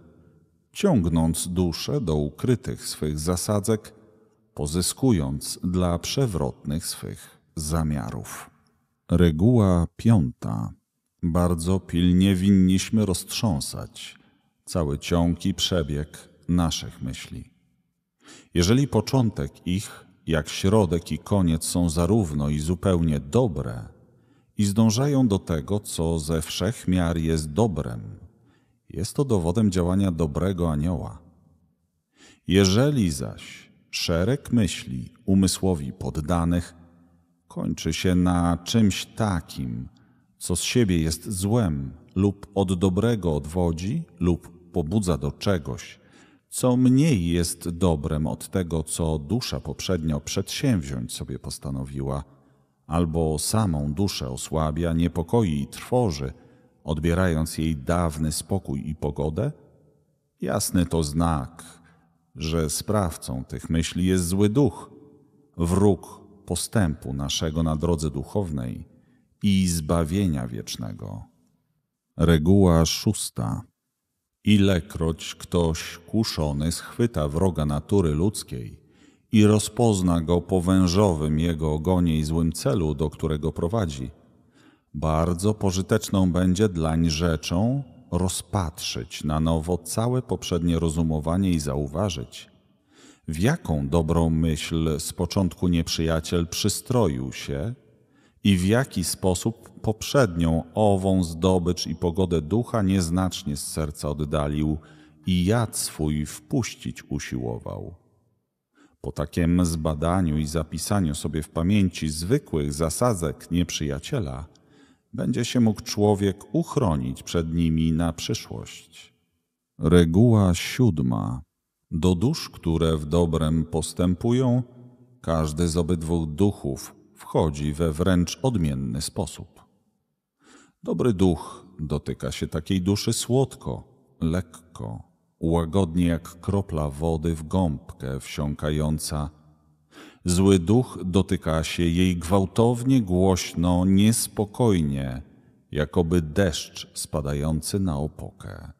ciągnąc duszę do ukrytych swych zasadzek, pozyskując dla przewrotnych swych zamiarów. Reguła piąta. Bardzo pilnie winniśmy roztrząsać cały ciąg i przebieg naszych myśli. Jeżeli początek ich, jak środek i koniec są zarówno i zupełnie dobre, i zdążają do tego, co ze wszech miar jest dobrem, jest to dowodem działania dobrego anioła. Jeżeli zaś szereg myśli umysłowi poddanych kończy się na czymś takim, co z siebie jest złem lub od dobrego odwodzi lub pobudza do czegoś, co mniej jest dobrem od tego, co dusza poprzednio przedsięwziąć sobie postanowiła, albo samą duszę osłabia, niepokoi i trwoży – odbierając jej dawny spokój i pogodę? Jasny to znak, że sprawcą tych myśli jest zły duch, wróg postępu naszego na drodze duchownej i zbawienia wiecznego. Reguła szósta. Ilekroć ktoś kuszony schwyta wroga natury ludzkiej i rozpozna go po wężowym jego ogonie i złym celu, do którego prowadzi – bardzo pożyteczną będzie dlań rzeczą rozpatrzyć na nowo całe poprzednie rozumowanie i zauważyć, w jaką dobrą myśl z początku nieprzyjaciel przystroił się i w jaki sposób poprzednią ową zdobycz i pogodę ducha nieznacznie z serca oddalił i jad swój wpuścić usiłował. Po takim zbadaniu i zapisaniu sobie w pamięci zwykłych zasadzek nieprzyjaciela, będzie się mógł człowiek uchronić przed nimi na przyszłość. Reguła siódma. Do dusz, które w dobrem postępują, każdy z obydwu duchów wchodzi we wręcz odmienny sposób. Dobry duch dotyka się takiej duszy słodko, lekko, łagodnie jak kropla wody w gąbkę wsiąkająca Zły duch dotyka się jej gwałtownie, głośno, niespokojnie, jakoby deszcz spadający na opokę.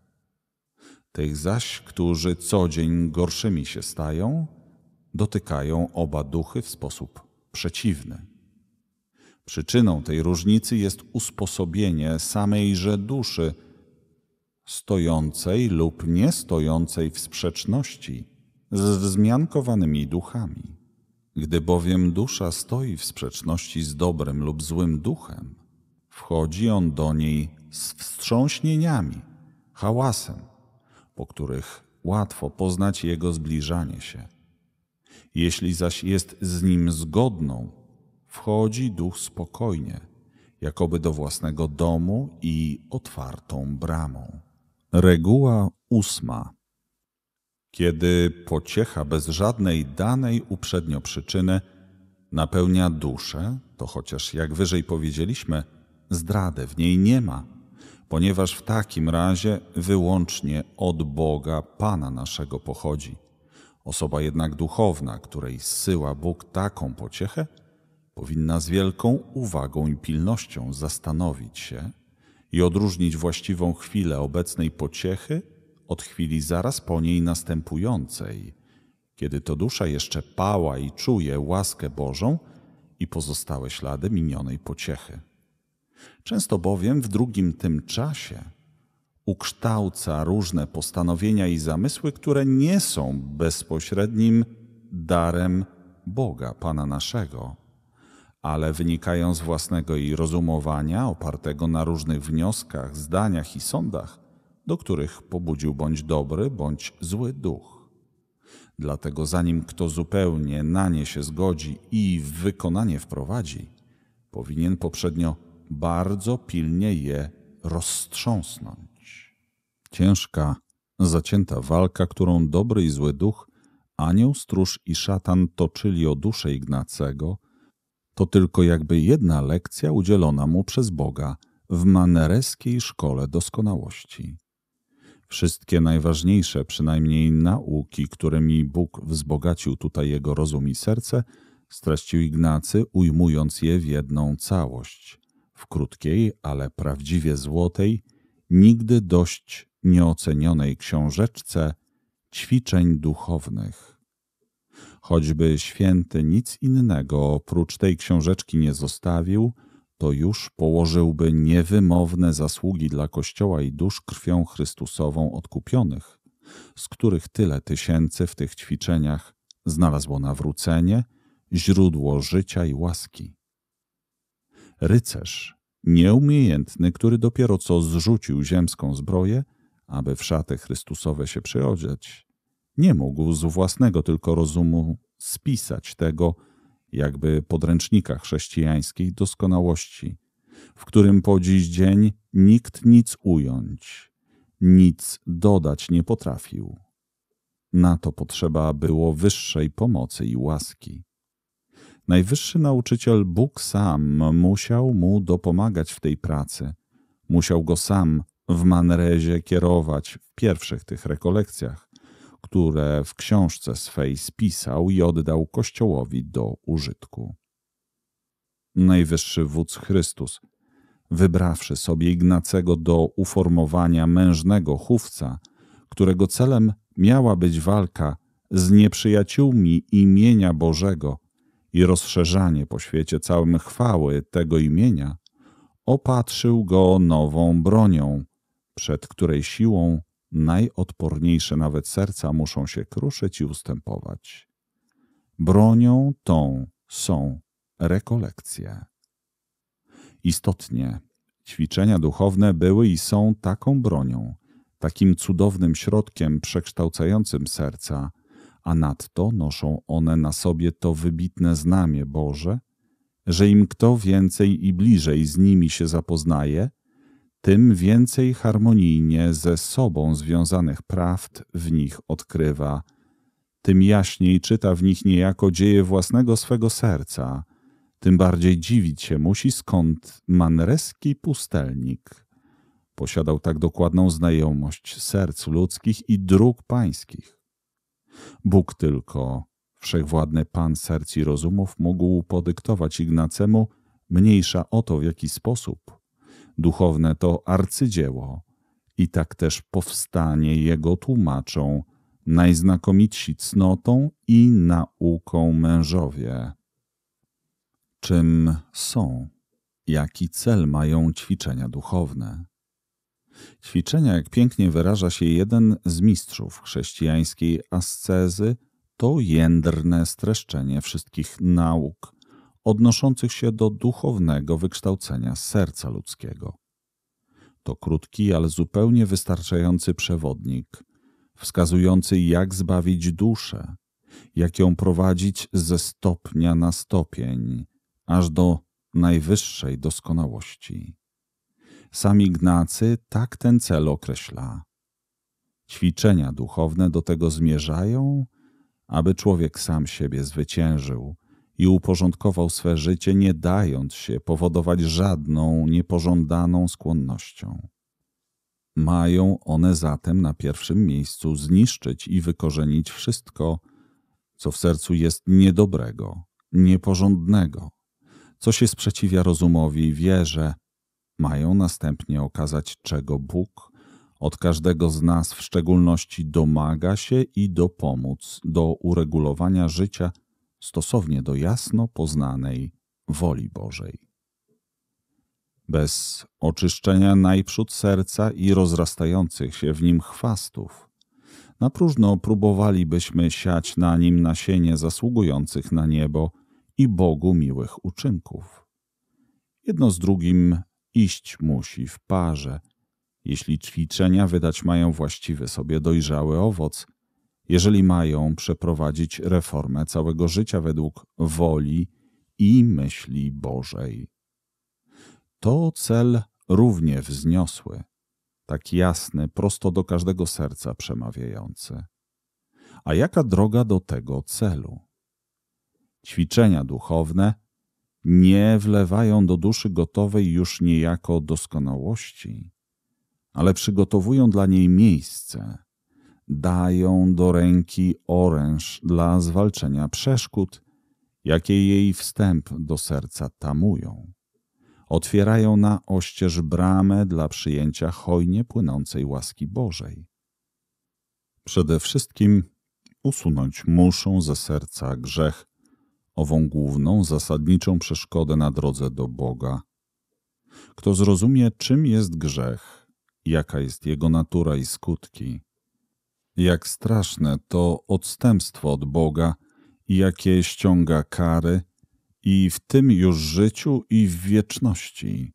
Tych zaś, którzy co dzień gorszymi się stają, dotykają oba duchy w sposób przeciwny. Przyczyną tej różnicy jest usposobienie samejże duszy, stojącej lub nie stojącej w sprzeczności z wzmiankowanymi duchami. Gdy bowiem dusza stoi w sprzeczności z dobrym lub złym duchem, wchodzi on do niej z wstrząśnieniami, hałasem, po których łatwo poznać jego zbliżanie się. Jeśli zaś jest z nim zgodną, wchodzi duch spokojnie, jakoby do własnego domu i otwartą bramą. Reguła ósma. Kiedy pociecha bez żadnej danej uprzednio przyczyny napełnia duszę, to chociaż jak wyżej powiedzieliśmy, zdrady w niej nie ma, ponieważ w takim razie wyłącznie od Boga Pana naszego pochodzi. Osoba jednak duchowna, której zsyła Bóg taką pociechę, powinna z wielką uwagą i pilnością zastanowić się i odróżnić właściwą chwilę obecnej pociechy od chwili zaraz po niej następującej, kiedy to dusza jeszcze pała i czuje łaskę Bożą i pozostałe ślady minionej pociechy. Często bowiem w drugim tym czasie ukształca różne postanowienia i zamysły, które nie są bezpośrednim darem Boga, Pana naszego, ale wynikają z własnego i rozumowania opartego na różnych wnioskach, zdaniach i sądach, do których pobudził bądź dobry, bądź zły duch. Dlatego zanim kto zupełnie na nie się zgodzi i w wykonanie wprowadzi, powinien poprzednio bardzo pilnie je roztrząsnąć. Ciężka, zacięta walka, którą dobry i zły duch, anioł, stróż i szatan toczyli o duszę Ignacego, to tylko jakby jedna lekcja udzielona mu przez Boga w manereskiej szkole doskonałości. Wszystkie najważniejsze, przynajmniej nauki, którymi Bóg wzbogacił tutaj jego rozum i serce, streścił Ignacy, ujmując je w jedną całość. W krótkiej, ale prawdziwie złotej, nigdy dość nieocenionej książeczce ćwiczeń duchownych. Choćby święty nic innego oprócz tej książeczki nie zostawił, to już położyłby niewymowne zasługi dla Kościoła i dusz krwią Chrystusową odkupionych, z których tyle tysięcy w tych ćwiczeniach znalazło nawrócenie, źródło życia i łaski. Rycerz, nieumiejętny, który dopiero co zrzucił ziemską zbroję, aby w szaty Chrystusowe się przyodziać, nie mógł z własnego tylko rozumu spisać tego, jakby podręcznika chrześcijańskiej doskonałości, w którym po dziś dzień nikt nic ująć, nic dodać nie potrafił. Na to potrzeba było wyższej pomocy i łaski. Najwyższy nauczyciel Bóg sam musiał mu dopomagać w tej pracy. Musiał go sam w Manrezie kierować w pierwszych tych rekolekcjach, które w książce swej spisał i oddał Kościołowi do użytku. Najwyższy wódz Chrystus, wybrawszy sobie Ignacego do uformowania mężnego chówca, którego celem miała być walka z nieprzyjaciółmi imienia Bożego i rozszerzanie po świecie całym chwały tego imienia, opatrzył go nową bronią, przed której siłą najodporniejsze nawet serca muszą się kruszyć i ustępować. Bronią tą są rekolekcje. Istotnie, ćwiczenia duchowne były i są taką bronią, takim cudownym środkiem przekształcającym serca, a nadto noszą one na sobie to wybitne znamie Boże, że im kto więcej i bliżej z nimi się zapoznaje, tym więcej harmonijnie ze sobą związanych prawd w nich odkrywa, tym jaśniej czyta w nich niejako dzieje własnego swego serca, tym bardziej dziwić się musi, skąd manreski pustelnik posiadał tak dokładną znajomość serc ludzkich i dróg pańskich. Bóg tylko, wszechwładny Pan serc i rozumów, mógł podyktować Ignacemu mniejsza o to, w jaki sposób duchowne to arcydzieło i tak też powstanie jego tłumaczą najznakomitsi cnotą i nauką mężowie. Czym są? Jaki cel mają ćwiczenia duchowne? Ćwiczenia, jak pięknie wyraża się jeden z mistrzów chrześcijańskiej ascezy, to jędrne streszczenie wszystkich nauk, odnoszących się do duchownego wykształcenia serca ludzkiego. To krótki, ale zupełnie wystarczający przewodnik, wskazujący jak zbawić duszę, jak ją prowadzić ze stopnia na stopień, aż do najwyższej doskonałości. Sam Ignacy tak ten cel określa. Ćwiczenia duchowne do tego zmierzają, aby człowiek sam siebie zwyciężył i uporządkował swe życie, nie dając się powodować żadną niepożądaną skłonnością. Mają one zatem na pierwszym miejscu zniszczyć i wykorzenić wszystko, co w sercu jest niedobrego, nieporządnego, co się sprzeciwia rozumowi i wierze. Mają następnie okazać, czego Bóg od każdego z nas w szczególności domaga się i dopomóc do uregulowania życia stosownie do jasno poznanej woli Bożej. Bez oczyszczenia najprzód serca i rozrastających się w nim chwastów, na próżno próbowalibyśmy siać na nim nasienie zasługujących na niebo i Bogu miłych uczynków. Jedno z drugim iść musi w parze, jeśli ćwiczenia wydać mają właściwy sobie dojrzały owoc, jeżeli mają przeprowadzić reformę całego życia według woli i myśli Bożej. To cel równie wzniosły, tak jasny, prosto do każdego serca przemawiający. A jaka droga do tego celu? Ćwiczenia duchowne nie wlewają do duszy gotowej już niejako doskonałości, ale przygotowują dla niej miejsce – dają do ręki oręż dla zwalczenia przeszkód, jakie jej wstęp do serca tamują. Otwierają na oścież bramę dla przyjęcia hojnie płynącej łaski Bożej. Przede wszystkim usunąć muszą ze serca grzech, ową główną, zasadniczą przeszkodę na drodze do Boga. Kto zrozumie, czym jest grzech, jaka jest jego natura i skutki, jak straszne to odstępstwo od Boga, jakie ściąga kary i w tym już życiu i w wieczności.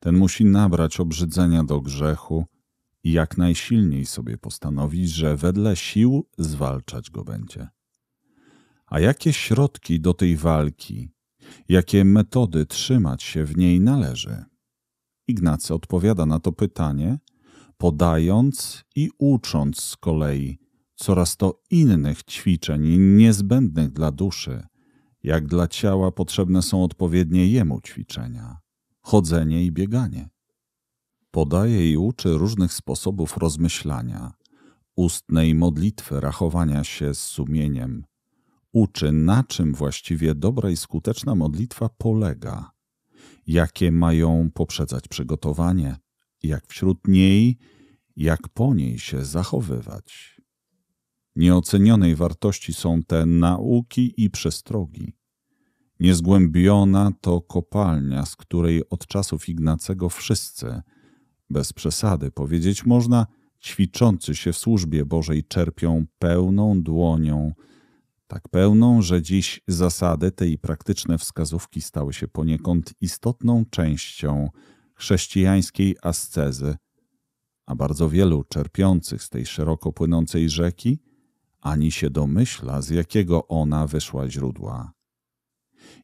Ten musi nabrać obrzydzenia do grzechu i jak najsilniej sobie postanowić, że wedle sił zwalczać go będzie. A jakie środki do tej walki, jakie metody trzymać się w niej należy? Ignacy odpowiada na to pytanie – podając i ucząc z kolei coraz to innych ćwiczeń niezbędnych dla duszy, jak dla ciała potrzebne są odpowiednie jemu ćwiczenia, chodzenie i bieganie. Podaje i uczy różnych sposobów rozmyślania, ustnej modlitwy, rachowania się z sumieniem. Uczy, na czym właściwie dobra i skuteczna modlitwa polega, jakie mają poprzedzać przygotowanie, jak wśród niej, jak po niej się zachowywać. Nieocenionej wartości są te nauki i przestrogi. Niezgłębiona to kopalnia, z której od czasów Ignacego wszyscy, bez przesady powiedzieć można, ćwiczący się w służbie Bożej czerpią pełną dłonią, tak pełną, że dziś zasady te i praktyczne wskazówki stały się poniekąd istotną częścią chrześcijańskiej ascezy, a bardzo wielu czerpiących z tej szeroko płynącej rzeki ani się domyśla, z jakiego ona wyszła źródła.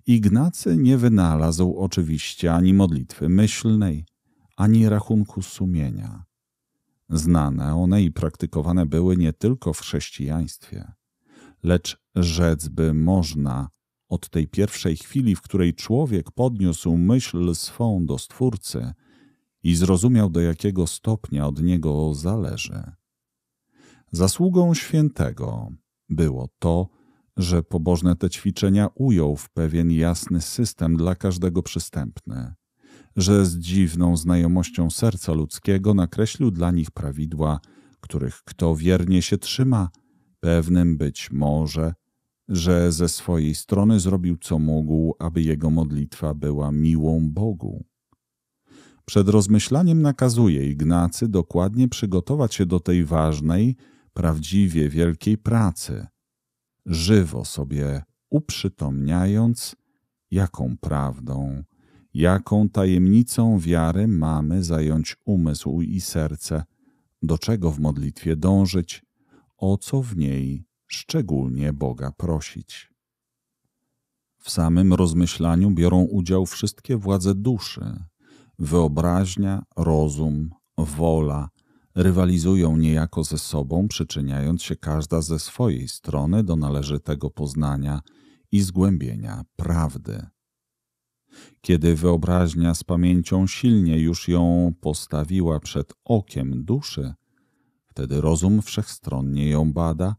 Ignacy nie wynalazł oczywiście ani modlitwy myślnej, ani rachunku sumienia. Znane one i praktykowane były nie tylko w chrześcijaństwie, lecz rzec by można, od tej pierwszej chwili, w której człowiek podniósł myśl swą do Stwórcy i zrozumiał, do jakiego stopnia od niego zależy. Zasługą świętego było to, że pobożne te ćwiczenia ujął w pewien jasny system dla każdego przystępny, że z dziwną znajomością serca ludzkiego nakreślił dla nich prawidła, których kto wiernie się trzyma, pewnym być może że ze swojej strony zrobił co mógł, aby jego modlitwa była miłą Bogu. Przed rozmyślaniem nakazuje Ignacy dokładnie przygotować się do tej ważnej, prawdziwie wielkiej pracy, żywo sobie uprzytomniając, jaką prawdą, jaką tajemnicą wiary mamy zająć umysł i serce, do czego w modlitwie dążyć, o co w niej szczególnie Boga prosić. W samym rozmyślaniu biorą udział wszystkie władze duszy. Wyobraźnia, rozum, wola rywalizują niejako ze sobą, przyczyniając się każda ze swojej strony do należytego poznania i zgłębienia prawdy. Kiedy wyobraźnia z pamięcią silnie już ją postawiła przed okiem duszy, wtedy rozum wszechstronnie ją bada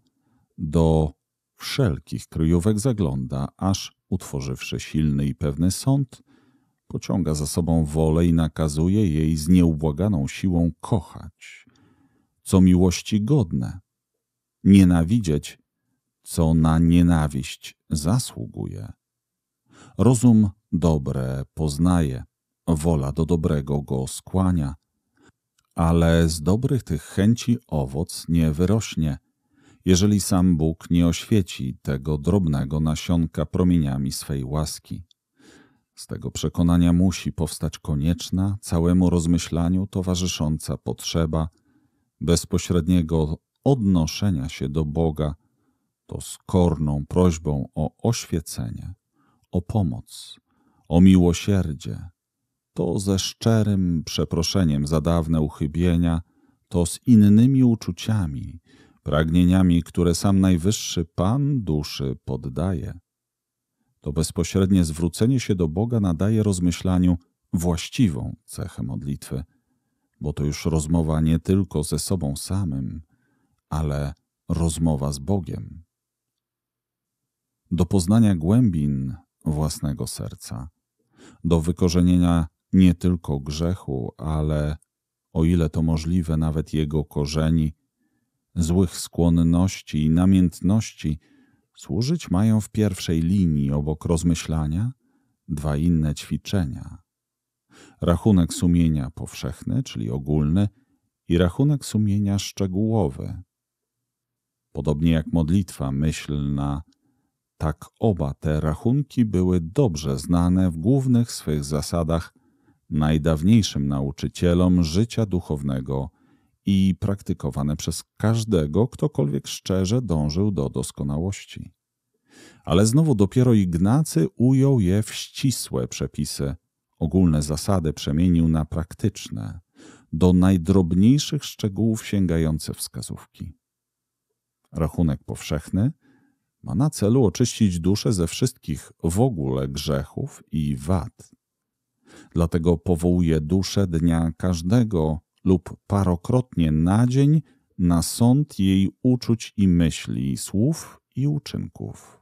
do wszelkich kryjówek zagląda, aż utworzywszy silny i pewny sąd, pociąga za sobą wolę i nakazuje jej z nieubłaganą siłą kochać, co miłości godne, nienawidzieć, co na nienawiść zasługuje. Rozum dobre poznaje, wola do dobrego go skłania, ale z dobrych tych chęci owoc nie wyrośnie, jeżeli sam Bóg nie oświeci tego drobnego nasionka promieniami swej łaski. Z tego przekonania musi powstać konieczna, całemu rozmyślaniu towarzysząca potrzeba bezpośredniego odnoszenia się do Boga, to skorną prośbą o oświecenie, o pomoc, o miłosierdzie, to ze szczerym przeproszeniem za dawne uchybienia, to z innymi uczuciami, pragnieniami, które sam Najwyższy Pan duszy poddaje. To bezpośrednie zwrócenie się do Boga nadaje rozmyślaniu właściwą cechę modlitwy, bo to już rozmowa nie tylko ze sobą samym, ale rozmowa z Bogiem. Do poznania głębin własnego serca, do wykorzenienia nie tylko grzechu, ale o ile to możliwe, nawet jego korzeni złych skłonności i namiętności służyć mają w pierwszej linii obok rozmyślania dwa inne ćwiczenia. Rachunek sumienia powszechny, czyli ogólny, i rachunek sumienia szczegółowy. Podobnie jak modlitwa myślna, tak oba te rachunki były dobrze znane w głównych swych zasadach najdawniejszym nauczycielom życia duchownego i praktykowane przez każdego, ktokolwiek szczerze dążył do doskonałości. Ale znowu dopiero Ignacy ujął je w ścisłe przepisy, ogólne zasady przemienił na praktyczne, do najdrobniejszych szczegółów sięgające wskazówki. Rachunek powszechny ma na celu oczyścić duszę ze wszystkich w ogóle grzechów i wad. Dlatego powołuje duszę dnia każdego lub parokrotnie na dzień na sąd jej uczuć i myśli, słów i uczynków.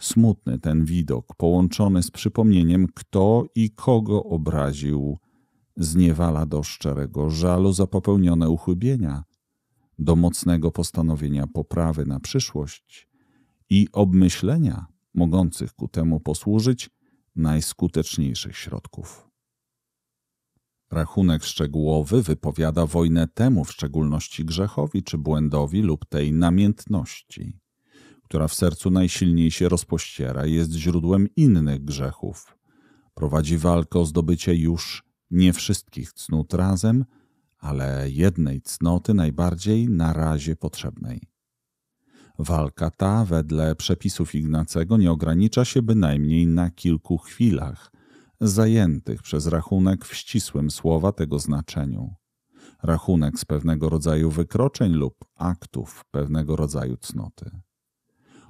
Smutny ten widok, połączony z przypomnieniem, kto i kogo obraził, zniewala do szczerego żalu za popełnione uchybienia, do mocnego postanowienia poprawy na przyszłość i obmyślenia mogących ku temu posłużyć najskuteczniejszych środków. Rachunek szczegółowy wypowiada wojnę temu, w szczególności grzechowi czy błędowi lub tej namiętności, która w sercu najsilniej się rozpościera i jest źródłem innych grzechów. Prowadzi walkę o zdobycie już nie wszystkich cnót razem, ale jednej cnoty najbardziej na razie potrzebnej. Walka ta, wedle przepisów Ignacego, nie ogranicza się bynajmniej na kilku chwilach – zajętych przez rachunek w ścisłym słowa tego znaczeniu. Rachunek z pewnego rodzaju wykroczeń lub aktów pewnego rodzaju cnoty.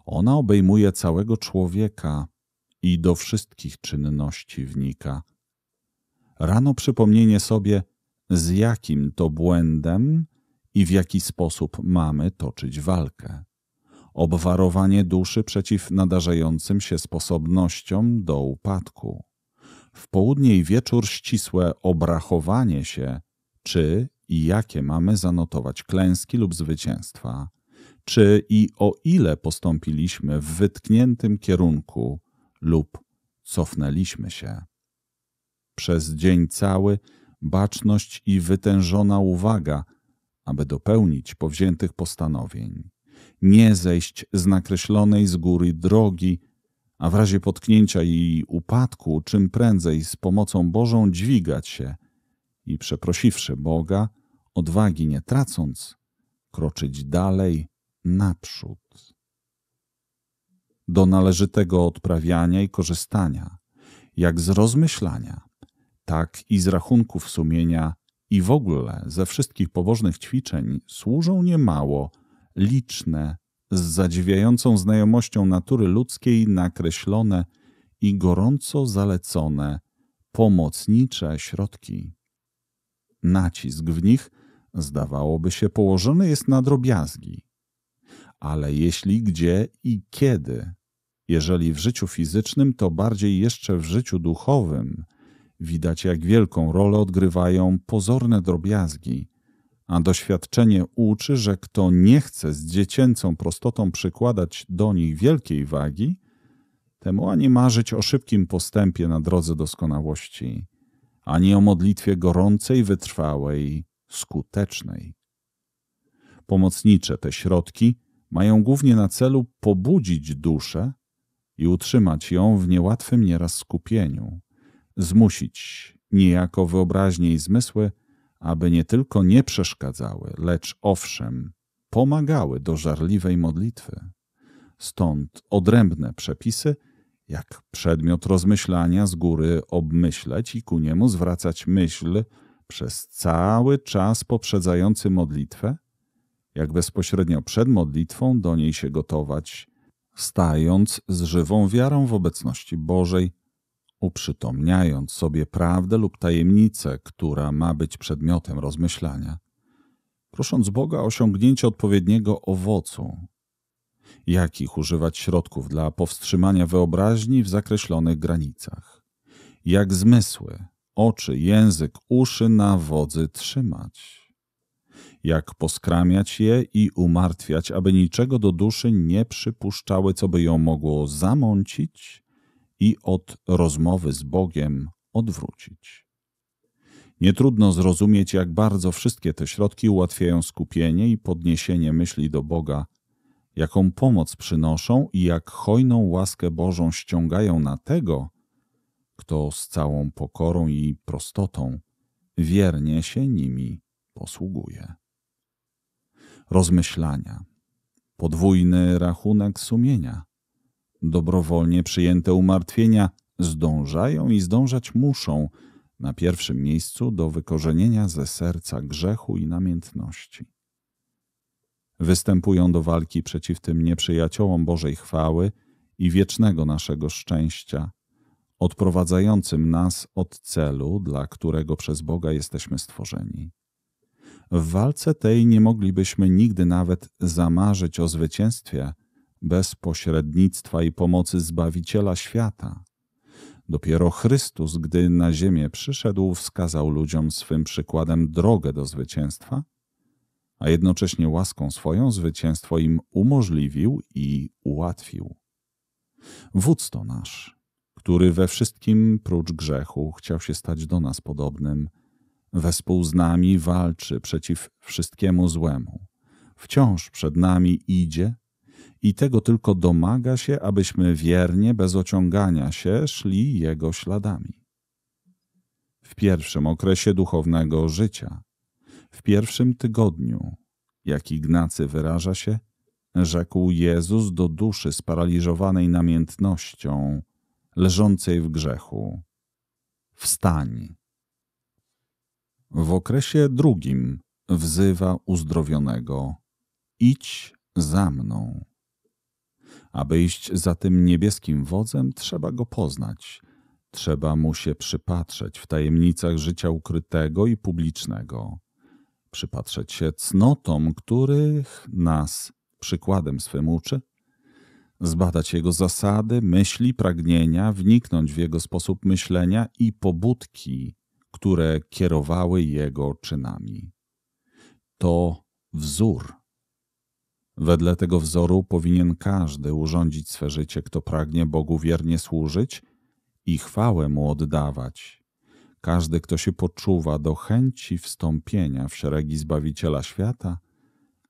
Ona obejmuje całego człowieka i do wszystkich czynności wnika. Rano przypomnienie sobie, z jakim to błędem i w jaki sposób mamy toczyć walkę. Obwarowanie duszy przeciw nadarzającym się sposobnościom do upadku w południe i wieczór ścisłe obrachowanie się, czy i jakie mamy zanotować klęski lub zwycięstwa, czy i o ile postąpiliśmy w wytkniętym kierunku lub cofnęliśmy się. Przez dzień cały baczność i wytężona uwaga, aby dopełnić powziętych postanowień, nie zejść z nakreślonej z góry drogi, a w razie potknięcia i upadku, czym prędzej z pomocą Bożą dźwigać się i przeprosiwszy Boga, odwagi nie tracąc, kroczyć dalej naprzód. Do należytego odprawiania i korzystania, jak z rozmyślania, tak i z rachunków sumienia i w ogóle ze wszystkich pobożnych ćwiczeń służą niemało liczne z zadziwiającą znajomością natury ludzkiej nakreślone i gorąco zalecone pomocnicze środki. Nacisk w nich, zdawałoby się, położony jest na drobiazgi. Ale jeśli, gdzie i kiedy, jeżeli w życiu fizycznym, to bardziej jeszcze w życiu duchowym, widać jak wielką rolę odgrywają pozorne drobiazgi, a doświadczenie uczy, że kto nie chce z dziecięcą prostotą przykładać do niej wielkiej wagi, temu ani marzyć o szybkim postępie na drodze doskonałości, ani o modlitwie gorącej, wytrwałej, skutecznej. Pomocnicze te środki mają głównie na celu pobudzić duszę i utrzymać ją w niełatwym nieraz skupieniu, zmusić niejako wyobraźnię i zmysły aby nie tylko nie przeszkadzały, lecz owszem, pomagały do żarliwej modlitwy. Stąd odrębne przepisy, jak przedmiot rozmyślania z góry obmyśleć i ku niemu zwracać myśl przez cały czas poprzedzający modlitwę, jak bezpośrednio przed modlitwą do niej się gotować, stając z żywą wiarą w obecności Bożej uprzytomniając sobie prawdę lub tajemnicę, która ma być przedmiotem rozmyślania, prosząc Boga o osiągnięcie odpowiedniego owocu, jakich używać środków dla powstrzymania wyobraźni w zakreślonych granicach, jak zmysły, oczy, język, uszy na wodzy trzymać, jak poskramiać je i umartwiać, aby niczego do duszy nie przypuszczały, co by ją mogło zamącić i od rozmowy z Bogiem odwrócić. Nietrudno zrozumieć, jak bardzo wszystkie te środki ułatwiają skupienie i podniesienie myśli do Boga, jaką pomoc przynoszą i jak hojną łaskę Bożą ściągają na tego, kto z całą pokorą i prostotą wiernie się nimi posługuje. Rozmyślania, podwójny rachunek sumienia, Dobrowolnie przyjęte umartwienia zdążają i zdążać muszą na pierwszym miejscu do wykorzenienia ze serca grzechu i namiętności. Występują do walki przeciw tym nieprzyjaciołom Bożej chwały i wiecznego naszego szczęścia, odprowadzającym nas od celu, dla którego przez Boga jesteśmy stworzeni. W walce tej nie moglibyśmy nigdy nawet zamarzyć o zwycięstwie – bez pośrednictwa i pomocy Zbawiciela świata. Dopiero Chrystus, gdy na ziemię przyszedł, wskazał ludziom swym przykładem drogę do zwycięstwa, a jednocześnie łaską swoją zwycięstwo im umożliwił i ułatwił. Wódz to nasz, który we wszystkim prócz grzechu chciał się stać do nas podobnym, wespół z nami walczy przeciw wszystkiemu złemu, wciąż przed nami idzie i tego tylko domaga się, abyśmy wiernie, bez ociągania się, szli Jego śladami. W pierwszym okresie duchownego życia, w pierwszym tygodniu, jak Ignacy wyraża się, rzekł Jezus do duszy sparaliżowanej namiętnością, leżącej w grzechu. Wstań. W okresie drugim wzywa uzdrowionego: Idź za mną. Aby iść za tym niebieskim wodzem, trzeba go poznać. Trzeba mu się przypatrzeć w tajemnicach życia ukrytego i publicznego. Przypatrzeć się cnotom, których nas przykładem swym uczy. Zbadać jego zasady, myśli, pragnienia, wniknąć w jego sposób myślenia i pobudki, które kierowały jego czynami. To wzór Wedle tego wzoru powinien każdy urządzić swe życie, kto pragnie Bogu wiernie służyć i chwałę mu oddawać. Każdy, kto się poczuwa do chęci wstąpienia w szeregi Zbawiciela świata,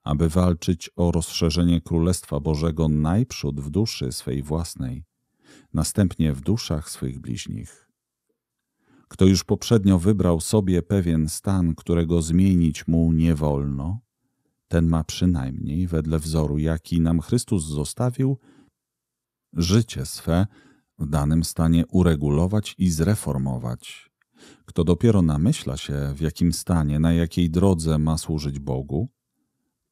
aby walczyć o rozszerzenie Królestwa Bożego najprzód w duszy swej własnej, następnie w duszach swych bliźnich. Kto już poprzednio wybrał sobie pewien stan, którego zmienić mu nie wolno, ten ma przynajmniej, wedle wzoru, jaki nam Chrystus zostawił, życie swe w danym stanie uregulować i zreformować. Kto dopiero namyśla się, w jakim stanie, na jakiej drodze ma służyć Bogu,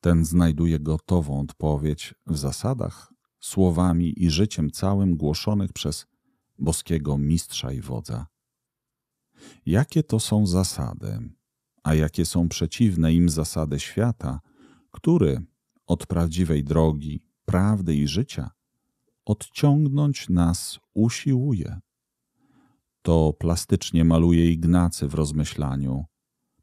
ten znajduje gotową odpowiedź w zasadach, słowami i życiem całym głoszonych przez boskiego mistrza i wodza. Jakie to są zasady, a jakie są przeciwne im zasady świata, który od prawdziwej drogi, prawdy i życia odciągnąć nas usiłuje. To plastycznie maluje Ignacy w rozmyślaniu.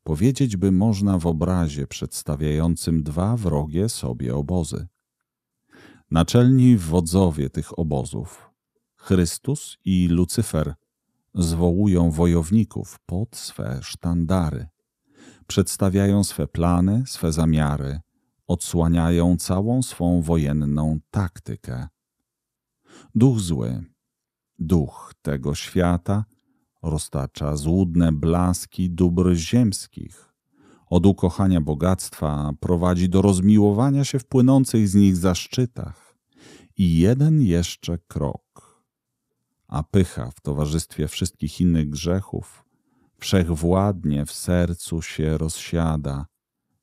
Powiedzieć by można w obrazie przedstawiającym dwa wrogie sobie obozy. Naczelni wodzowie tych obozów, Chrystus i Lucyfer, zwołują wojowników pod swe sztandary. Przedstawiają swe plany, swe zamiary – odsłaniają całą swą wojenną taktykę. Duch zły, duch tego świata, roztacza złudne blaski dóbr ziemskich. Od ukochania bogactwa prowadzi do rozmiłowania się w płynących z nich zaszczytach. I jeden jeszcze krok. A pycha w towarzystwie wszystkich innych grzechów wszechwładnie w sercu się rozsiada,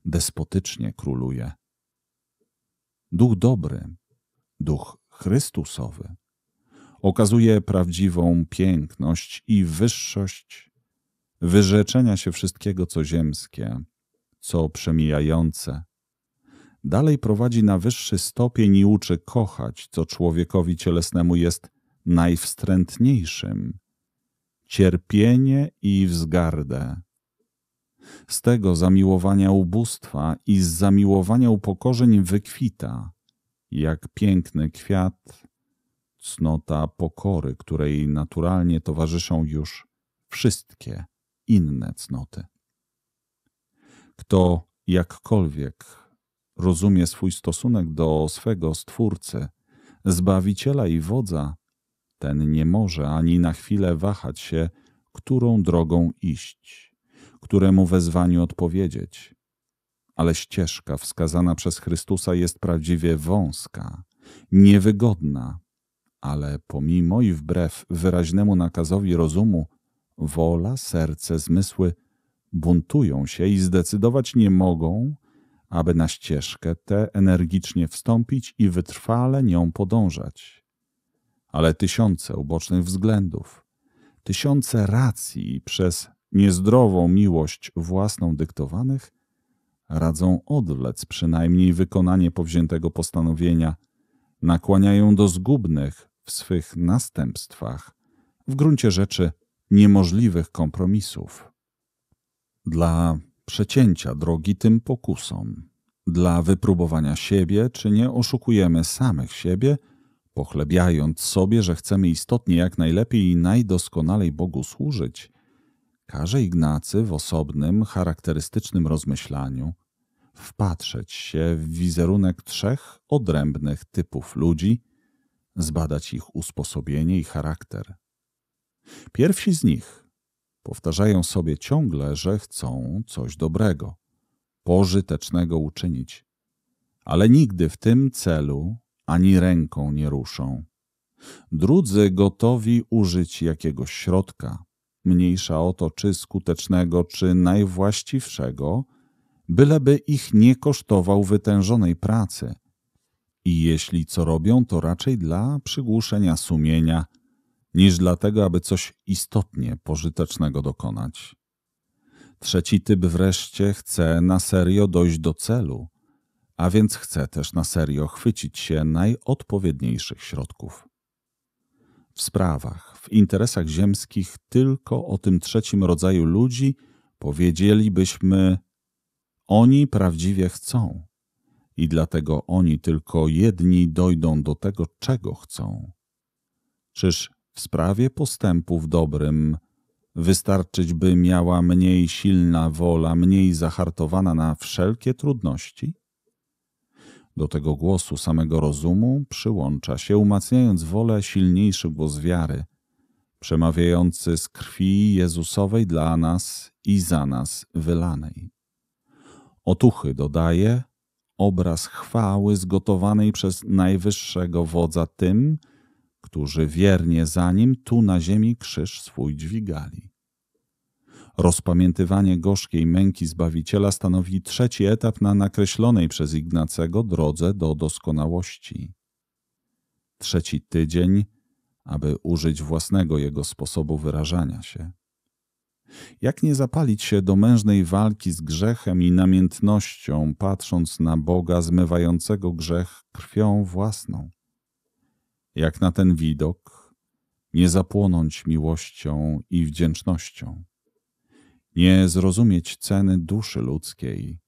despotycznie króluje. Duch dobry, duch Chrystusowy, okazuje prawdziwą piękność i wyższość wyrzeczenia się wszystkiego, co ziemskie, co przemijające. Dalej prowadzi na wyższy stopień i uczy kochać, co człowiekowi cielesnemu jest najwstrętniejszym cierpienie i wzgardę z tego zamiłowania ubóstwa i z zamiłowania upokorzeń wykwita, jak piękny kwiat, cnota pokory, której naturalnie towarzyszą już wszystkie inne cnoty. Kto jakkolwiek rozumie swój stosunek do swego Stwórcy, Zbawiciela i Wodza, ten nie może ani na chwilę wahać się, którą drogą iść któremu wezwaniu odpowiedzieć. Ale ścieżka wskazana przez Chrystusa jest prawdziwie wąska, niewygodna, ale pomimo i wbrew wyraźnemu nakazowi rozumu, wola, serce, zmysły buntują się i zdecydować nie mogą, aby na ścieżkę tę energicznie wstąpić i wytrwale nią podążać. Ale tysiące ubocznych względów, tysiące racji przez niezdrową miłość własną dyktowanych, radzą odlec przynajmniej wykonanie powziętego postanowienia, nakłaniają do zgubnych w swych następstwach, w gruncie rzeczy niemożliwych kompromisów. Dla przecięcia drogi tym pokusom, dla wypróbowania siebie, czy nie oszukujemy samych siebie, pochlebiając sobie, że chcemy istotnie jak najlepiej i najdoskonalej Bogu służyć, każe Ignacy w osobnym, charakterystycznym rozmyślaniu wpatrzeć się w wizerunek trzech odrębnych typów ludzi, zbadać ich usposobienie i charakter. Pierwsi z nich powtarzają sobie ciągle, że chcą coś dobrego, pożytecznego uczynić, ale nigdy w tym celu ani ręką nie ruszą. Drudzy gotowi użyć jakiegoś środka, mniejsza o to czy skutecznego, czy najwłaściwszego, byleby ich nie kosztował wytężonej pracy. I jeśli co robią, to raczej dla przygłuszenia sumienia, niż dlatego, aby coś istotnie pożytecznego dokonać. Trzeci typ wreszcie chce na serio dojść do celu, a więc chce też na serio chwycić się najodpowiedniejszych środków w sprawach, w interesach ziemskich tylko o tym trzecim rodzaju ludzi, powiedzielibyśmy: Oni prawdziwie chcą, i dlatego oni tylko jedni dojdą do tego, czego chcą. Czyż w sprawie postępu w dobrym wystarczyć by miała mniej silna wola, mniej zahartowana na wszelkie trudności? Do tego głosu samego rozumu przyłącza się, umacniając wolę silniejszy głos wiary, przemawiający z krwi Jezusowej dla nas i za nas wylanej. Otuchy dodaje obraz chwały zgotowanej przez najwyższego wodza tym, którzy wiernie za nim tu na ziemi krzyż swój dźwigali. Rozpamiętywanie gorzkiej męki Zbawiciela stanowi trzeci etap na nakreślonej przez Ignacego drodze do doskonałości. Trzeci tydzień, aby użyć własnego jego sposobu wyrażania się. Jak nie zapalić się do mężnej walki z grzechem i namiętnością, patrząc na Boga zmywającego grzech krwią własną? Jak na ten widok nie zapłonąć miłością i wdzięcznością? nie zrozumieć ceny duszy ludzkiej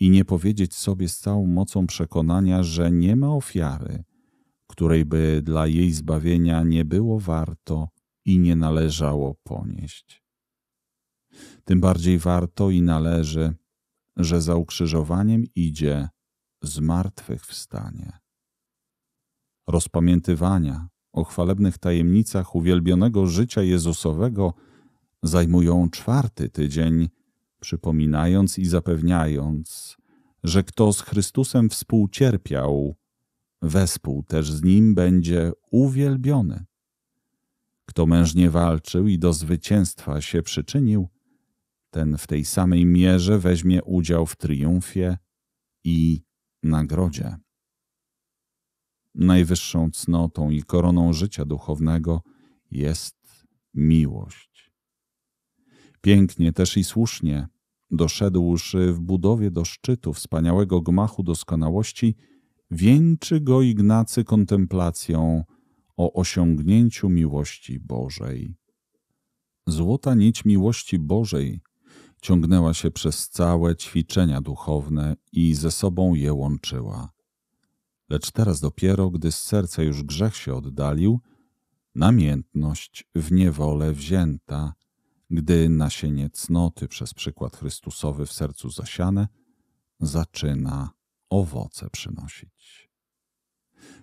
i nie powiedzieć sobie z całą mocą przekonania, że nie ma ofiary, której by dla jej zbawienia nie było warto i nie należało ponieść. Tym bardziej warto i należy, że za ukrzyżowaniem idzie zmartwychwstanie. Rozpamiętywania o chwalebnych tajemnicach uwielbionego życia Jezusowego – zajmują czwarty tydzień, przypominając i zapewniając, że kto z Chrystusem współcierpiał, wespół też z nim będzie uwielbiony. Kto mężnie walczył i do zwycięstwa się przyczynił, ten w tej samej mierze weźmie udział w triumfie i nagrodzie. Najwyższą cnotą i koroną życia duchownego jest miłość. Pięknie też i słusznie, doszedłszy w budowie do szczytu wspaniałego gmachu doskonałości, wieńczy go Ignacy kontemplacją o osiągnięciu miłości Bożej. Złota nić miłości Bożej ciągnęła się przez całe ćwiczenia duchowne i ze sobą je łączyła. Lecz teraz dopiero, gdy z serca już grzech się oddalił, namiętność w niewolę wzięta gdy nasienie cnoty przez przykład Chrystusowy w sercu zasiane zaczyna owoce przynosić.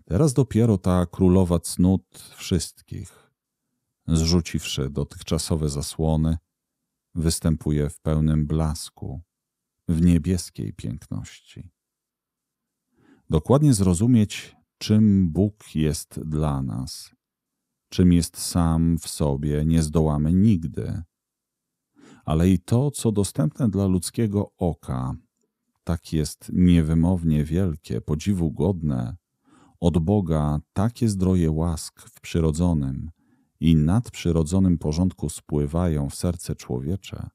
Teraz dopiero ta królowa cnót wszystkich, zrzuciwszy dotychczasowe zasłony, występuje w pełnym blasku, w niebieskiej piękności. Dokładnie zrozumieć, czym Bóg jest dla nas, czym jest sam w sobie, nie zdołamy nigdy – ale i to, co dostępne dla ludzkiego oka, tak jest niewymownie wielkie, podziwu godne. Od Boga takie zdroje łask w przyrodzonym i nadprzyrodzonym porządku spływają w serce człowiecze,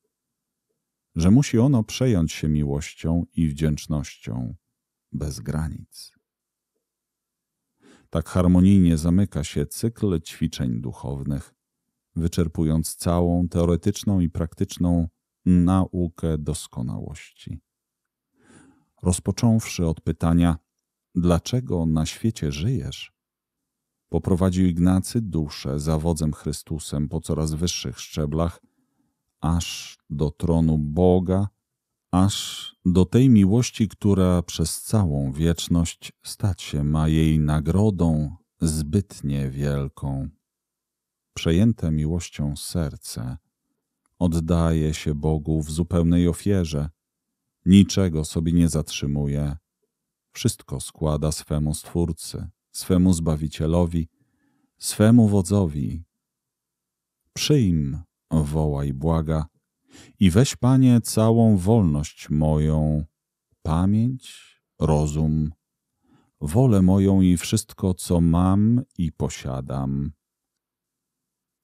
że musi ono przejąć się miłością i wdzięcznością bez granic. Tak harmonijnie zamyka się cykl ćwiczeń duchownych, wyczerpując całą teoretyczną i praktyczną naukę doskonałości. Rozpocząwszy od pytania, dlaczego na świecie żyjesz, poprowadził Ignacy duszę za wodzem Chrystusem po coraz wyższych szczeblach, aż do tronu Boga, aż do tej miłości, która przez całą wieczność stać się ma jej nagrodą zbytnie wielką przejęte miłością serce, oddaje się Bogu w zupełnej ofierze, niczego sobie nie zatrzymuje, wszystko składa swemu Stwórcy, swemu Zbawicielowi, swemu Wodzowi. Przyjm, woła i błaga, i weź, Panie, całą wolność moją, pamięć, rozum, wolę moją i wszystko, co mam i posiadam.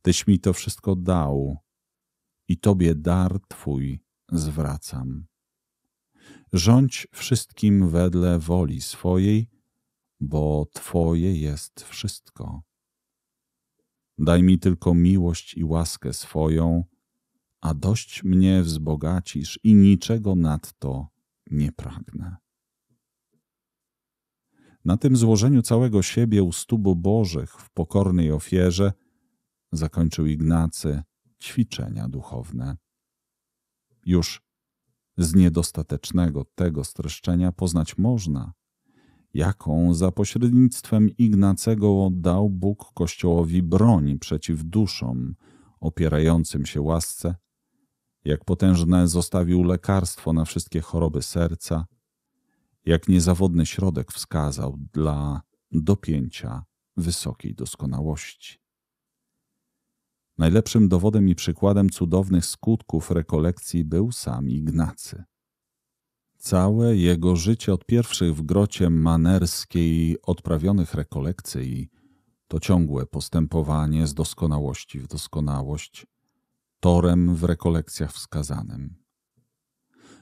Tyś mi to wszystko dał i Tobie dar Twój zwracam. Rządź wszystkim wedle woli swojej, bo Twoje jest wszystko. Daj mi tylko miłość i łaskę swoją, a dość mnie wzbogacisz i niczego nadto nie pragnę. Na tym złożeniu całego siebie u stóp Bożych w pokornej ofierze zakończył Ignacy, ćwiczenia duchowne. Już z niedostatecznego tego streszczenia poznać można, jaką za pośrednictwem Ignacego dał Bóg Kościołowi broń przeciw duszom opierającym się łasce, jak potężne zostawił lekarstwo na wszystkie choroby serca, jak niezawodny środek wskazał dla dopięcia wysokiej doskonałości. Najlepszym dowodem i przykładem cudownych skutków rekolekcji był sam Ignacy. Całe jego życie od pierwszych w grocie manerskiej odprawionych rekolekcji to ciągłe postępowanie z doskonałości w doskonałość, torem w rekolekcjach wskazanym.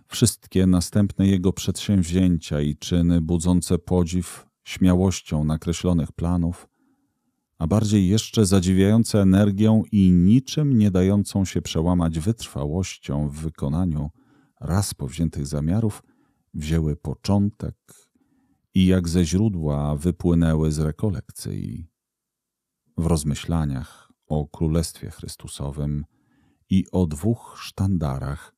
Wszystkie następne jego przedsięwzięcia i czyny budzące podziw śmiałością nakreślonych planów – a bardziej jeszcze zadziwiające energią i niczym nie dającą się przełamać wytrwałością w wykonaniu raz powziętych zamiarów, wzięły początek i jak ze źródła wypłynęły z rekolekcji. W rozmyślaniach o Królestwie Chrystusowym i o dwóch sztandarach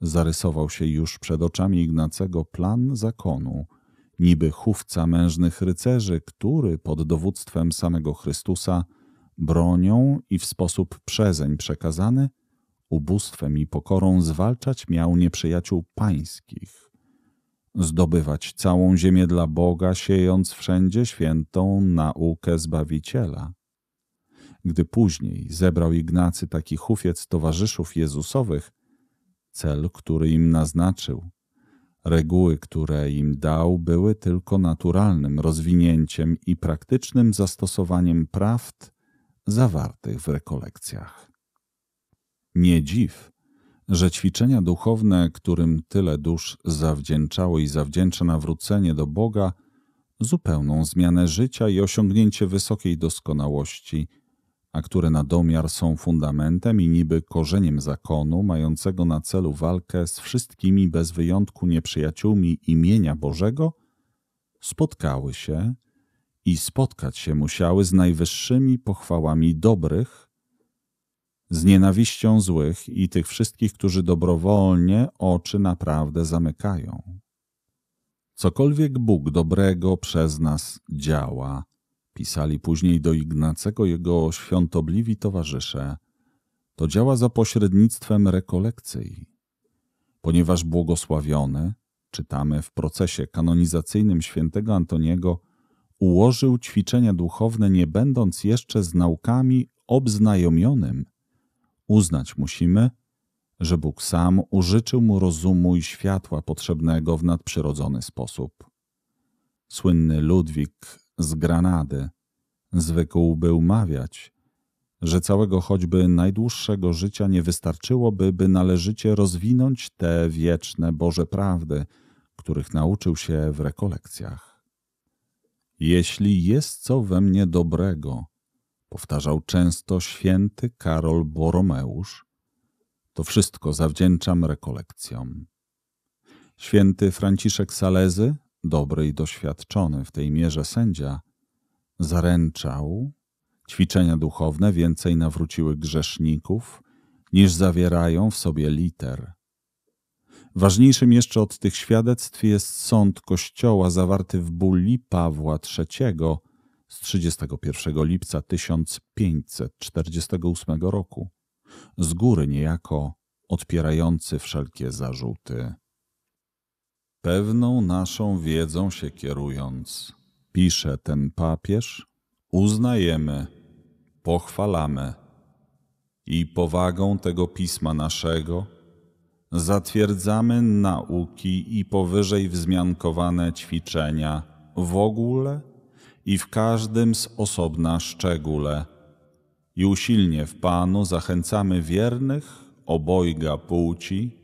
zarysował się już przed oczami Ignacego plan zakonu – niby chówca mężnych rycerzy, który pod dowództwem samego Chrystusa bronią i w sposób przezeń przekazany, ubóstwem i pokorą zwalczać miał nieprzyjaciół pańskich, zdobywać całą ziemię dla Boga, siejąc wszędzie świętą naukę Zbawiciela. Gdy później zebrał Ignacy taki hufiec towarzyszów Jezusowych, cel, który im naznaczył – Reguły, które im dał, były tylko naturalnym rozwinięciem i praktycznym zastosowaniem prawd zawartych w rekolekcjach. Nie dziw, że ćwiczenia duchowne, którym tyle dusz zawdzięczało i zawdzięcza nawrócenie do Boga, zupełną zmianę życia i osiągnięcie wysokiej doskonałości – a które na domiar są fundamentem i niby korzeniem zakonu, mającego na celu walkę z wszystkimi bez wyjątku nieprzyjaciółmi imienia Bożego, spotkały się i spotkać się musiały z najwyższymi pochwałami dobrych, z nienawiścią złych i tych wszystkich, którzy dobrowolnie oczy naprawdę zamykają. Cokolwiek Bóg dobrego przez nas działa – pisali później do Ignacego jego świątobliwi towarzysze, to działa za pośrednictwem rekolekcji. Ponieważ błogosławiony, czytamy w procesie kanonizacyjnym świętego Antoniego, ułożył ćwiczenia duchowne, nie będąc jeszcze z naukami obznajomionym, uznać musimy, że Bóg sam użyczył mu rozumu i światła potrzebnego w nadprzyrodzony sposób. Słynny Ludwik z Granady. Zwykł był mawiać, że całego choćby najdłuższego życia nie wystarczyłoby, by należycie rozwinąć te wieczne Boże prawdy, których nauczył się w rekolekcjach. Jeśli jest co we mnie dobrego, powtarzał często święty Karol Boromeusz, to wszystko zawdzięczam rekolekcjom. Święty Franciszek Salezy dobry i doświadczony w tej mierze sędzia, zaręczał, ćwiczenia duchowne więcej nawróciły grzeszników, niż zawierają w sobie liter. Ważniejszym jeszcze od tych świadectw jest sąd Kościoła zawarty w bulli Pawła III z 31 lipca 1548 roku, z góry niejako odpierający wszelkie zarzuty. Pewną naszą wiedzą się kierując, pisze ten papież, uznajemy, pochwalamy i powagą tego pisma naszego zatwierdzamy nauki i powyżej wzmiankowane ćwiczenia w ogóle i w każdym z osobna szczególe. I usilnie w Panu zachęcamy wiernych obojga płci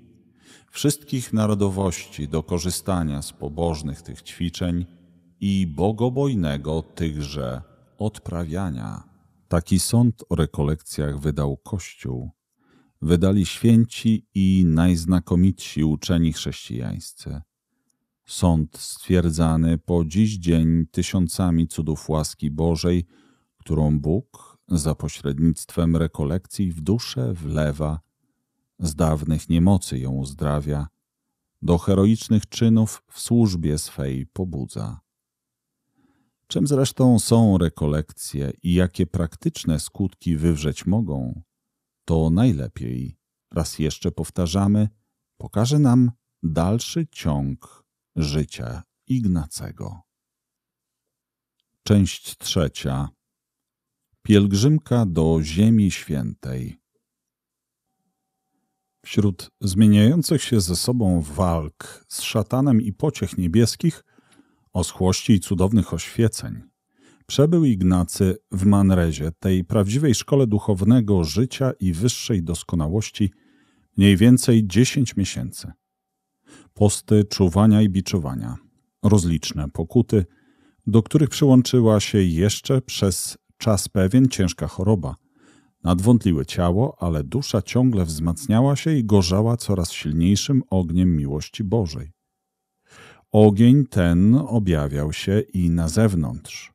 wszystkich narodowości do korzystania z pobożnych tych ćwiczeń i bogobojnego tychże odprawiania. Taki sąd o rekolekcjach wydał Kościół. Wydali święci i najznakomitsi uczeni chrześcijańscy. Sąd stwierdzany po dziś dzień tysiącami cudów łaski Bożej, którą Bóg za pośrednictwem rekolekcji w duszę wlewa z dawnych niemocy ją uzdrawia, do heroicznych czynów w służbie swej pobudza. Czym zresztą są rekolekcje i jakie praktyczne skutki wywrzeć mogą, to najlepiej, raz jeszcze powtarzamy, pokaże nam dalszy ciąg życia Ignacego. Część trzecia. Pielgrzymka do Ziemi Świętej. Wśród zmieniających się ze sobą walk z szatanem i pociech niebieskich, oschłości i cudownych oświeceń, przebył Ignacy w Manrezie, tej prawdziwej szkole duchownego życia i wyższej doskonałości, mniej więcej 10 miesięcy. Posty czuwania i biczowania, rozliczne pokuty, do których przyłączyła się jeszcze przez czas pewien ciężka choroba – Nadwątliwe ciało, ale dusza ciągle wzmacniała się i gorzała coraz silniejszym ogniem miłości Bożej. Ogień ten objawiał się i na zewnątrz.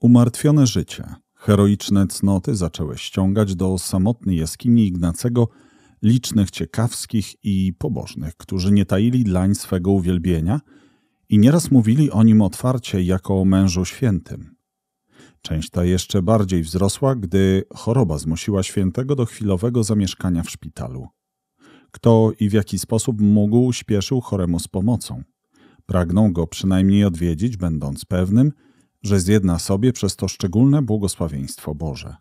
Umartwione życie, heroiczne cnoty zaczęły ściągać do samotnej jaskini Ignacego licznych ciekawskich i pobożnych, którzy nie taili dlań swego uwielbienia i nieraz mówili o nim otwarcie jako o mężu świętym. Część ta jeszcze bardziej wzrosła, gdy choroba zmusiła świętego do chwilowego zamieszkania w szpitalu. Kto i w jaki sposób mógł, śpieszył choremu z pomocą. Pragnął go przynajmniej odwiedzić, będąc pewnym, że zjedna sobie przez to szczególne błogosławieństwo Boże.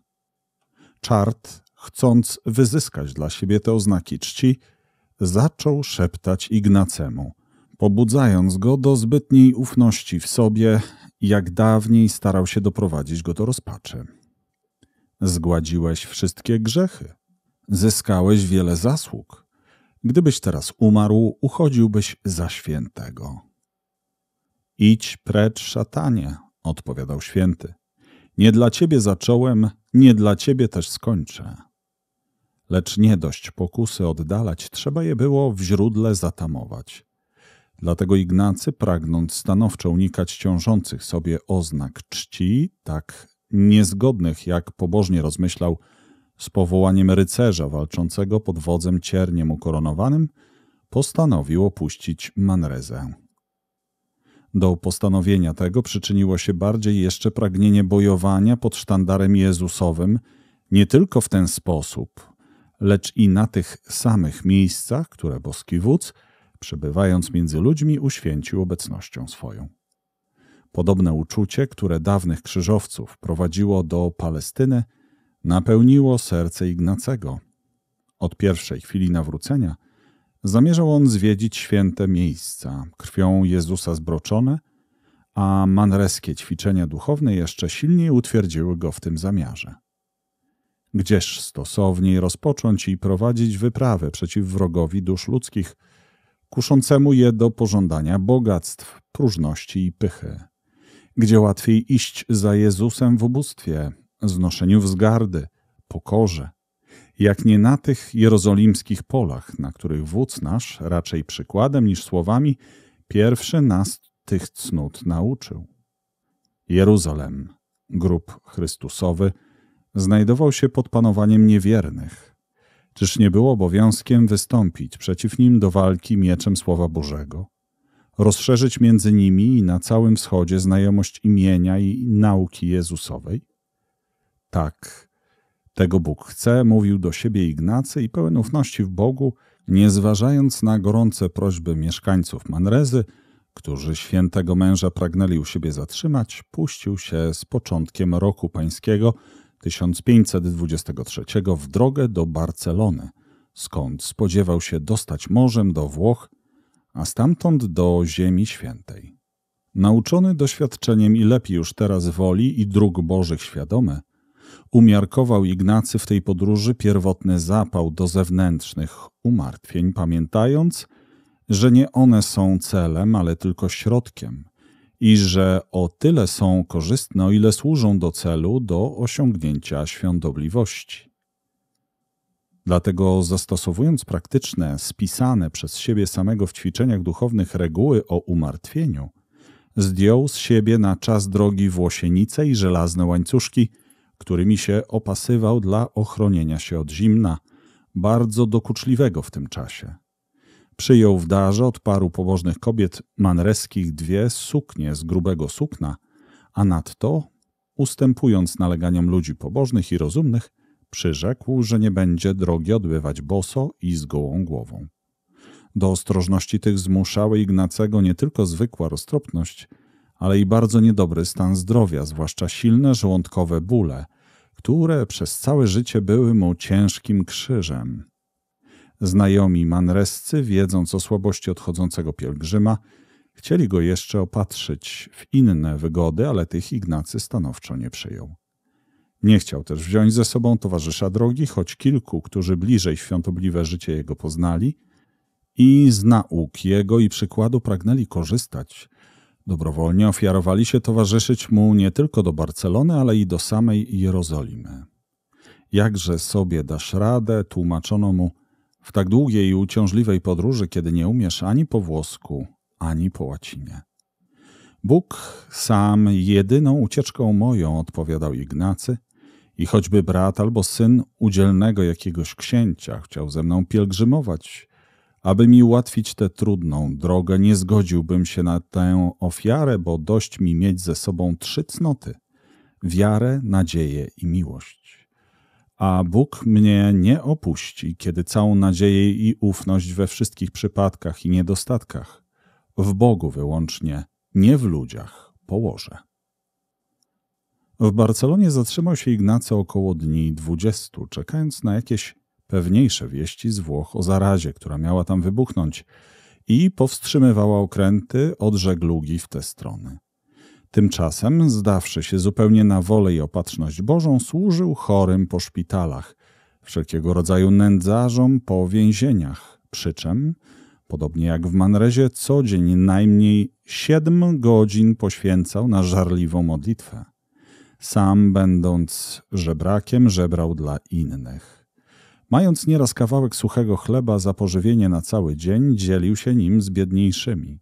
Czart, chcąc wyzyskać dla siebie te oznaki czci, zaczął szeptać Ignacemu pobudzając go do zbytniej ufności w sobie, jak dawniej starał się doprowadzić go do rozpaczy. Zgładziłeś wszystkie grzechy, zyskałeś wiele zasług. Gdybyś teraz umarł, uchodziłbyś za świętego. Idź precz, szatanie, odpowiadał święty. Nie dla ciebie zacząłem, nie dla ciebie też skończę. Lecz nie dość pokusy oddalać, trzeba je było w źródle zatamować. Dlatego Ignacy, pragnąc stanowczo unikać ciążących sobie oznak czci, tak niezgodnych, jak pobożnie rozmyślał, z powołaniem rycerza walczącego pod wodzem cierniem ukoronowanym, postanowił opuścić Manrezę. Do postanowienia tego przyczyniło się bardziej jeszcze pragnienie bojowania pod sztandarem Jezusowym, nie tylko w ten sposób, lecz i na tych samych miejscach, które boski wódz – przebywając między ludźmi, uświęcił obecnością swoją. Podobne uczucie, które dawnych krzyżowców prowadziło do Palestyny, napełniło serce Ignacego. Od pierwszej chwili nawrócenia zamierzał on zwiedzić święte miejsca, krwią Jezusa zbroczone, a manreskie ćwiczenia duchowne jeszcze silniej utwierdziły go w tym zamiarze. Gdzież stosowniej rozpocząć i prowadzić wyprawę przeciw wrogowi dusz ludzkich – kuszącemu je do pożądania bogactw, próżności i pychy. Gdzie łatwiej iść za Jezusem w ubóstwie, znoszeniu wzgardy, pokorze, jak nie na tych jerozolimskich polach, na których wódz nasz, raczej przykładem niż słowami, pierwszy nas tych cnót nauczył. Jeruzalem, grób Chrystusowy, znajdował się pod panowaniem niewiernych, Czyż nie było obowiązkiem wystąpić przeciw nim do walki mieczem Słowa Bożego? Rozszerzyć między nimi i na całym wschodzie znajomość imienia i nauki Jezusowej? Tak, tego Bóg chce, mówił do siebie Ignacy i pełen ufności w Bogu, nie zważając na gorące prośby mieszkańców Manrezy, którzy świętego męża pragnęli u siebie zatrzymać, puścił się z początkiem roku pańskiego 1523 w drogę do Barcelony, skąd spodziewał się dostać morzem do Włoch, a stamtąd do Ziemi Świętej. Nauczony doświadczeniem i lepiej już teraz woli i dróg Bożych świadome, umiarkował Ignacy w tej podróży pierwotny zapał do zewnętrznych umartwień, pamiętając, że nie one są celem, ale tylko środkiem, i że o tyle są korzystne, o ile służą do celu do osiągnięcia świątobliwości. Dlatego zastosowując praktyczne, spisane przez siebie samego w ćwiczeniach duchownych reguły o umartwieniu, zdjął z siebie na czas drogi włosienice i żelazne łańcuszki, którymi się opasywał dla ochronienia się od zimna, bardzo dokuczliwego w tym czasie. Przyjął w darze od paru pobożnych kobiet manreskich dwie suknie z grubego sukna, a nadto, ustępując naleganiom ludzi pobożnych i rozumnych, przyrzekł, że nie będzie drogi odbywać boso i z gołą głową. Do ostrożności tych zmuszały Ignacego nie tylko zwykła roztropność, ale i bardzo niedobry stan zdrowia, zwłaszcza silne żołądkowe bóle, które przez całe życie były mu ciężkim krzyżem. Znajomi manrescy, wiedząc o słabości odchodzącego pielgrzyma, chcieli go jeszcze opatrzyć w inne wygody, ale tych Ignacy stanowczo nie przyjął. Nie chciał też wziąć ze sobą towarzysza drogi, choć kilku, którzy bliżej świątobliwe życie jego poznali i z nauk jego i przykładu pragnęli korzystać. Dobrowolnie ofiarowali się towarzyszyć mu nie tylko do Barcelony, ale i do samej Jerozolimy. Jakże sobie dasz radę, tłumaczono mu – w tak długiej i uciążliwej podróży, kiedy nie umiesz ani po włosku, ani po łacinie. Bóg sam jedyną ucieczką moją, odpowiadał Ignacy, i choćby brat albo syn udzielnego jakiegoś księcia chciał ze mną pielgrzymować, aby mi ułatwić tę trudną drogę, nie zgodziłbym się na tę ofiarę, bo dość mi mieć ze sobą trzy cnoty: wiarę, nadzieję i miłość a Bóg mnie nie opuści, kiedy całą nadzieję i ufność we wszystkich przypadkach i niedostatkach, w Bogu wyłącznie, nie w ludziach, położę. W Barcelonie zatrzymał się Ignacy około dni dwudziestu, czekając na jakieś pewniejsze wieści z Włoch o zarazie, która miała tam wybuchnąć i powstrzymywała okręty od żeglugi w te strony. Tymczasem, zdawszy się zupełnie na wolę i opatrzność Bożą, służył chorym po szpitalach, wszelkiego rodzaju nędzarzom po więzieniach, przy czym, podobnie jak w Manrezie, co dzień najmniej siedm godzin poświęcał na żarliwą modlitwę. Sam, będąc żebrakiem, żebrał dla innych. Mając nieraz kawałek suchego chleba za pożywienie na cały dzień, dzielił się nim z biedniejszymi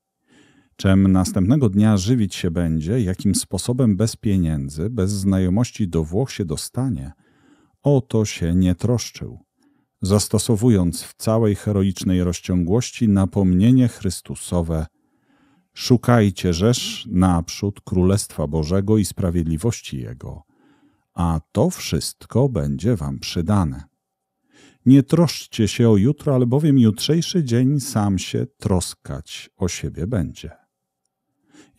czym następnego dnia żywić się będzie, jakim sposobem bez pieniędzy, bez znajomości do Włoch się dostanie, o to się nie troszczył, zastosowując w całej heroicznej rozciągłości napomnienie Chrystusowe Szukajcie rzesz naprzód Królestwa Bożego i sprawiedliwości Jego, a to wszystko będzie wam przydane. Nie troszczcie się o jutro, albowiem jutrzejszy dzień sam się troskać o siebie będzie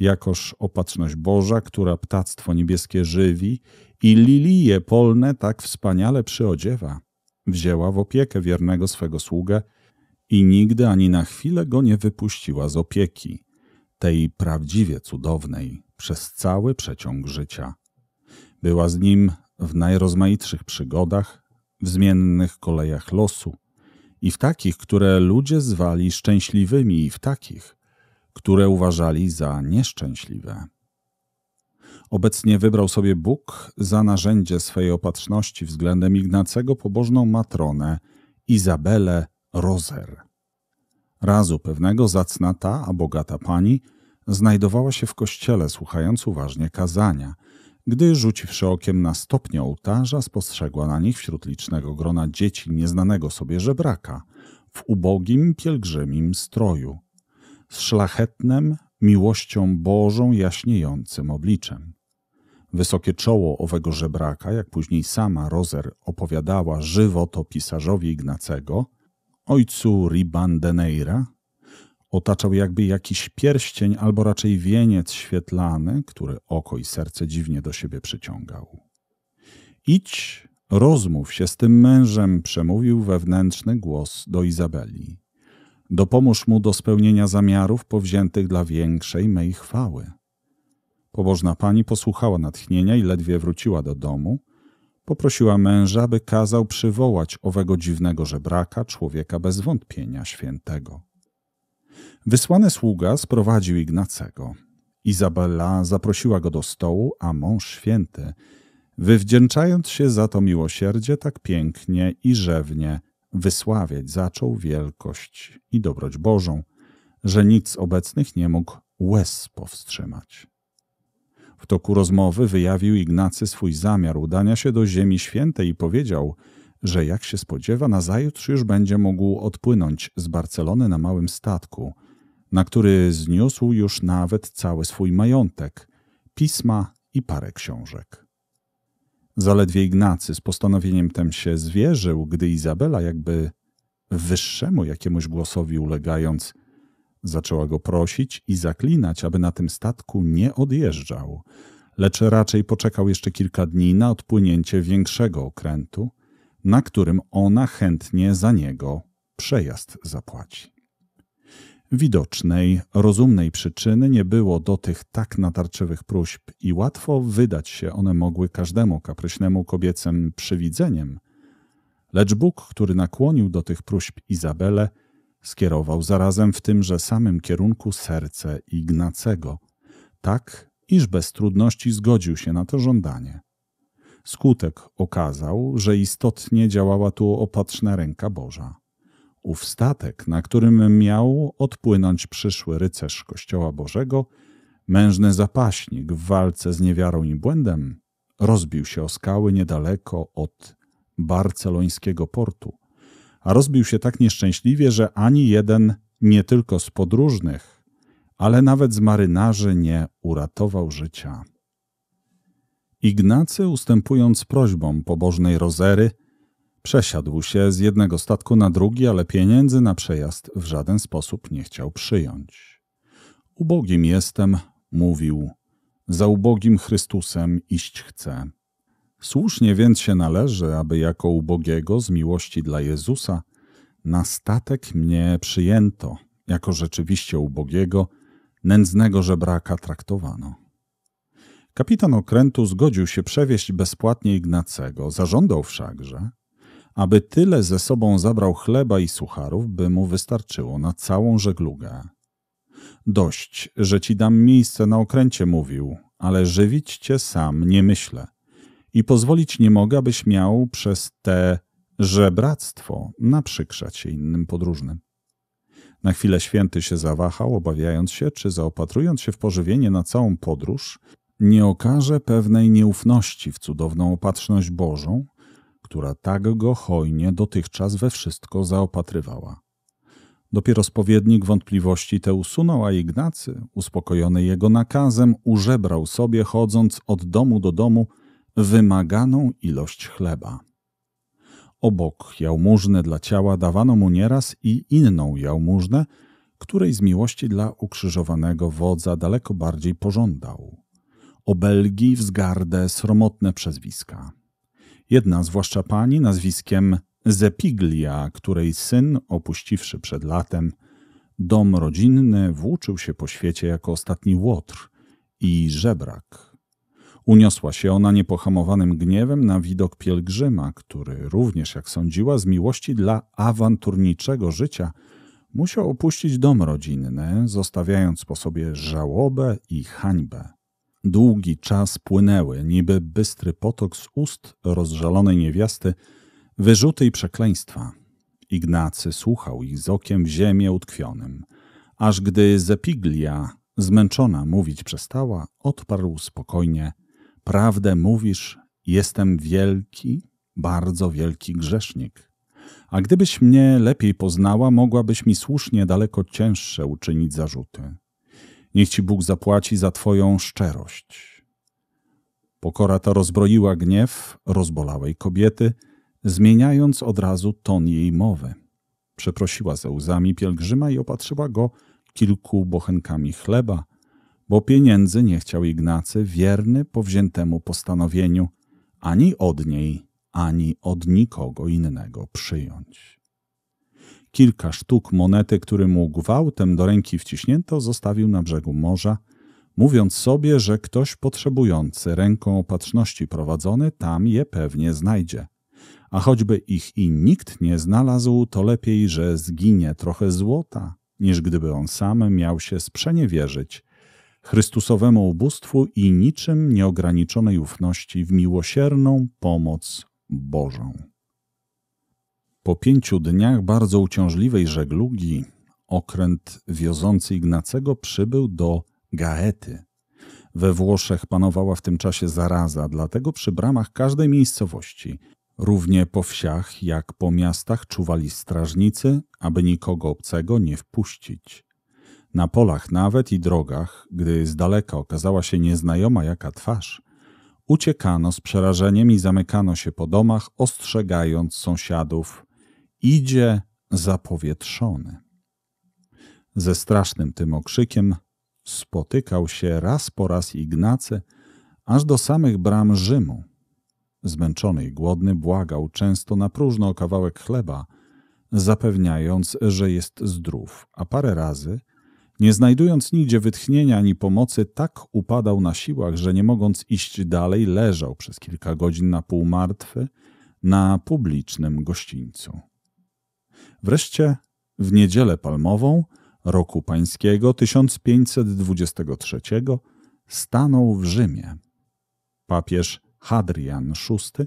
jakoż opatrzność Boża, która ptactwo niebieskie żywi i lilije polne tak wspaniale przyodziewa. Wzięła w opiekę wiernego swego sługę i nigdy ani na chwilę go nie wypuściła z opieki, tej prawdziwie cudownej, przez cały przeciąg życia. Była z nim w najrozmaitszych przygodach, w zmiennych kolejach losu i w takich, które ludzie zwali szczęśliwymi i w takich, które uważali za nieszczęśliwe. Obecnie wybrał sobie Bóg za narzędzie swej opatrzności względem Ignacego pobożną matronę Izabelę Rozer. Razu pewnego zacna ta, a bogata pani, znajdowała się w kościele, słuchając uważnie kazania, gdy rzuciwszy okiem na stopnie ołtarza, spostrzegła na nich wśród licznego grona dzieci nieznanego sobie żebraka, w ubogim pielgrzymim stroju – z szlachetnym, miłością Bożą jaśniejącym obliczem. Wysokie czoło owego żebraka, jak później sama Rozer opowiadała to pisarzowi Ignacego, ojcu Ribandeneira, otaczał jakby jakiś pierścień albo raczej wieniec świetlany, który oko i serce dziwnie do siebie przyciągał. Idź, rozmów się z tym mężem, przemówił wewnętrzny głos do Izabeli. Dopomóż mu do spełnienia zamiarów powziętych dla większej mej chwały. Pobożna pani posłuchała natchnienia i ledwie wróciła do domu. Poprosiła męża, by kazał przywołać owego dziwnego żebraka, człowieka bez wątpienia świętego. Wysłany sługa sprowadził Ignacego. Izabella zaprosiła go do stołu, a mąż święty, wywdzięczając się za to miłosierdzie tak pięknie i rzewnie, wysławiać zaczął wielkość i dobroć Bożą, że nic obecnych nie mógł łez powstrzymać. W toku rozmowy wyjawił Ignacy swój zamiar udania się do Ziemi Świętej i powiedział, że jak się spodziewa, nazajutrz już będzie mógł odpłynąć z Barcelony na małym statku, na który zniósł już nawet cały swój majątek, pisma i parę książek. Zaledwie Ignacy z postanowieniem tem się zwierzył, gdy Izabela, jakby wyższemu jakiemuś głosowi ulegając, zaczęła go prosić i zaklinać, aby na tym statku nie odjeżdżał, lecz raczej poczekał jeszcze kilka dni na odpłynięcie większego okrętu, na którym ona chętnie za niego przejazd zapłaci. Widocznej, rozumnej przyczyny nie było do tych tak natarczywych próśb i łatwo wydać się one mogły każdemu kapryśnemu kobiecym przywidzeniem. Lecz Bóg, który nakłonił do tych próśb Izabelę, skierował zarazem w tymże samym kierunku serce Ignacego, tak, iż bez trudności zgodził się na to żądanie. Skutek okazał, że istotnie działała tu opatrzna ręka Boża ów statek, na którym miał odpłynąć przyszły rycerz Kościoła Bożego, mężny zapaśnik w walce z niewiarą i błędem, rozbił się o skały niedaleko od barcelońskiego portu, a rozbił się tak nieszczęśliwie, że ani jeden nie tylko z podróżnych, ale nawet z marynarzy nie uratował życia. Ignacy, ustępując prośbom pobożnej Rozery, Przesiadł się z jednego statku na drugi, ale pieniędzy na przejazd w żaden sposób nie chciał przyjąć. Ubogim jestem, mówił, za ubogim Chrystusem iść chcę. Słusznie więc się należy, aby jako ubogiego z miłości dla Jezusa na statek mnie przyjęto, jako rzeczywiście ubogiego, nędznego żebraka traktowano. Kapitan okrętu zgodził się przewieźć bezpłatnie Ignacego, zażądał wszakże, aby tyle ze sobą zabrał chleba i sucharów, by mu wystarczyło na całą żeglugę. Dość, że ci dam miejsce na okręcie, mówił, ale żywić cię sam nie myślę. I pozwolić nie mogę, byś miał przez te żebractwo naprzykrzać się innym podróżnym. Na chwilę święty się zawahał, obawiając się, czy zaopatrując się w pożywienie na całą podróż, nie okaże pewnej nieufności w cudowną opatrzność Bożą która tak go hojnie dotychczas we wszystko zaopatrywała. Dopiero spowiednik wątpliwości te usunął, a Ignacy, uspokojony jego nakazem, użebrał sobie, chodząc od domu do domu, wymaganą ilość chleba. Obok jałmużny dla ciała dawano mu nieraz i inną jałmużnę, której z miłości dla ukrzyżowanego wodza daleko bardziej pożądał. Obelgi, wzgardę, sromotne przezwiska. Jedna, zwłaszcza pani, nazwiskiem Zepiglia, której syn, opuściwszy przed latem dom rodzinny, włóczył się po świecie jako ostatni łotr i żebrak. Uniosła się ona niepohamowanym gniewem na widok pielgrzyma, który również, jak sądziła, z miłości dla awanturniczego życia musiał opuścić dom rodzinny, zostawiając po sobie żałobę i hańbę. Długi czas płynęły, niby bystry potok z ust rozżalonej niewiasty, wyrzuty i przekleństwa. Ignacy słuchał ich z okiem w ziemię utkwionym. Aż gdy Zepiglia, zmęczona, mówić przestała, odparł spokojnie – prawdę mówisz, jestem wielki, bardzo wielki grzesznik. A gdybyś mnie lepiej poznała, mogłabyś mi słusznie daleko cięższe uczynić zarzuty. Niech ci Bóg zapłaci za twoją szczerość. Pokora ta rozbroiła gniew rozbolałej kobiety, zmieniając od razu ton jej mowy. Przeprosiła ze łzami pielgrzyma i opatrzyła go kilku bochenkami chleba, bo pieniędzy nie chciał Ignacy, wierny powziętemu postanowieniu, ani od niej, ani od nikogo innego przyjąć. Kilka sztuk monety, który mu gwałtem do ręki wciśnięto, zostawił na brzegu morza, mówiąc sobie, że ktoś potrzebujący ręką opatrzności prowadzony tam je pewnie znajdzie. A choćby ich i nikt nie znalazł, to lepiej, że zginie trochę złota, niż gdyby on sam miał się sprzeniewierzyć Chrystusowemu ubóstwu i niczym nieograniczonej ufności w miłosierną pomoc Bożą. Po pięciu dniach bardzo uciążliwej żeglugi okręt wiozący Ignacego przybył do Gaety. We Włoszech panowała w tym czasie zaraza, dlatego przy bramach każdej miejscowości, równie po wsiach jak po miastach, czuwali strażnicy, aby nikogo obcego nie wpuścić. Na polach nawet i drogach, gdy z daleka okazała się nieznajoma jaka twarz, uciekano z przerażeniem i zamykano się po domach, ostrzegając sąsiadów, idzie zapowietrzony. Ze strasznym tym okrzykiem spotykał się raz po raz Ignacy aż do samych bram Rzymu. Zmęczony i głodny błagał często na próżno o kawałek chleba, zapewniając, że jest zdrów, a parę razy, nie znajdując nigdzie wytchnienia ani pomocy, tak upadał na siłach, że nie mogąc iść dalej, leżał przez kilka godzin na pół martwy na publicznym gościńcu. Wreszcie w niedzielę palmową roku pańskiego 1523 stanął w Rzymie. Papież Hadrian VI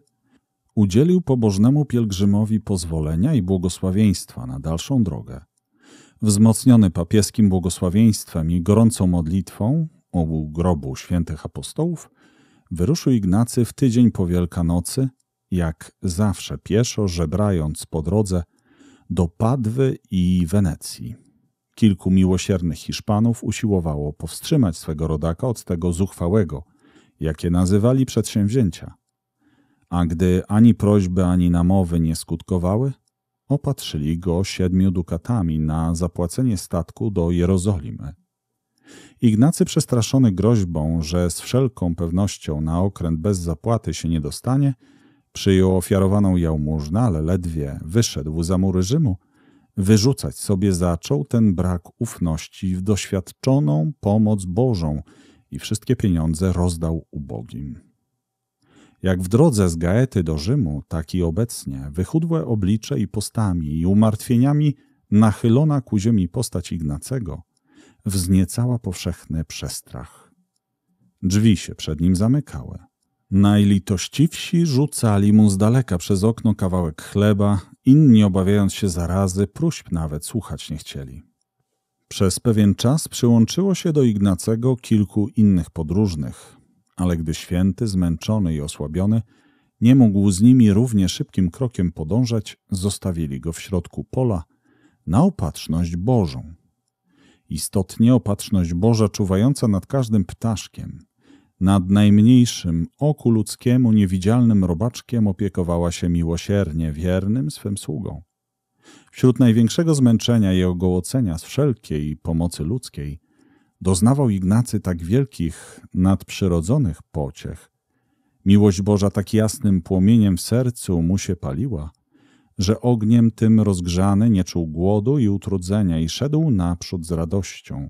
udzielił pobożnemu pielgrzymowi pozwolenia i błogosławieństwa na dalszą drogę. Wzmocniony papieskim błogosławieństwem i gorącą modlitwą obu grobu świętych apostołów, wyruszył Ignacy w tydzień po Wielkanocy, jak zawsze pieszo, żebrając po drodze – do Padwy i Wenecji. Kilku miłosiernych Hiszpanów usiłowało powstrzymać swego rodaka od tego zuchwałego, jakie nazywali przedsięwzięcia. A gdy ani prośby, ani namowy nie skutkowały, opatrzyli go siedmiu dukatami na zapłacenie statku do Jerozolimy. Ignacy przestraszony groźbą, że z wszelką pewnością na okręt bez zapłaty się nie dostanie, Przyjął ofiarowaną jałmużnę, ale ledwie wyszedł za mury Rzymu, wyrzucać sobie zaczął ten brak ufności w doświadczoną pomoc Bożą i wszystkie pieniądze rozdał ubogim. Jak w drodze z Gaety do Rzymu, tak i obecnie, wychudłe oblicze i postami i umartwieniami nachylona ku ziemi postać Ignacego wzniecała powszechny przestrach. Drzwi się przed nim zamykały. Najlitościwsi rzucali mu z daleka przez okno kawałek chleba, inni obawiając się zarazy, próśb nawet słuchać nie chcieli. Przez pewien czas przyłączyło się do Ignacego kilku innych podróżnych, ale gdy święty, zmęczony i osłabiony, nie mógł z nimi równie szybkim krokiem podążać, zostawili go w środku pola na opatrzność Bożą. Istotnie opatrzność Boża czuwająca nad każdym ptaszkiem – nad najmniejszym oku ludzkiemu niewidzialnym robaczkiem opiekowała się miłosiernie wiernym swym sługą. Wśród największego zmęczenia i ogołocenia z wszelkiej pomocy ludzkiej doznawał Ignacy tak wielkich, nadprzyrodzonych pociech. Miłość Boża tak jasnym płomieniem w sercu mu się paliła, że ogniem tym rozgrzany nie czuł głodu i utrudzenia i szedł naprzód z radością,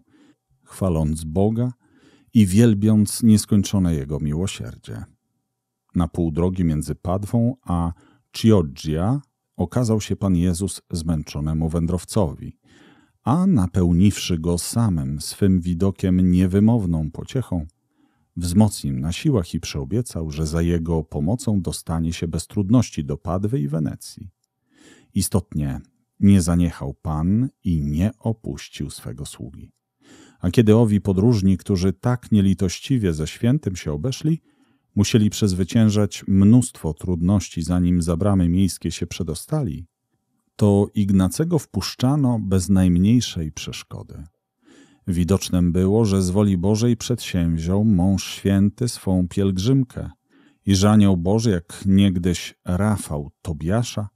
chwaląc Boga i wielbiąc nieskończone jego miłosierdzie. Na pół drogi między Padwą a Chioggia okazał się Pan Jezus zmęczonemu wędrowcowi, a napełniwszy go samym swym widokiem niewymowną pociechą, wzmocnił na siłach i przeobiecał, że za jego pomocą dostanie się bez trudności do Padwy i Wenecji. Istotnie nie zaniechał Pan i nie opuścił swego sługi. A kiedy owi podróżni, którzy tak nielitościwie ze świętym się obeszli, musieli przezwyciężać mnóstwo trudności, zanim za bramy miejskie się przedostali, to Ignacego wpuszczano bez najmniejszej przeszkody. Widocznym było, że z woli Bożej przedsięwziął mąż święty swą pielgrzymkę i żanioł Boży, jak niegdyś Rafał Tobiasza,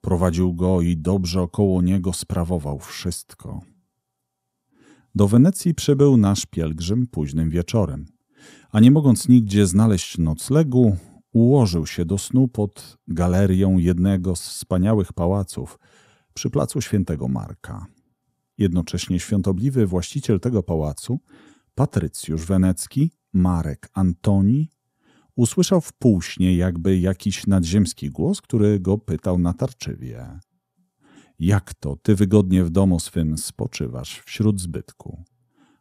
prowadził go i dobrze około niego sprawował wszystko. Do Wenecji przybył nasz pielgrzym późnym wieczorem, a nie mogąc nigdzie znaleźć noclegu, ułożył się do snu pod galerią jednego z wspaniałych pałaców przy placu Świętego Marka. Jednocześnie świątobliwy właściciel tego pałacu, patrycjusz wenecki Marek Antoni, usłyszał w półśnie jakby jakiś nadziemski głos, który go pytał natarczywie. Jak to ty wygodnie w domu swym spoczywasz wśród zbytku,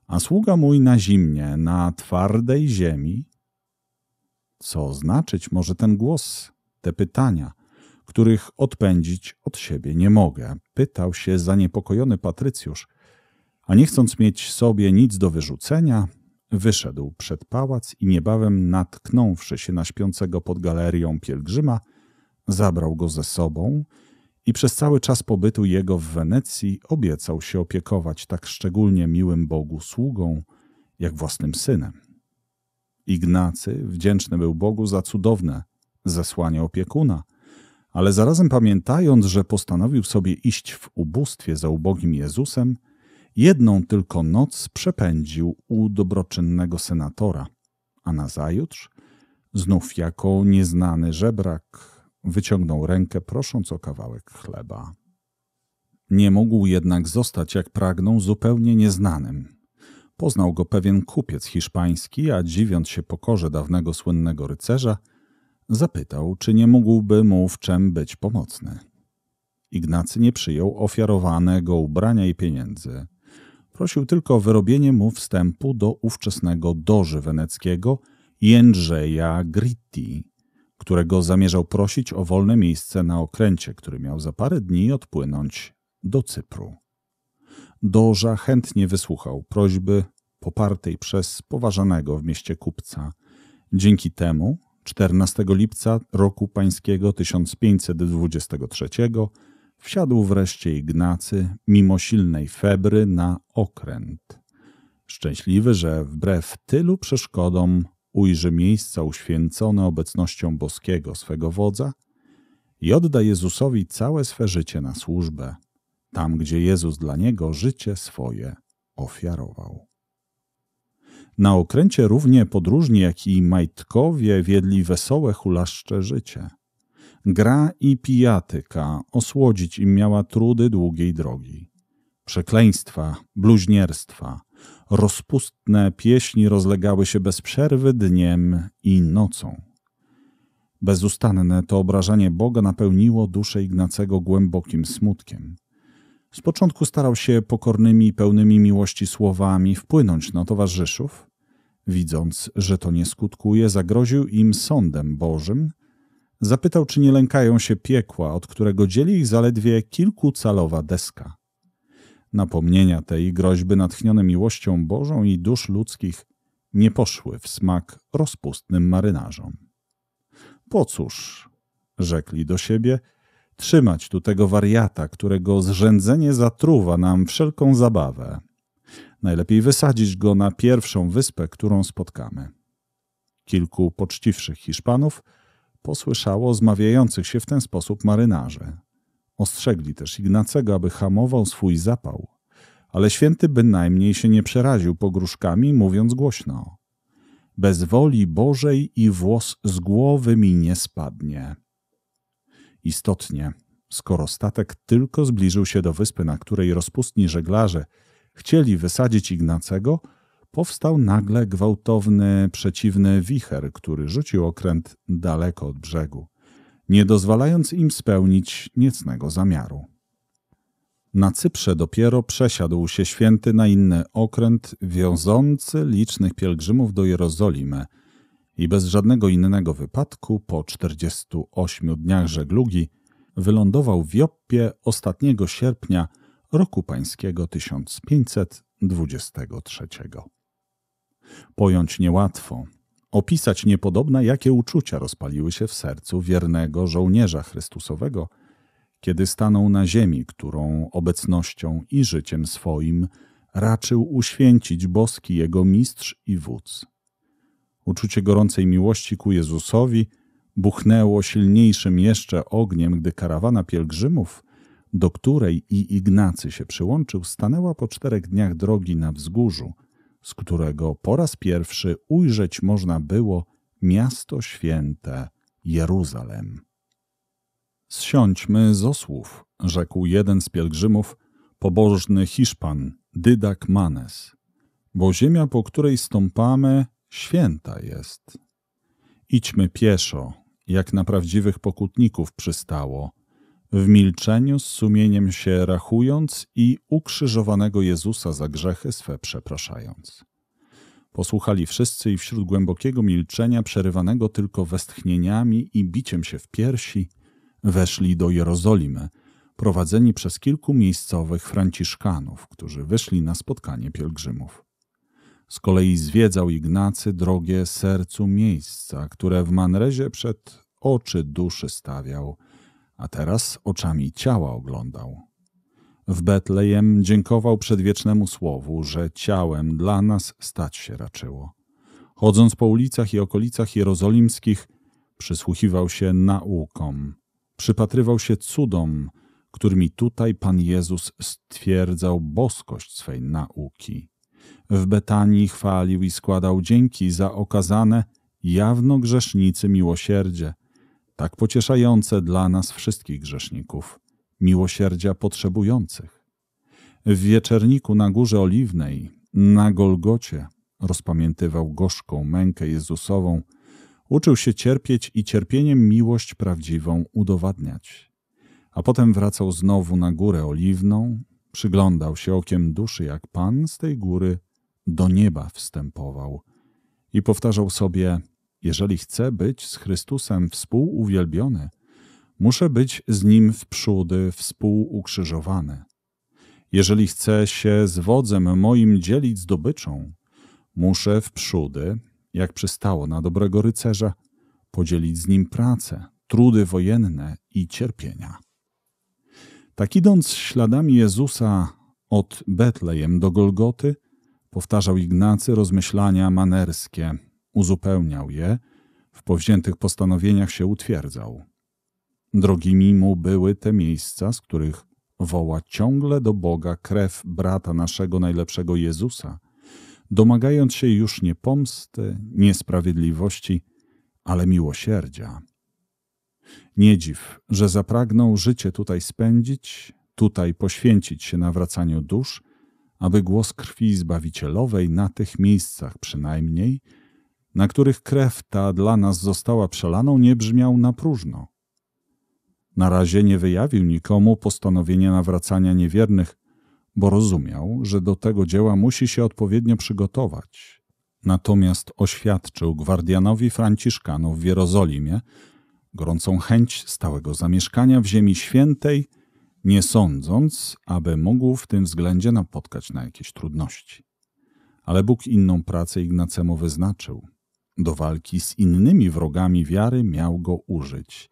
a sługa mój na zimnie, na twardej ziemi? Co znaczyć może ten głos, te pytania, których odpędzić od siebie nie mogę? Pytał się zaniepokojony Patrycjusz, a nie chcąc mieć sobie nic do wyrzucenia, wyszedł przed pałac i niebawem natknąwszy się na śpiącego pod galerią pielgrzyma, zabrał go ze sobą – i przez cały czas pobytu jego w Wenecji obiecał się opiekować tak szczególnie miłym Bogu sługą, jak własnym synem. Ignacy wdzięczny był Bogu za cudowne zesłanie opiekuna, ale zarazem pamiętając, że postanowił sobie iść w ubóstwie za ubogim Jezusem, jedną tylko noc przepędził u dobroczynnego senatora, a nazajutrz, znów jako nieznany żebrak, Wyciągnął rękę, prosząc o kawałek chleba. Nie mógł jednak zostać, jak pragnął, zupełnie nieznanym. Poznał go pewien kupiec hiszpański, a dziwiąc się pokorze dawnego słynnego rycerza, zapytał, czy nie mógłby mu w czem być pomocny. Ignacy nie przyjął ofiarowanego ubrania i pieniędzy. Prosił tylko o wyrobienie mu wstępu do ówczesnego doży weneckiego Jędrzeja Gritti, którego zamierzał prosić o wolne miejsce na okręcie, który miał za parę dni odpłynąć do Cypru. Doża chętnie wysłuchał prośby popartej przez poważanego w mieście kupca. Dzięki temu 14 lipca roku pańskiego 1523 wsiadł wreszcie Ignacy, mimo silnej febry, na okręt. Szczęśliwy, że wbrew tylu przeszkodom ujrzy miejsca uświęcone obecnością boskiego swego wodza i odda Jezusowi całe swe życie na służbę, tam gdzie Jezus dla niego życie swoje ofiarował. Na okręcie równie podróżni, jak i majtkowie wiedli wesołe hulaszcze życie. Gra i pijatyka osłodzić im miała trudy długiej drogi. Przekleństwa, bluźnierstwa, rozpustne pieśni rozlegały się bez przerwy dniem i nocą. Bezustanne to obrażenie Boga napełniło duszę Ignacego głębokim smutkiem. Z początku starał się pokornymi, pełnymi miłości słowami wpłynąć na towarzyszów. Widząc, że to nie skutkuje, zagroził im sądem Bożym. Zapytał, czy nie lękają się piekła, od którego dzieli ich zaledwie kilkucalowa deska. Napomnienia tej groźby natchnione miłością Bożą i dusz ludzkich nie poszły w smak rozpustnym marynarzom. Po cóż, rzekli do siebie, trzymać tu tego wariata, którego zrzędzenie zatruwa nam wszelką zabawę. Najlepiej wysadzić go na pierwszą wyspę, którą spotkamy. Kilku poczciwszych Hiszpanów posłyszało zmawiających się w ten sposób marynarzy. Ostrzegli też Ignacego, aby hamował swój zapał. Ale święty bynajmniej się nie przeraził pogróżkami, mówiąc głośno. Bez woli Bożej i włos z głowy mi nie spadnie. Istotnie, skoro statek tylko zbliżył się do wyspy, na której rozpustni żeglarze chcieli wysadzić Ignacego, powstał nagle gwałtowny, przeciwny wicher, który rzucił okręt daleko od brzegu nie dozwalając im spełnić niecnego zamiaru. Na Cyprze dopiero przesiadł się święty na inny okręt wiązący licznych pielgrzymów do Jerozolimy i bez żadnego innego wypadku po 48 dniach żeglugi wylądował w Joppie ostatniego sierpnia roku pańskiego 1523. Pojąć niełatwo, opisać niepodobna, jakie uczucia rozpaliły się w sercu wiernego żołnierza Chrystusowego, kiedy stanął na ziemi, którą obecnością i życiem swoim raczył uświęcić boski jego mistrz i wódz. Uczucie gorącej miłości ku Jezusowi buchnęło silniejszym jeszcze ogniem, gdy karawana pielgrzymów, do której i Ignacy się przyłączył, stanęła po czterech dniach drogi na wzgórzu – z którego po raz pierwszy ujrzeć można było miasto święte Jeruzalem. Zsiądźmy z osłów, rzekł jeden z pielgrzymów, pobożny Hiszpan Dydak Manes, bo ziemia, po której stąpamy, święta jest. Idźmy pieszo, jak na prawdziwych pokutników przystało, w milczeniu z sumieniem się rachując i ukrzyżowanego Jezusa za grzechy swe przepraszając. Posłuchali wszyscy i wśród głębokiego milczenia, przerywanego tylko westchnieniami i biciem się w piersi, weszli do Jerozolimy, prowadzeni przez kilku miejscowych franciszkanów, którzy wyszli na spotkanie pielgrzymów. Z kolei zwiedzał Ignacy drogie sercu miejsca, które w Manrezie przed oczy duszy stawiał – a teraz oczami ciała oglądał. W Betlejem dziękował przedwiecznemu słowu, że ciałem dla nas stać się raczyło. Chodząc po ulicach i okolicach jerozolimskich, przysłuchiwał się naukom, przypatrywał się cudom, którymi tutaj Pan Jezus stwierdzał boskość swej nauki. W Betanii chwalił i składał dzięki za okazane jawno grzesznicy miłosierdzie, tak pocieszające dla nas wszystkich grzeszników, miłosierdzia potrzebujących. W wieczerniku na Górze Oliwnej, na Golgocie, rozpamiętywał gorzką mękę Jezusową, uczył się cierpieć i cierpieniem miłość prawdziwą udowadniać. A potem wracał znowu na Górę Oliwną, przyglądał się okiem duszy, jak Pan z tej góry do nieba wstępował i powtarzał sobie – jeżeli chcę być z Chrystusem współuwielbiony, muszę być z Nim wprzódy współukrzyżowany. Jeżeli chcę się z wodzem moim dzielić zdobyczą, muszę wprzódy, jak przystało na dobrego rycerza, podzielić z nim pracę, trudy wojenne i cierpienia. Tak idąc śladami Jezusa od Betlejem do Golgoty, powtarzał Ignacy rozmyślania manerskie, uzupełniał je, w powziętych postanowieniach się utwierdzał. Drogimi mu były te miejsca, z których woła ciągle do Boga krew brata naszego najlepszego Jezusa, domagając się już nie pomsty, nie sprawiedliwości, ale miłosierdzia. Nie dziw, że zapragnął życie tutaj spędzić, tutaj poświęcić się nawracaniu dusz, aby głos krwi Zbawicielowej na tych miejscach przynajmniej – na których krew ta dla nas została przelaną, nie brzmiał na próżno. Na razie nie wyjawił nikomu postanowienia nawracania niewiernych, bo rozumiał, że do tego dzieła musi się odpowiednio przygotować. Natomiast oświadczył gwardianowi Franciszkanów w Jerozolimie gorącą chęć stałego zamieszkania w Ziemi Świętej, nie sądząc, aby mógł w tym względzie napotkać na jakieś trudności. Ale Bóg inną pracę Ignacemu wyznaczył – do walki z innymi wrogami wiary miał go użyć.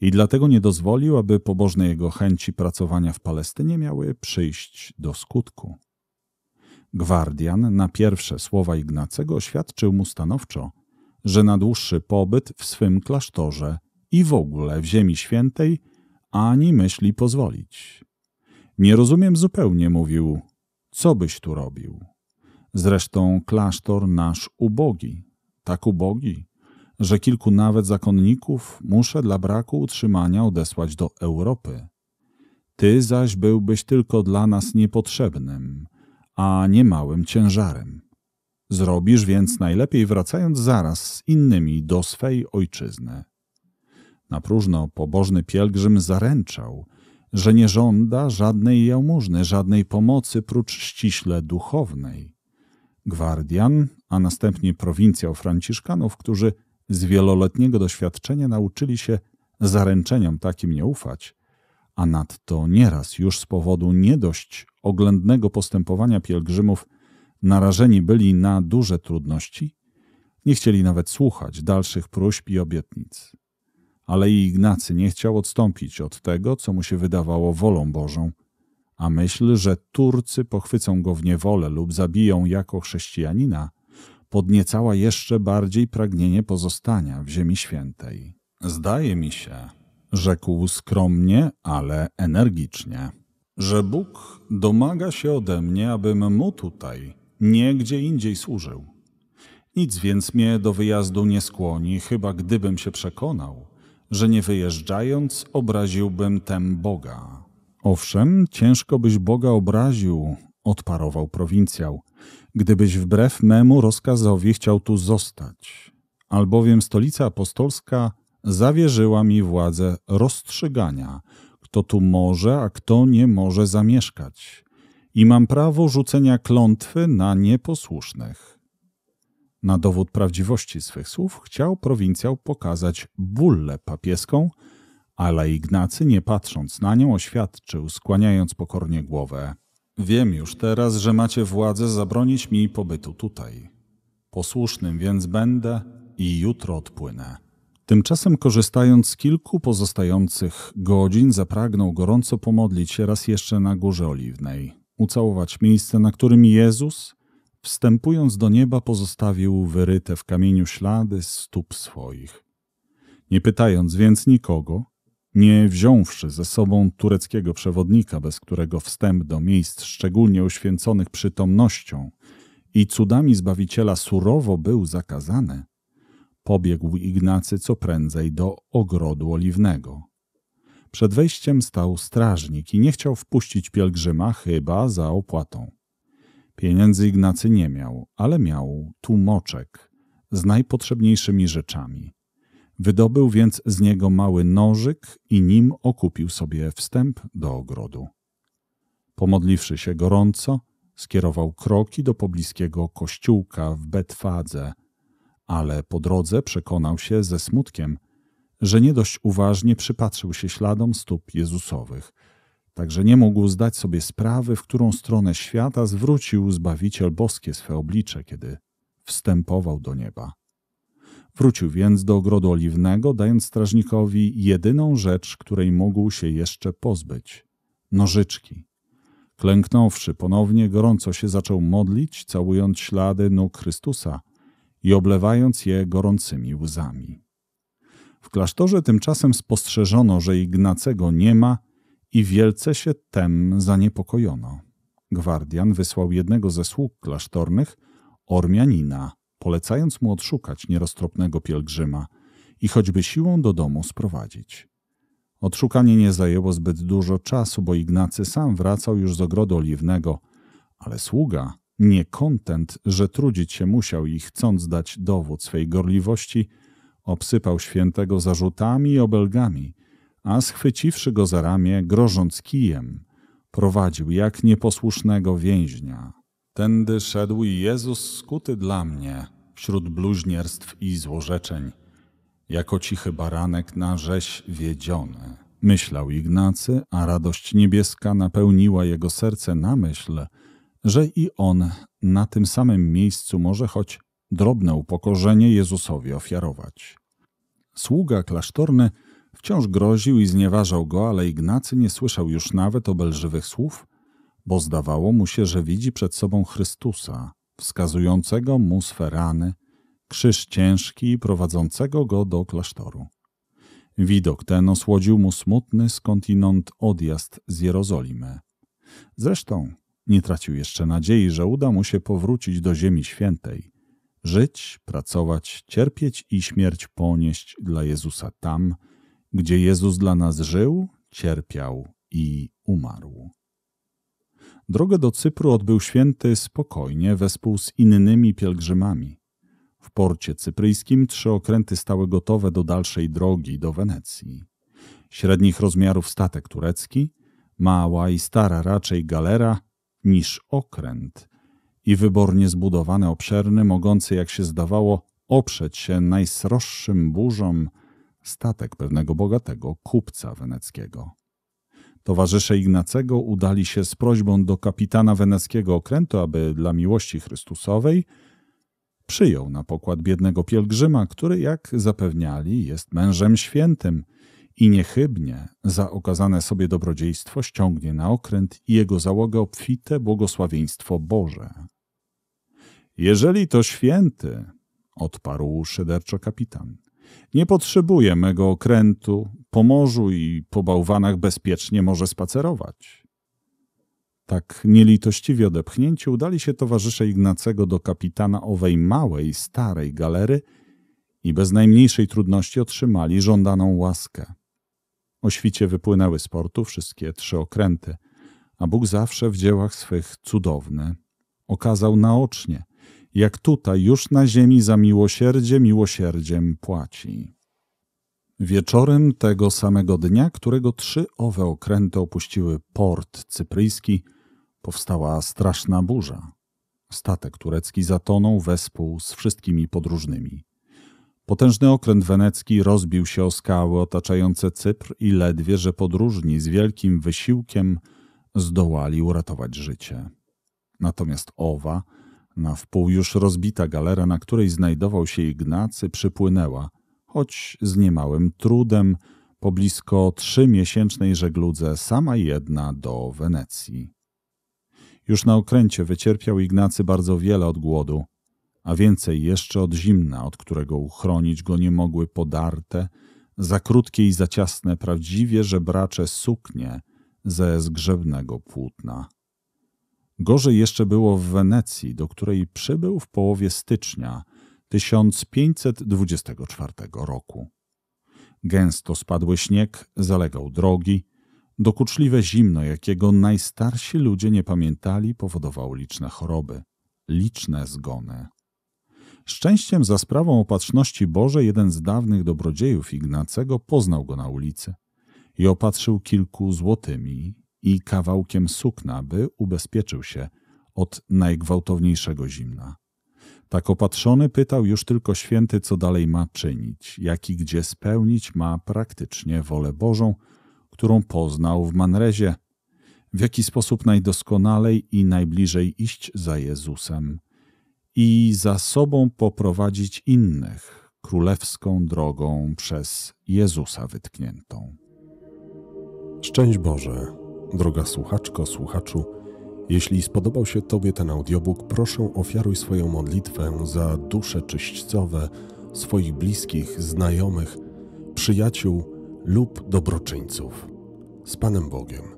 I dlatego nie dozwolił, aby pobożne jego chęci pracowania w Palestynie miały przyjść do skutku. Gwardian na pierwsze słowa Ignacego oświadczył mu stanowczo, że na dłuższy pobyt w swym klasztorze i w ogóle w Ziemi Świętej ani myśli pozwolić. Nie rozumiem zupełnie, mówił, co byś tu robił. Zresztą klasztor nasz ubogi, tak ubogi, że kilku nawet zakonników muszę dla braku utrzymania odesłać do Europy. Ty zaś byłbyś tylko dla nas niepotrzebnym, a nie małym ciężarem. Zrobisz więc najlepiej wracając zaraz z innymi do swej ojczyzny. Na próżno pobożny pielgrzym zaręczał, że nie żąda żadnej jałmużny, żadnej pomocy prócz ściśle duchownej. Gwardian a następnie prowincjał franciszkanów, którzy z wieloletniego doświadczenia nauczyli się zaręczeniom takim nie ufać, a nadto nieraz już z powodu niedość oględnego postępowania pielgrzymów narażeni byli na duże trudności, nie chcieli nawet słuchać dalszych próśb i obietnic. Ale i Ignacy nie chciał odstąpić od tego, co mu się wydawało wolą Bożą, a myśl, że Turcy pochwycą go w niewolę lub zabiją jako chrześcijanina – podniecała jeszcze bardziej pragnienie pozostania w Ziemi Świętej. Zdaje mi się, rzekł skromnie, ale energicznie, że Bóg domaga się ode mnie, abym mu tutaj, nie gdzie indziej służył. Nic więc mnie do wyjazdu nie skłoni, chyba gdybym się przekonał, że nie wyjeżdżając obraziłbym tem Boga. Owszem, ciężko byś Boga obraził, odparował prowincjał gdybyś wbrew memu rozkazowi chciał tu zostać, albowiem stolica apostolska zawierzyła mi władzę rozstrzygania, kto tu może, a kto nie może zamieszkać. I mam prawo rzucenia klątwy na nieposłusznych. Na dowód prawdziwości swych słów chciał prowincjał pokazać bullę papieską, ale Ignacy, nie patrząc na nią, oświadczył, skłaniając pokornie głowę. Wiem już teraz, że macie władzę zabronić mi pobytu tutaj. Posłusznym więc będę i jutro odpłynę. Tymczasem, korzystając z kilku pozostających godzin, zapragnął gorąco pomodlić się raz jeszcze na Górze Oliwnej, ucałować miejsce, na którym Jezus, wstępując do nieba, pozostawił wyryte w kamieniu ślady stóp swoich. Nie pytając więc nikogo, nie wziąwszy ze sobą tureckiego przewodnika, bez którego wstęp do miejsc szczególnie uświęconych przytomnością i cudami Zbawiciela surowo był zakazany, pobiegł Ignacy co prędzej do ogrodu oliwnego. Przed wejściem stał strażnik i nie chciał wpuścić pielgrzyma chyba za opłatą. Pieniędzy Ignacy nie miał, ale miał tłumoczek z najpotrzebniejszymi rzeczami – Wydobył więc z niego mały nożyk i nim okupił sobie wstęp do ogrodu. Pomodliwszy się gorąco, skierował kroki do pobliskiego kościółka w Betwadze, ale po drodze przekonał się ze smutkiem, że nie dość uważnie przypatrzył się śladom stóp Jezusowych, także nie mógł zdać sobie sprawy, w którą stronę świata zwrócił Zbawiciel Boskie swe oblicze, kiedy wstępował do nieba. Wrócił więc do ogrodu oliwnego, dając strażnikowi jedyną rzecz, której mógł się jeszcze pozbyć – nożyczki. Klęknąwszy ponownie, gorąco się zaczął modlić, całując ślady nóg Chrystusa i oblewając je gorącymi łzami. W klasztorze tymczasem spostrzeżono, że Ignacego nie ma i wielce się tem zaniepokojono. Gwardian wysłał jednego ze sług klasztornych, Ormianina, polecając mu odszukać nieroztropnego pielgrzyma i choćby siłą do domu sprowadzić. Odszukanie nie zajęło zbyt dużo czasu, bo Ignacy sam wracał już z ogrodu oliwnego, ale sługa, nie kontent, że trudzić się musiał i chcąc dać dowód swej gorliwości, obsypał świętego zarzutami i obelgami, a schwyciwszy go za ramię, grożąc kijem, prowadził jak nieposłusznego więźnia Tędy szedł Jezus skuty dla mnie, wśród bluźnierstw i złorzeczeń, jako cichy baranek na rzeź wiedziony. Myślał Ignacy, a radość niebieska napełniła jego serce na myśl, że i on na tym samym miejscu może choć drobne upokorzenie Jezusowi ofiarować. Sługa klasztorny wciąż groził i znieważał go, ale Ignacy nie słyszał już nawet obelżywych słów, bo zdawało mu się, że widzi przed sobą Chrystusa, wskazującego mu swe rany, krzyż ciężki prowadzącego go do klasztoru. Widok ten osłodził mu smutny skądinąd odjazd z Jerozolimy. Zresztą nie tracił jeszcze nadziei, że uda mu się powrócić do Ziemi Świętej, żyć, pracować, cierpieć i śmierć ponieść dla Jezusa tam, gdzie Jezus dla nas żył, cierpiał i umarł. Drogę do Cypru odbył święty spokojnie wespół z innymi pielgrzymami. W porcie cypryjskim trzy okręty stały gotowe do dalszej drogi do Wenecji. Średnich rozmiarów statek turecki, mała i stara raczej galera niż okręt i wybornie zbudowany obszerny, mogący jak się zdawało oprzeć się najsroższym burzom, statek pewnego bogatego kupca weneckiego. Towarzysze Ignacego udali się z prośbą do kapitana weneckiego okrętu, aby dla miłości Chrystusowej przyjął na pokład biednego pielgrzyma, który, jak zapewniali, jest mężem świętym i niechybnie za okazane sobie dobrodziejstwo ściągnie na okręt i jego załogę obfite błogosławieństwo Boże. Jeżeli to święty, odparł szyderczo kapitan, nie potrzebuje mego okrętu, po morzu i po bałwanach bezpiecznie może spacerować. Tak nielitościwie odepchnięci udali się towarzysze Ignacego do kapitana owej małej, starej galery i bez najmniejszej trudności otrzymali żądaną łaskę. O świcie wypłynęły z portu wszystkie trzy okręty, a Bóg zawsze w dziełach swych cudowny okazał naocznie, jak tutaj już na ziemi za miłosierdzie miłosierdziem płaci. Wieczorem tego samego dnia, którego trzy owe okręty opuściły port cypryjski, powstała straszna burza. Statek turecki zatonął wespół z wszystkimi podróżnymi. Potężny okręt wenecki rozbił się o skały otaczające Cypr i ledwie, że podróżni z wielkim wysiłkiem zdołali uratować życie. Natomiast owa, na wpół już rozbita galera, na której znajdował się Ignacy, przypłynęła – choć z niemałym trudem, po blisko trzymiesięcznej żegludze sama jedna do Wenecji. Już na okręcie wycierpiał Ignacy bardzo wiele od głodu, a więcej jeszcze od zimna, od którego uchronić go nie mogły podarte, za krótkie i za ciasne, prawdziwie żebracze suknie ze zgrzebnego płótna. Gorzej jeszcze było w Wenecji, do której przybył w połowie stycznia, 1524 roku. Gęsto spadły śnieg zalegał drogi. Dokuczliwe zimno, jakiego najstarsi ludzie nie pamiętali, powodowało liczne choroby, liczne zgony. Szczęściem za sprawą opatrzności Boże jeden z dawnych dobrodziejów Ignacego poznał go na ulicy i opatrzył kilku złotymi i kawałkiem sukna, by ubezpieczył się od najgwałtowniejszego zimna. Tak opatrzony pytał już tylko święty, co dalej ma czynić, jak i gdzie spełnić ma praktycznie wolę Bożą, którą poznał w Manrezie, w jaki sposób najdoskonalej i najbliżej iść za Jezusem i za sobą poprowadzić innych królewską drogą przez Jezusa wytkniętą. Szczęść Boże, droga słuchaczko, słuchaczu. Jeśli spodobał się Tobie ten audiobook, proszę ofiaruj swoją modlitwę za dusze czyśćcowe swoich bliskich, znajomych, przyjaciół lub dobroczyńców. Z Panem Bogiem.